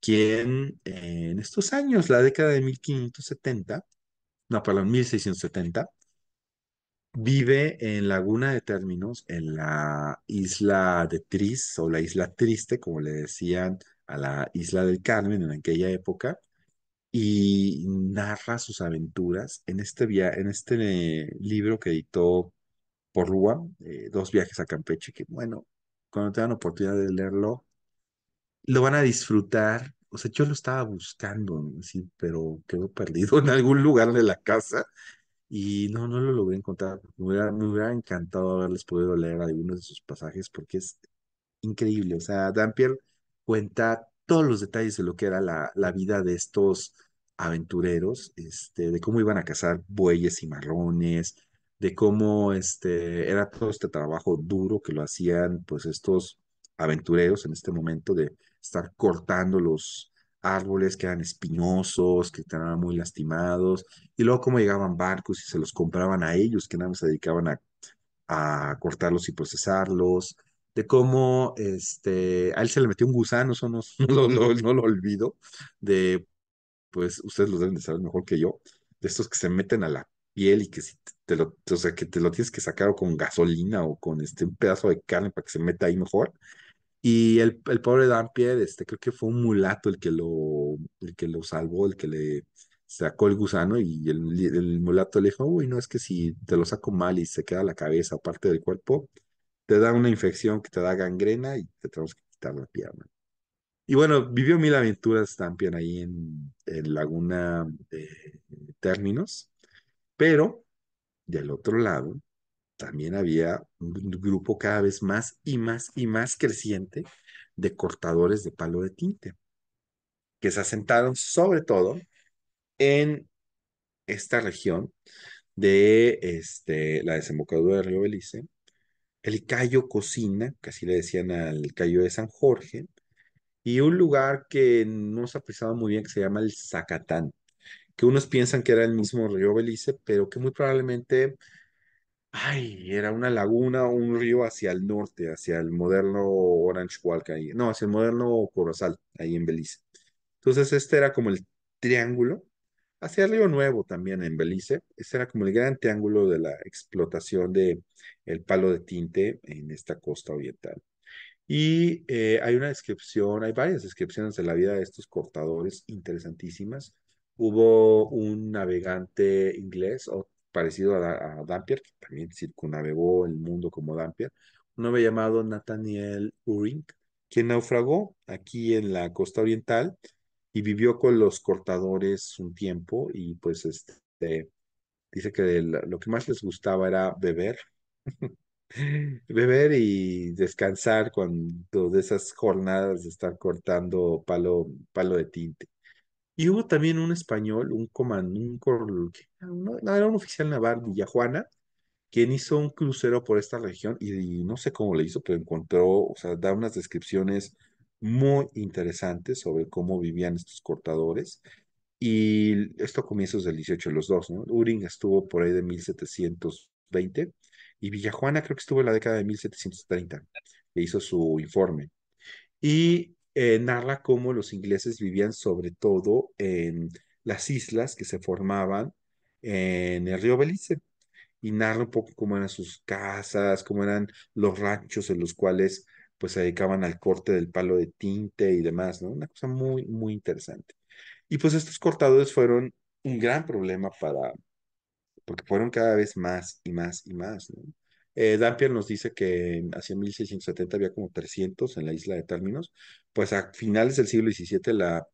quien eh, en estos años, la década de 1570, no, perdón, 1670, vive en Laguna de Términos, en la isla de Tris o la isla triste, como le decían a la isla del Carmen en aquella época, y narra sus aventuras en este, en este libro que editó por Rúa, eh, Dos viajes a Campeche, que bueno, cuando tengan oportunidad de leerlo, lo van a disfrutar. O sea, yo lo estaba buscando, sí, pero quedó perdido en algún lugar de la casa y no, no lo logré encontrar. Me hubiera, encantado haberles podido leer algunos de sus pasajes porque es increíble. O sea, Dampier cuenta todos los detalles de lo que era la, vida de estos aventureros, este, de cómo iban a cazar bueyes y marrones, de cómo este, era todo este trabajo duro que lo hacían pues estos aventureros en este momento de estar cortando los árboles que eran espinosos, que estaban muy lastimados, y luego cómo llegaban barcos y se los compraban a ellos, que nada más se dedicaban a, cortarlos y procesarlos, de cómo este, a él se le metió un gusano, eso no, no, no lo olvido, de, pues ustedes lo deben de saber mejor que yo, de estos que se meten a la piel y que si te lo, o sea, que te lo tienes que sacar con gasolina o con este, un pedazo de carne para que se meta ahí mejor. Y el, el pobre Dampier, este, creo que fue un mulato el que lo, el que lo salvó, el que le sacó el gusano y el, mulato le dijo, uy, no, es que si te lo saco mal y se queda la cabeza o parte del cuerpo, te da una infección que te da gangrena y te tenemos que quitar la pierna. Y bueno, vivió mil aventuras Dampier ahí en, en Laguna de Términos pero del otro lado, también había un grupo cada vez más y más y más creciente de cortadores de palo de tinte, que se asentaron sobre todo en esta región de este, la desembocadura del río Belice, el Cayo Cocina, que así le decían al Cayo de San Jorge, y un lugar que no se ha muy bien que se llama el Zacatán que unos piensan que era el mismo río Belice, pero que muy probablemente ay, era una laguna o un río hacia el norte, hacia el moderno Orange Walk, ahí, no, hacia el moderno Corozal, ahí en Belice. Entonces, este era como el triángulo, hacia el Río Nuevo también en Belice, este era como el gran triángulo de la explotación del el palo de tinte en esta costa oriental. Y eh, hay una descripción, hay varias descripciones de la vida de estos cortadores interesantísimas. Hubo un navegante inglés o parecido a, Dampier, que también circunnavegó el mundo como Dampier, un hombre llamado Nathaniel Uring, quien naufragó aquí en la costa oriental y vivió con los cortadores un tiempo y pues este dice que lo que más les gustaba era beber, beber y descansar cuando de esas jornadas de estar cortando palo, palo de tinte. Y hubo también un español, un comandante, un, era un oficial naval, Villajuana, quien hizo un crucero por esta región y, no sé cómo le hizo, pero encontró, o sea, da unas descripciones muy interesantes sobre cómo vivían estos cortadores. Y esto comienza desde del 18, los dos, ¿no? Uring estuvo por ahí de 1720 y Villajuana creo que estuvo en la década de 1730, que hizo su informe. Y eh, narra cómo los ingleses vivían sobre todo en las islas que se formaban en el río Belice y narra un poco cómo eran sus casas, cómo eran los ranchos en los cuales pues se dedicaban al corte del palo de tinte y demás, ¿no? Una cosa muy, muy interesante. Y pues estos cortadores fueron un gran problema para, porque fueron cada vez más y más y más, ¿no? Eh, Dampier nos dice que hacia 1670 había como 300 en la isla de Términos, pues a finales del siglo XVII, la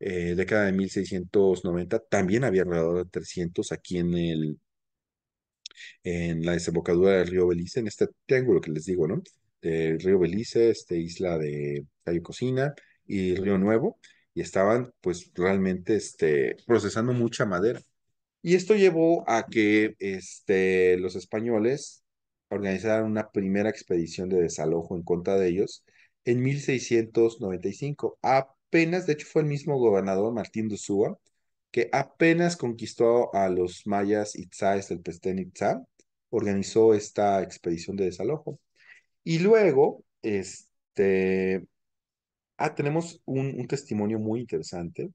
eh, década de 1690, también había alrededor de 300 aquí en el en la desembocadura del río Belice, en este triángulo que les digo, ¿no? El eh, río Belice, este isla de Cayo Cocina y Río Nuevo, y estaban pues realmente este, procesando mucha madera. Y esto llevó a que este, los españoles organizaron una primera expedición de desalojo en contra de ellos en 1695. Apenas, de hecho fue el mismo gobernador Martín de Súa que apenas conquistó a los mayas itzáes del Pestén Itzá, organizó esta expedición de desalojo. Y luego, este, ah, tenemos un, testimonio muy interesante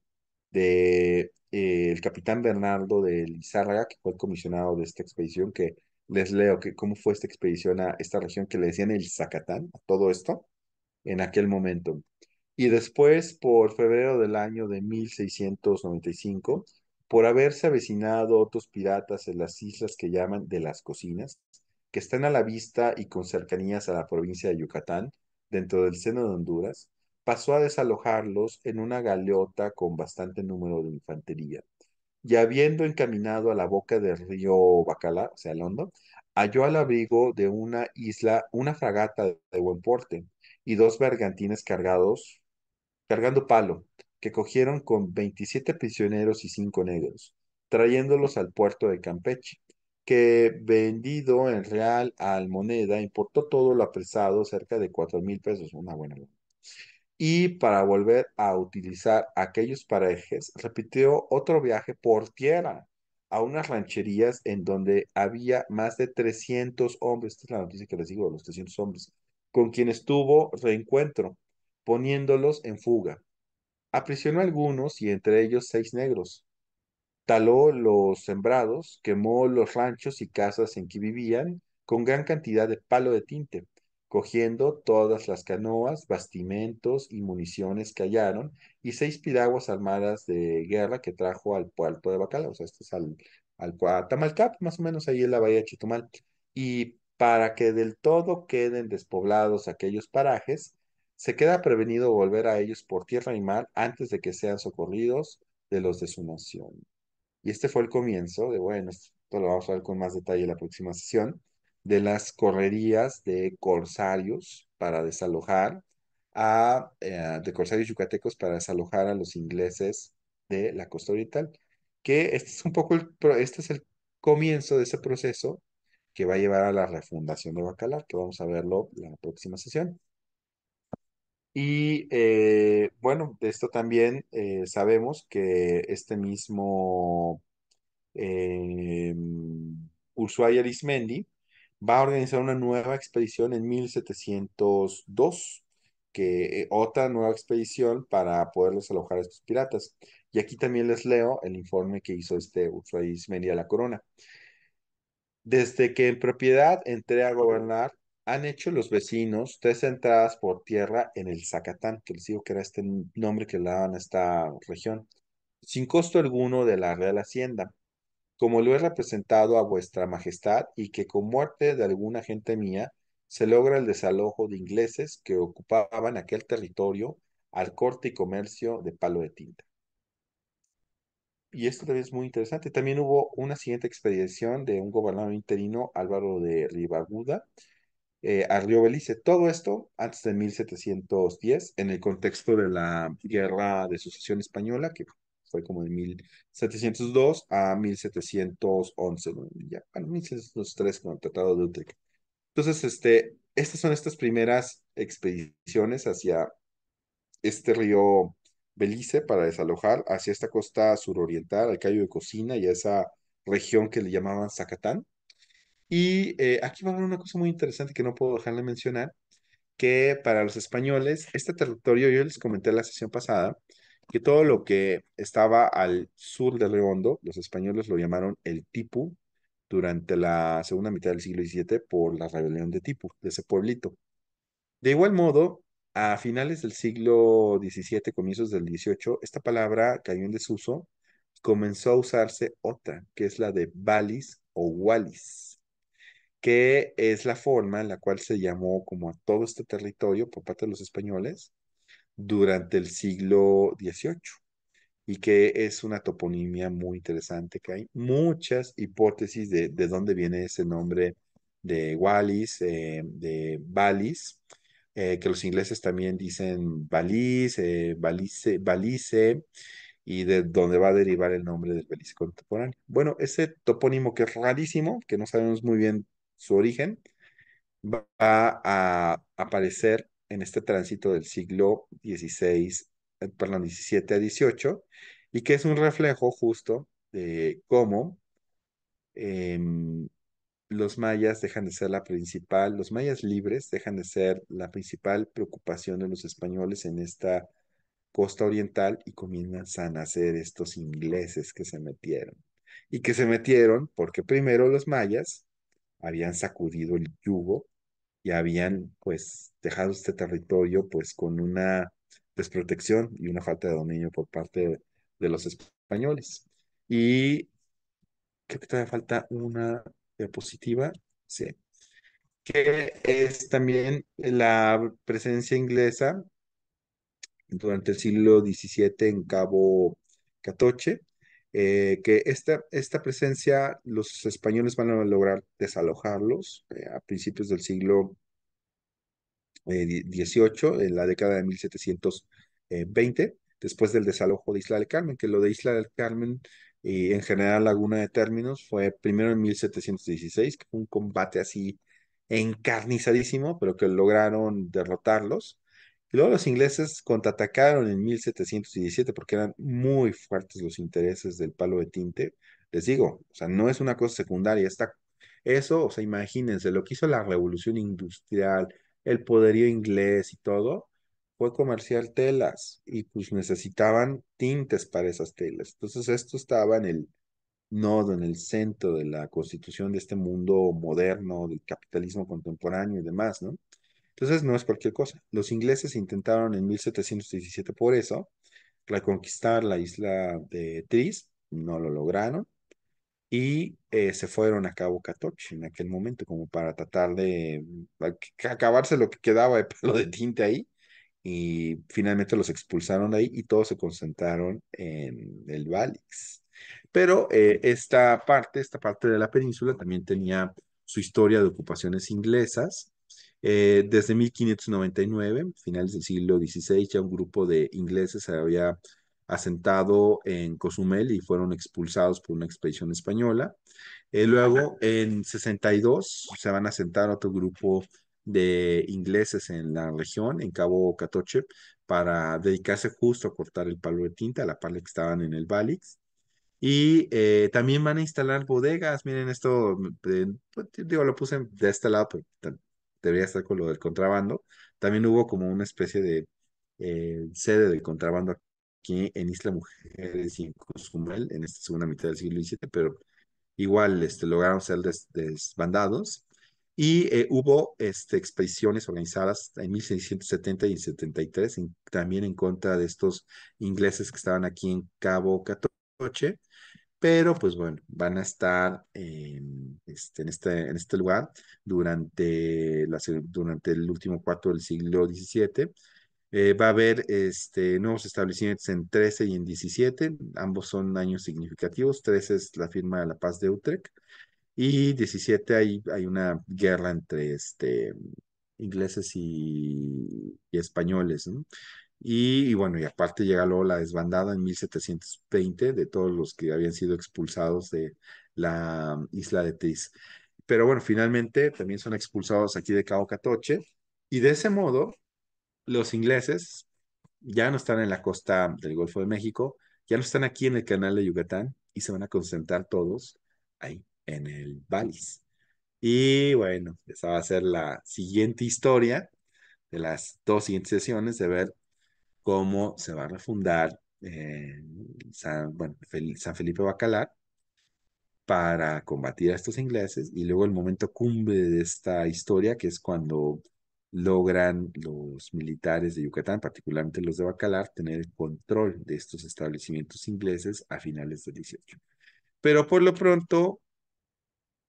de eh, el capitán Bernardo de Lizárraga, que fue el comisionado de esta expedición, que les leo que cómo fue esta expedición a esta región que le decían el Zacatán, a todo esto, en aquel momento. Y después, por febrero del año de 1695, por haberse avecinado otros piratas en las islas que llaman de las cocinas, que están a la vista y con cercanías a la provincia de Yucatán, dentro del seno de Honduras, pasó a desalojarlos en una galeota con bastante número de infantería y habiendo encaminado a la boca del río Bacala, o sea, el hondo, halló al abrigo de una isla una fragata de buen porte y dos bergantines cargados, cargando palo, que cogieron con 27 prisioneros y cinco negros, trayéndolos al puerto de Campeche, que vendido en real al moneda importó todo lo apresado cerca de cuatro mil pesos, una buena y para volver a utilizar aquellos parajes, repitió otro viaje por tierra a unas rancherías en donde había más de 300 hombres, esta es la noticia que les digo, los 300 hombres, con quienes tuvo reencuentro, poniéndolos en fuga. Aprisionó a algunos y entre ellos seis negros. Taló los sembrados, quemó los ranchos y casas en que vivían con gran cantidad de palo de tinte cogiendo todas las canoas, bastimentos y municiones que hallaron, y seis piraguas armadas de guerra que trajo al puerto de Bacala, o sea, este es al, al más o menos ahí en la bahía de Chetumal, y para que del todo queden despoblados aquellos parajes, se queda prevenido volver a ellos por tierra y mar antes de que sean socorridos de los de su nación. Y este fue el comienzo de, bueno, esto lo vamos a ver con más detalle en la próxima sesión, de las correrías de corsarios para desalojar a, eh, de corsarios yucatecos para desalojar a los ingleses de la costa oriental, que este es un poco el, este es el comienzo de ese proceso que va a llevar a la refundación de Bacalar, que vamos a verlo la próxima sesión. Y eh, bueno, de esto también eh, sabemos que este mismo eh, Ushuaia Arismendi va a organizar una nueva expedición en 1702, que eh, otra nueva expedición para poderles alojar a estos piratas. Y aquí también les leo el informe que hizo este Ufray menía la Corona. Desde que en propiedad entré a gobernar, han hecho los vecinos tres entradas por tierra en el Zacatán, que les digo que era este nombre que le daban a esta región, sin costo alguno de la Real Hacienda como lo he representado a vuestra majestad, y que con muerte de alguna gente mía se logra el desalojo de ingleses que ocupaban aquel territorio al corte y comercio de palo de tinta. Y esto también es muy interesante. También hubo una siguiente expedición de un gobernador interino, Álvaro de Ribaguda, eh, a Río Belice. Todo esto antes de 1710, en el contexto de la Guerra de Sucesión Española, que fue como de 1702 a 1711, bueno, 1703 con el Tratado de Utrecht. Entonces, este, estas son estas primeras expediciones hacia este río Belice para desalojar, hacia esta costa suroriental, al Cayo de Cocina y a esa región que le llamaban Zacatán. Y eh, aquí va a haber una cosa muy interesante que no puedo dejar de mencionar, que para los españoles, este territorio, yo les comenté la sesión pasada, que todo lo que estaba al sur del río Hondo, los españoles lo llamaron el Tipu durante la segunda mitad del siglo XVII por la rebelión de Tipu, de ese pueblito. De igual modo, a finales del siglo XVII, comienzos del XVIII, esta palabra cayó en desuso y comenzó a usarse otra, que es la de Valis o Wallis, que es la forma en la cual se llamó como a todo este territorio por parte de los españoles, durante el siglo XVIII y que es una toponimia muy interesante, que hay muchas hipótesis de, de dónde viene ese nombre de Wallis, eh, de Balis, eh, que los ingleses también dicen Balis, Balice, eh, y de dónde va a derivar el nombre del Belice contemporáneo. Bueno, ese topónimo que es rarísimo, que no sabemos muy bien su origen, va a aparecer en este tránsito del siglo XVI, eh, perdón, XVII a XVIII, y que es un reflejo justo de cómo em, los mayas dejan de ser la principal, los mayas libres dejan de ser la principal preocupación de los españoles en esta costa oriental y comienzan a nacer estos ingleses que se metieron. Y que se metieron porque primero los mayas habían sacudido el yugo y habían pues dejado este territorio pues con una desprotección y una falta de dominio por parte de, los españoles. Y creo que todavía falta una diapositiva, sí, que es también la presencia inglesa durante el siglo XVII en Cabo Catoche, eh, que esta, esta presencia los españoles van a lograr desalojarlos eh, a principios del siglo XVIII, eh, en la década de 1720, después del desalojo de Isla del Carmen, que lo de Isla del Carmen y en general Laguna de Términos fue primero en 1716, que fue un combate así encarnizadísimo, pero que lograron derrotarlos. Y luego los ingleses contraatacaron en 1717 porque eran muy fuertes los intereses del palo de tinte. Les digo, o sea, no es una cosa secundaria, está eso, o sea, imagínense, lo que hizo la revolución industrial, el poderío inglés y todo, fue comerciar telas y pues necesitaban tintes para esas telas. Entonces esto estaba en el nodo, en el centro de la constitución de este mundo moderno, del capitalismo contemporáneo y demás, ¿no? Entonces no es cualquier cosa. Los ingleses intentaron en 1717 por eso reconquistar la isla de Tris, no lo lograron y eh, se fueron a Cabo Catoche en aquel momento como para tratar de mm, acabarse lo que quedaba de pelo de tinte ahí y finalmente los expulsaron de ahí y todos se concentraron en el Valix. Pero eh, esta parte, esta parte de la península también tenía su historia de ocupaciones inglesas eh, desde 1599, finales del siglo XVI, ya un grupo de ingleses se había asentado en Cozumel y fueron expulsados por una expedición española. Eh, luego, en 62, se van a asentar otro grupo de ingleses en la región, en Cabo Catoche, para dedicarse justo a cortar el palo de tinta, la pala que estaban en el Balix. Y eh, también van a instalar bodegas. Miren, esto, pues, digo, lo puse de este lado, pero debería estar con lo del contrabando. También hubo como una especie de eh, sede del contrabando aquí en Isla Mujeres y en Cozumel, en esta segunda mitad del siglo XVII, pero igual este, lograron ser desbandados. Y eh, hubo este, expediciones organizadas en 1670 y en 73, también en contra de estos ingleses que estaban aquí en Cabo Catoche pero pues bueno, van a estar en este, este, este lugar durante, el último cuarto del siglo XVII. Eh, va a haber este, nuevos establecimientos en 13 y en 17, ambos son años significativos, 13 es la firma de la paz de Utrecht y 17 hay, una guerra entre ingleses y, y españoles. ¿no? Y, bueno, y aparte llega luego la desbandada en 1720 de todos los que habían sido expulsados de la isla de Tris. Pero bueno, finalmente también son expulsados aquí de Cabo Catoche y de ese modo los ingleses ya no están en la costa del Golfo de México, ya no están aquí en el canal de Yucatán y se van a concentrar todos ahí en el Balis. Y bueno, esa va a ser la siguiente historia de las dos siguientes sesiones de ver cómo se va a refundar eh, San, bueno, Felipe Bacalar para combatir a estos ingleses y luego el momento cumbre de esta historia que es cuando logran los militares de Yucatán, particularmente los de Bacalar, tener el control de estos establecimientos ingleses a finales del 18. Pero por lo pronto,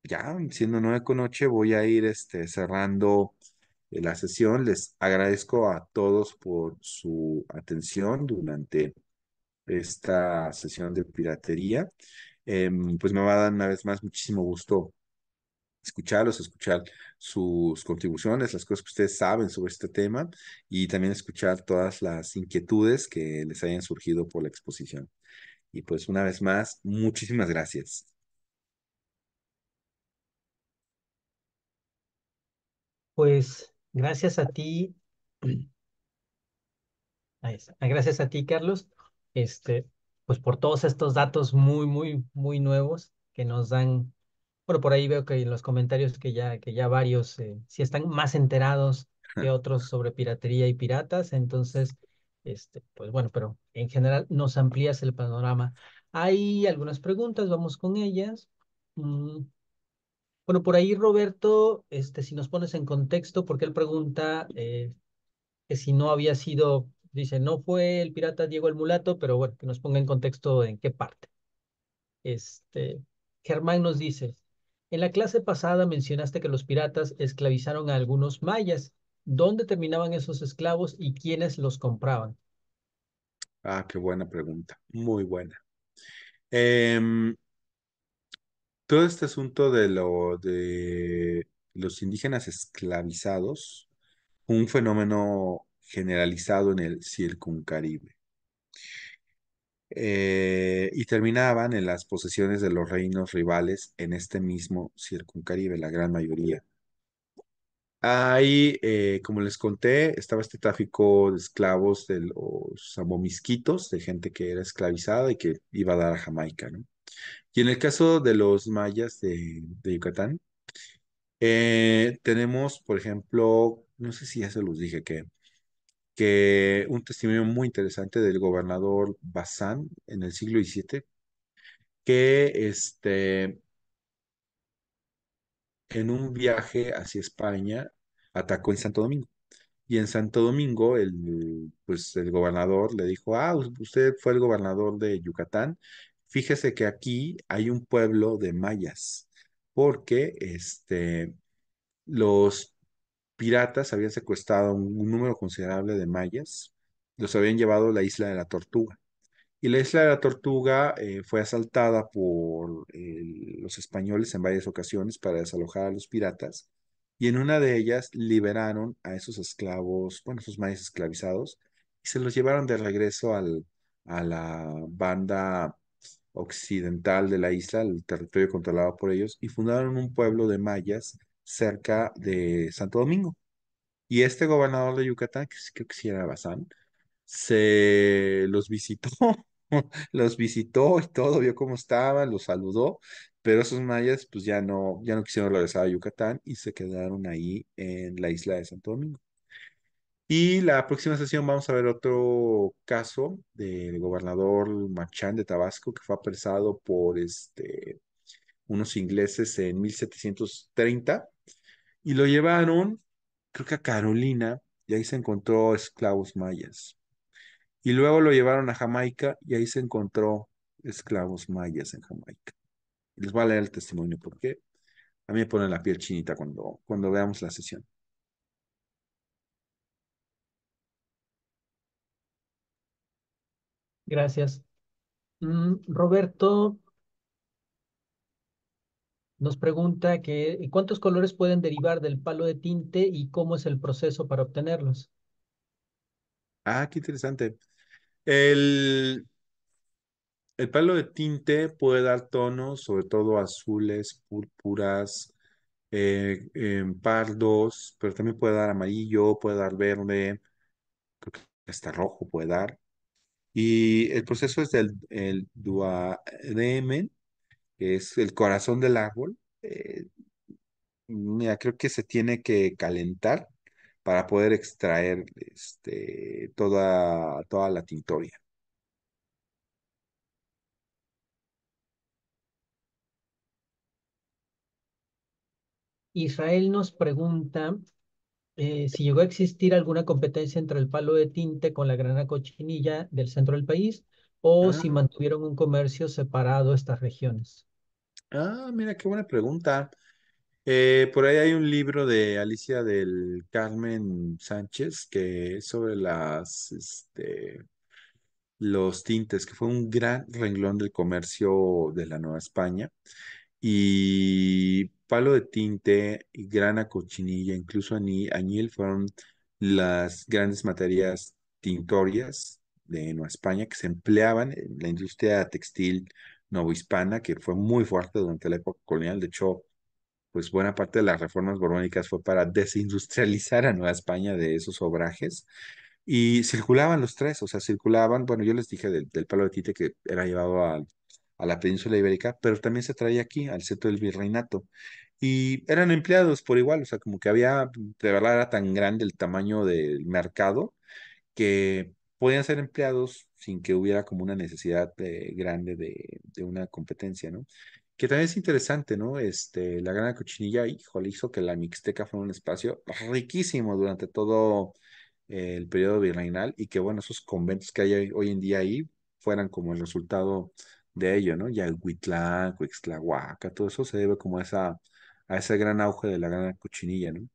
ya siendo nueve con noche, voy a ir este, cerrando la sesión. Les agradezco a todos por su atención durante esta sesión de piratería. Em, pues me va a dar una vez más muchísimo gusto escucharlos, escuchar sus contribuciones, las cosas que ustedes saben sobre este tema y también escuchar todas las inquietudes que les hayan surgido por la exposición. Y pues una vez más, muchísimas gracias. Pues Gracias a ti. Ah, gracias a ti, Carlos. Este, pues por todos estos datos muy, muy, muy nuevos que nos dan. Bueno, por ahí veo que en los comentarios que ya, que ya varios eh, sí están más enterados que otros sobre piratería y piratas. Entonces, este, pues bueno, pero en general nos amplías el panorama. Hay algunas preguntas, vamos con ellas. Mm, bueno, por ahí Roberto, este, si nos pones en contexto, porque él pregunta eh, que si no había sido, dice, no fue el pirata Diego el Mulato, pero bueno, que nos ponga en contexto en qué parte. Este, Germán nos dice, en la clase pasada mencionaste que los piratas esclavizaron a algunos mayas. ¿Dónde terminaban esos esclavos y quiénes los compraban? Ah, qué buena pregunta, muy buena. Em, todo este asunto de lo de los indígenas esclavizados, un fenómeno generalizado en el Circuncaribe. Eh, y terminaban en las posesiones de los reinos rivales en este mismo Circuncaribe, la gran mayoría. Ahí, eh, como les conté, estaba este tráfico de esclavos de los samomisquitos, de gente que era esclavizada y que iba a dar a Jamaica, ¿no? Y en el caso de los mayas de, Yucatán, eh, tenemos, por ejemplo, no sé si ya se los dije que, que un testimonio muy interesante del gobernador Bazán en el siglo XVII, que este, en un viaje hacia España atacó en Santo Domingo. Y en Santo Domingo, el, pues, el gobernador le dijo, ah, usted fue el gobernador de Yucatán Fíjese que aquí hay un pueblo de mayas, porque este, los piratas habían secuestrado un, número considerable de mayas, los habían llevado a la isla de la Tortuga. Y la isla de la Tortuga eh, fue asaltada por eh, los españoles en varias ocasiones para desalojar a los piratas. Y en una de ellas liberaron a esos esclavos, bueno, esos mayas esclavizados, y se los llevaron de regreso a la banda occidental de la isla, el territorio controlado por ellos, y fundaron un pueblo de mayas cerca de Santo Domingo. Y este gobernador de Yucatán, que creo que sí era Bazán, se los visitó, los visitó y todo, vio cómo estaban, los saludó, pero esos mayas pues ya no, ya no quisieron regresar a Yucatán y se quedaron ahí en la isla de Santo Domingo. Y la próxima sesión vamos a ver otro caso del gobernador Machán de Tabasco que fue apresado por este, unos ingleses en 1730 y lo llevaron, creo que a Carolina, y ahí se encontró esclavos mayas. Y luego lo llevaron a Jamaica y ahí se encontró esclavos mayas en Jamaica. Les voy a leer el testimonio porque a mí me pone la piel chinita cuando, cuando veamos la sesión. Gracias. Mm, Roberto nos pregunta que eh, ¿cuántos colores pueden derivar del palo de tinte y cómo es el proceso para obtenerlos? Ah, qué interesante. El, el palo de tinte puede dar tonos, sobre todo azules, púrpuras, eh, eh, pardos, pero también puede dar amarillo, puede dar verde, creo que hasta rojo puede dar. Y el proceso es del el duademen, que es el corazón del árbol. Eh, mira, creo que se tiene que calentar para poder extraer este, toda, toda la tintoria. Israel nos pregunta eh, si llegó a existir alguna competencia entre el palo de tinte con la grana cochinilla del centro del país o si ah. mantuvieron un comercio separado estas regiones. Ah, mira, qué buena pregunta. Eh, por ahí hay un libro de Alicia del Carmen Sánchez que es sobre las, este, los tintes, que fue un gran renglón del comercio de la Nueva España. Y palo de tinte, y grana cochinilla, incluso añil fueron las grandes materias tintorias de Nueva España que se empleaban en la industria textil novohispana, que fue muy fuerte durante la época colonial. De hecho, pues buena parte de las reformas borbónicas fue para desindustrializar a Nueva España de esos obrajes. Y circulaban los tres, o sea, circulaban, bueno, yo les dije del, del palo de tinte que era llevado a, a la península ibérica, pero también se traía aquí, al centro del virreinato. Y eran empleados por igual, o sea, como que había, de verdad era tan grande el tamaño del mercado que podían ser empleados sin que hubiera como una necesidad eh, grande de, una competencia, ¿no? Que también es interesante, ¿no? Este, la Gran Cochinilla, híjole, hizo que la Mixteca fuera un espacio riquísimo durante todo el periodo virreinal y que, bueno, esos conventos que hay hoy en día ahí fueran como el resultado de ello, ¿no? Ya Huitlán, Cuixtlahuaca, todo eso se debe como a, esa, a ese gran auge de la gran cochinilla, ¿no?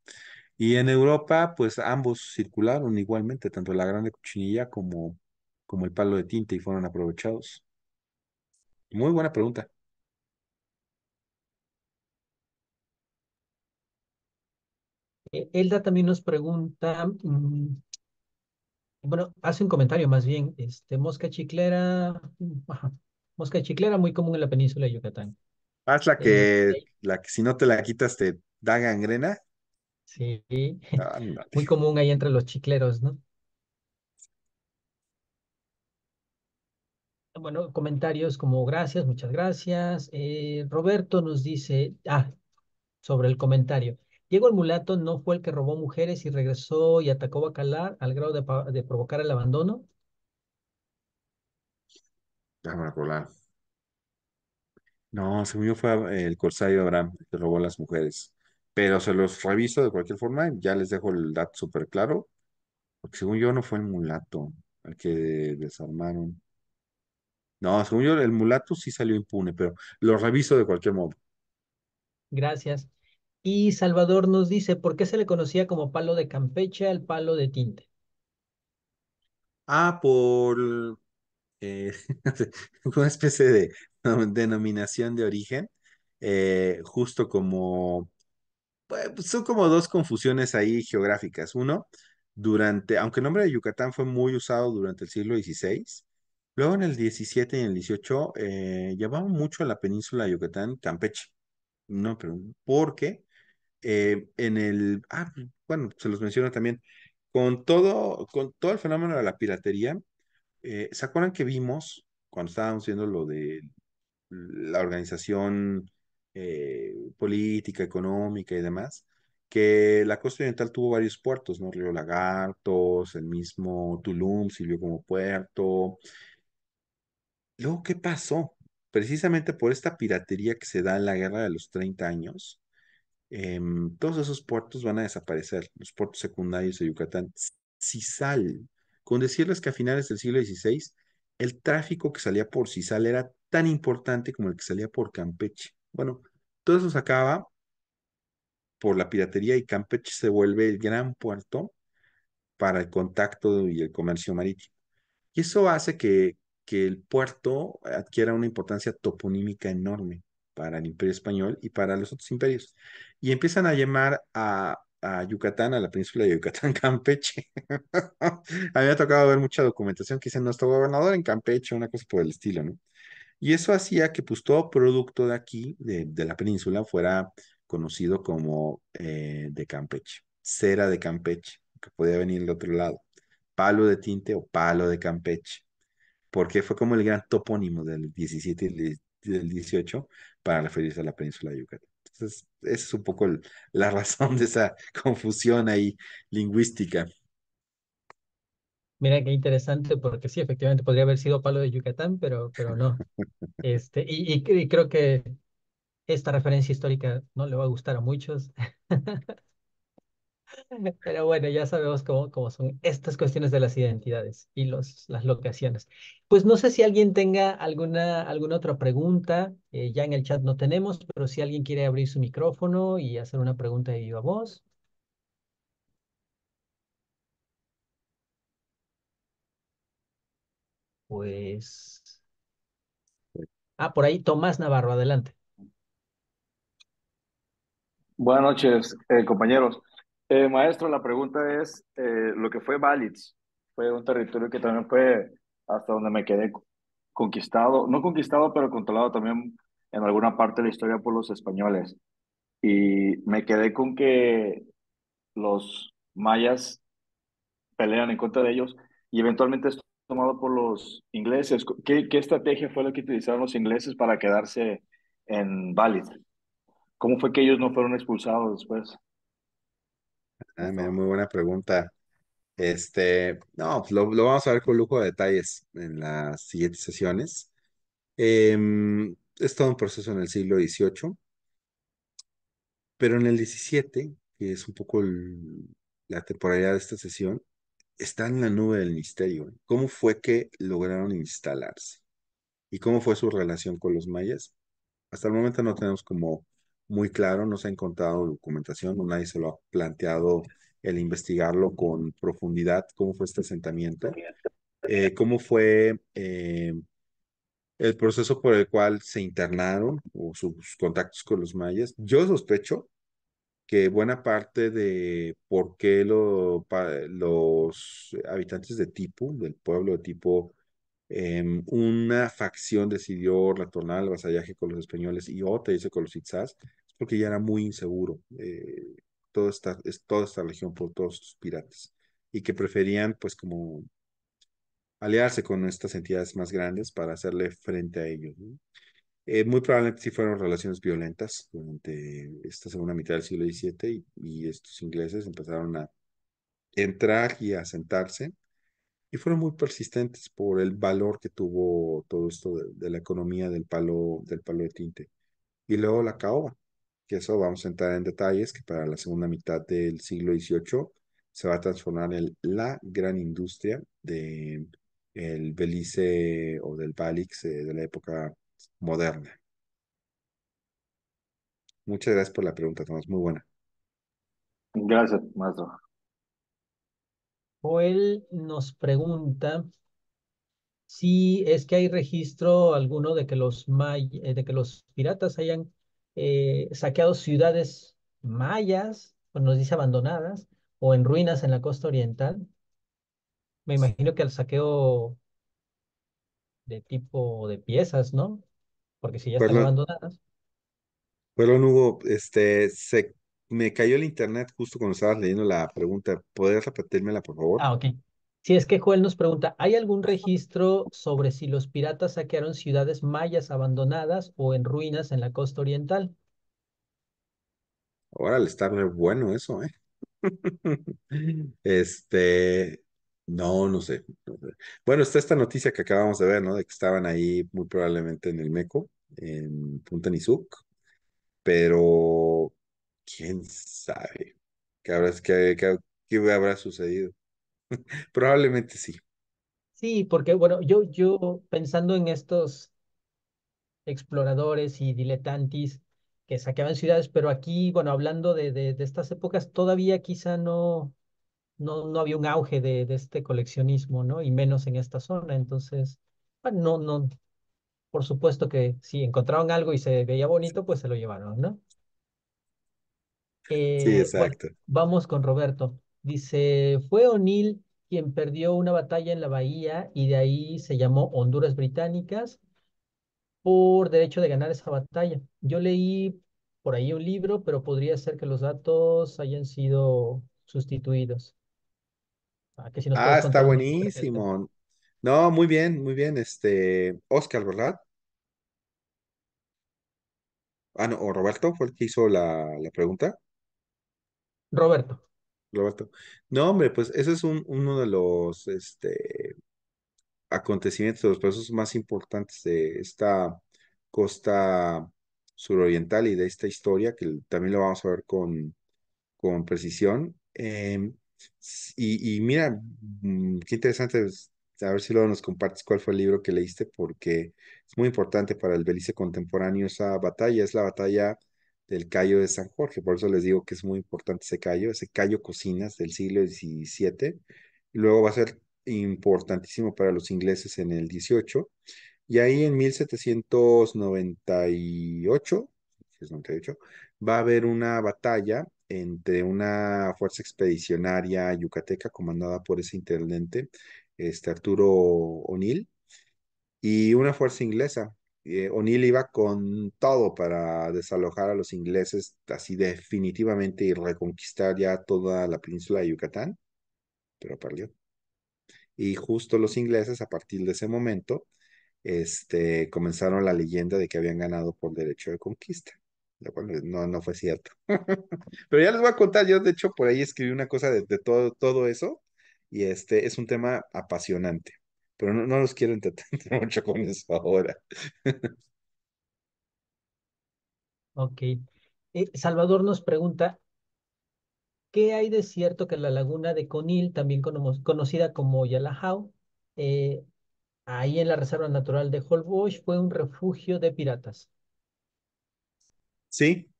Y en Europa, pues ambos circularon igualmente, tanto la gran cochinilla como, como el palo de tinta, y fueron aprovechados. Muy buena pregunta. E-, Elda también nos pregunta, mm, bueno, hace un comentario más bien, este, mosca chiclera, mm, mosca de chicle muy común en la península de Yucatán. Haz la que, este, la que si no te la quitas te da gangrena. Sí, muy común ahí entre los chicleros, ¿no? Bueno, comentarios como gracias, muchas gracias. Eh, Roberto nos dice, ah, sobre el comentario. Diego el mulato no fue el que robó mujeres y regresó y atacó a Bacalar al grado de provocar el abandono. Déjame recordar. No, según yo fue eh, el corsario Abraham que robó las mujeres. Pero se los reviso de cualquier forma. Ya les dejo el dato súper claro. Porque según yo no fue el mulato al que desarmaron. No, según yo el mulato sí salió impune, pero lo reviso de cualquier modo. Gracias. Y Salvador nos dice, ¿por qué se le conocía como palo de Campeche al palo de tinte? Ah, por eh, una especie de denominación de origen, eh, justo como, pues, pues, son como dos confusiones ahí geográficas. Uno, durante, aunque el nombre de Yucatán fue muy usado durante el siglo XVI, luego en el XVII y en el XVIII eh, mucho a la península de Yucatán Campeche. No, pero porque eh, en el, ah, bueno, se los menciono también, con todo, con todo el fenómeno de la piratería, eh, ¿se acuerdan que vimos cuando estábamos viendo lo de la organización eh, política, económica y demás? que la costa oriental tuvo varios puertos, ¿no? Río Lagartos, el mismo Tulum sirvió como puerto. Luego, ¿qué pasó? Precisamente por esta piratería que se da en la guerra de los 30 años, em, todos esos puertos van a desaparecer, los puertos secundarios de Yucatán. Cisal con decirles que a finales del siglo XVI el tráfico que salía por Cisal era tan importante como el que salía por Campeche. Bueno, todo eso se acaba por la piratería y Campeche se vuelve el gran puerto para el contacto y el comercio marítimo. Y eso hace que, que el puerto adquiera una importancia toponímica enorme para el imperio español y para los otros imperios. Y empiezan a llamar a, a Yucatán, a la península de Yucatán, Campeche. Había tocado ver mucha documentación que dice nuestro gobernador en Campeche, una cosa por el estilo, ¿no? Y eso hacía que pues todo producto de aquí, de, la península, fuera conocido como eh, de Campeche, cera de Campeche, que podía venir del otro lado, palo de tinte o palo de Campeche, porque fue como el gran topónimo del 17 y del 18 para referirse a la península de Yucatán esa es un poco la razón de esa confusión ahí lingüística. Mira qué interesante, porque sí, efectivamente podría haber sido palo de Yucatán, pero, pero no. Este, y creo que esta referencia histórica no le va a gustar a muchos. Pero bueno, ya sabemos cómo, cómo, son estas cuestiones de las identidades y los, las locaciones. Pues no sé si alguien tenga alguna, alguna otra pregunta. Eh, ya en el chat no tenemos, pero si alguien quiere abrir su micrófono y hacer una pregunta de viva voz. Pues... Ah, por ahí Tomás Navarro, adelante. Buenas noches, eh, compañeros. Eh, maestro, la pregunta es, eh, lo que fue Valitz, fue un territorio que también fue hasta donde me quedé conquistado, no conquistado, pero controlado también en alguna parte de la historia por los españoles. Y me quedé con que los mayas pelean en contra de ellos y eventualmente es tomado por los ingleses. ¿Qué, estrategia fue la que utilizaron los ingleses para quedarse en Bali? ¿Cómo fue que ellos no fueron expulsados después? Ah, muy buena pregunta. Este, no, pues, lo, vamos a ver con lujo de detalles en las siguientes sesiones. Em, es todo un proceso en el siglo XVIII, pero en el XVII, que es un poco la temporalidad de esta sesión, está en la nube del misterio. ¿Cómo fue que lograron instalarse? ¿Y cómo fue su relación con los mayas? Hasta el momento no tenemos como muy claro, no se ha encontrado documentación, nadie se lo ha planteado el investigarlo con profundidad, cómo fue este asentamiento, eh, cómo fue eh, el proceso por el cual se internaron o sus contactos con los mayas. Yo sospecho que buena parte de por qué los habitantes de Tipo, del pueblo de Tipo, em, una facción decidió retornar al vasallaje con los españoles y otra hizo con los itzás, porque ya era muy inseguro eh, toda, esta, toda esta región por todos sus piratas y que preferían pues como aliarse con estas entidades más grandes para hacerle frente a ellos. Eh, muy probablemente sí fueron relaciones violentas durante esta segunda mitad del siglo XVII y, estos ingleses empezaron a entrar y a sentarse y fueron muy persistentes por el valor que tuvo todo esto de, de la economía del palo, del palo de tinte. Y luego la caoba, que eso vamos a entrar en detalles, que para la segunda mitad del siglo XVIII se va a transformar en la gran industria de Belice o del Balix eh, de la época moderna. Muchas gracias por la pregunta, Tomás, muy buena. Gracias, maestro. Joel nos pregunta si es que hay registro alguno de que los, eh, de que los piratas hayan eh, saqueado ciudades mayas, o nos dice abandonadas, o en ruinas en la costa oriental. Me imagino que al saqueo de tipo de piezas, ¿no? Porque si ya están abandonadas. Bueno, Hugo, este, se me cayó el internet justo cuando estabas leyendo la pregunta. ¿Podrías repetírmela, por favor? Ah, ok. Si es que Joel nos pregunta, ¿hay algún registro sobre si los piratas saquearon ciudades mayas abandonadas o en ruinas en la costa oriental? Ahora le está bueno eso, ¿eh? este, no, no sé. Bueno, está esta noticia que acabamos de ver, ¿no? De que estaban ahí muy probablemente en el Meco, en Punta Nizuc, pero quién sabe qué habrá, qué habrá sucedido. Probablemente sí. Sí, porque bueno, yo, yo pensando en estos exploradores y diletantes que saqueaban ciudades, pero aquí, bueno, hablando de, de, estas épocas, todavía quizá no, no, no había un auge de, este coleccionismo, ¿no? Y menos en esta zona. Entonces, bueno, no, no, por supuesto que si encontraron algo y se veía bonito, pues se lo llevaron, ¿no? sí, eh, exacto. vamos con Roberto. Dice, fue O'Neill quien perdió una batalla en la bahía y de ahí se llamó Honduras Británicas por derecho de ganar esa batalla. Yo leí por ahí un libro, pero podría ser que los datos hayan sido sustituidos. Ah, ah está buenísimo. No, muy bien, muy bien. Este, Oscar, ¿verdad? Ah, no, o Roberto fue el que hizo la, la pregunta. Roberto. No, hombre, pues ese es uno de los este, acontecimientos, de los procesos más importantes de esta costa suroriental y de esta historia, que también lo vamos a ver con, precisión. Em, y, y, mira, mm, qué interesante, a ver si luego nos compartes cuál fue el libro que leíste, porque es muy importante para el Belice contemporáneo esa batalla, es la batalla del callo de San Jorge. Por eso les digo que es muy importante ese Cayo, ese Cayo cocinas del siglo XVII. Y luego va a ser importantísimo para los ingleses en el XVIII. Y ahí en 1798, va a haber una batalla entre una fuerza expedicionaria yucateca comandada por ese intendente, este Arturo O'Neill, y una fuerza inglesa eh, O'Neill iba con todo para desalojar a los ingleses así definitivamente y reconquistar ya toda la península de Yucatán, pero perdió. Y justo los ingleses a partir de ese momento este, comenzaron la leyenda de que habían ganado por derecho de conquista. cual no, no fue cierto. pero ya les voy a contar, yo de hecho por ahí escribí una cosa de, de todo, todo eso y este es un tema apasionante pero no, no los quiero entretener mucho con eso ahora. Ok. Eh, Salvador nos pregunta, ¿qué hay de cierto que la laguna de Conil, también conocida como Yalahau eh, ahí en la Reserva Natural de Holbox, fue un refugio de piratas? Sí,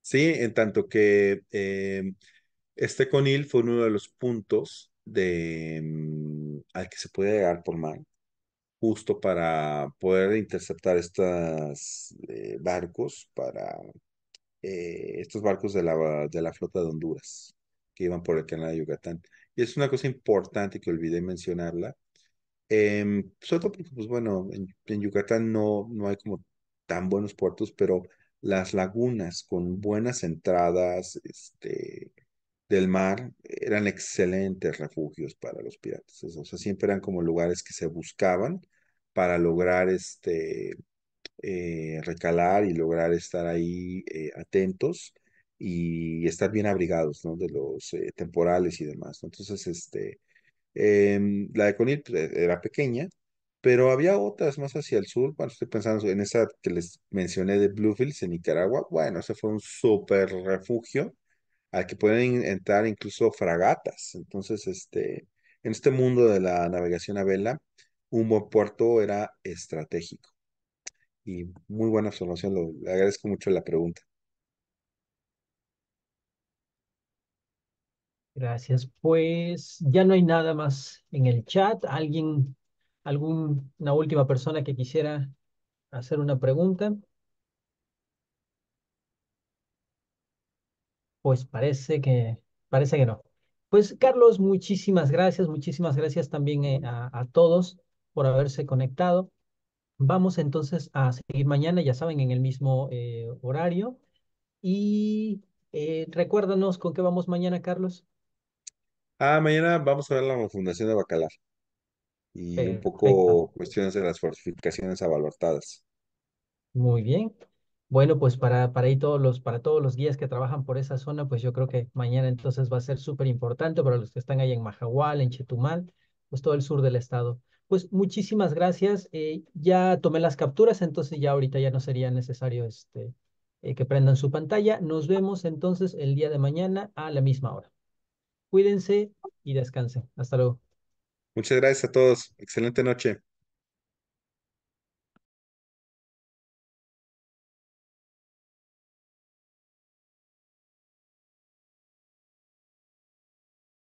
sí, en tanto que eh, este Conil fue uno de los puntos de al que se puede llegar por mar, justo para poder interceptar estos eh, barcos, para eh, estos barcos de la, de la flota de Honduras que iban por el canal de Yucatán. Y es una cosa importante que olvidé mencionarla, em, sobre todo porque, pues bueno, en, Yucatán no, no hay como tan buenos puertos, pero las lagunas con buenas entradas, este, del mar eran excelentes refugios para los piratas. O sea, siempre eran como lugares que se buscaban para lograr este, eh, recalar y lograr estar ahí eh, atentos y estar bien abrigados ¿no? de los eh, temporales y demás. Entonces, este, em, la de Conil pues, e-, era pequeña, pero había otras más hacia el sur. Bueno, estoy pensando en esa que les mencioné de Bluefields en Nicaragua. Bueno, ese fue un súper refugio al que pueden entrar incluso fragatas. Entonces, este, en este mundo de la navegación a vela, un buen puerto era estratégico. Y muy buena observación, le agradezco mucho la pregunta. Gracias. Pues ya no hay nada más en el chat. ¿Alguien, alguna última persona que quisiera hacer una pregunta? Pues parece que, parece que no. Pues Carlos, muchísimas gracias, muchísimas gracias también eh, a, todos por haberse conectado. Vamos entonces a seguir mañana, ya saben, en el mismo eh, horario. Y eh, recuérdanos con qué vamos mañana, Carlos. Ah, mañana vamos a ver la fundación de Bacalar y un poco cuestiones de las fortificaciones avalortadas. Muy bien, bueno, pues para, para, todos los, para todos los guías que trabajan por esa zona, pues yo creo que mañana entonces va a ser súper importante para los que están ahí en Majahual, en Chetumal, pues todo el sur del estado. Pues muchísimas gracias. Eh, ya tomé las capturas, entonces ya ahorita ya no sería necesario este, eh, que prendan su pantalla. Nos vemos entonces el día de mañana a la misma hora. Cuídense y descansen. Hasta luego. Muchas gracias a todos. Excelente noche.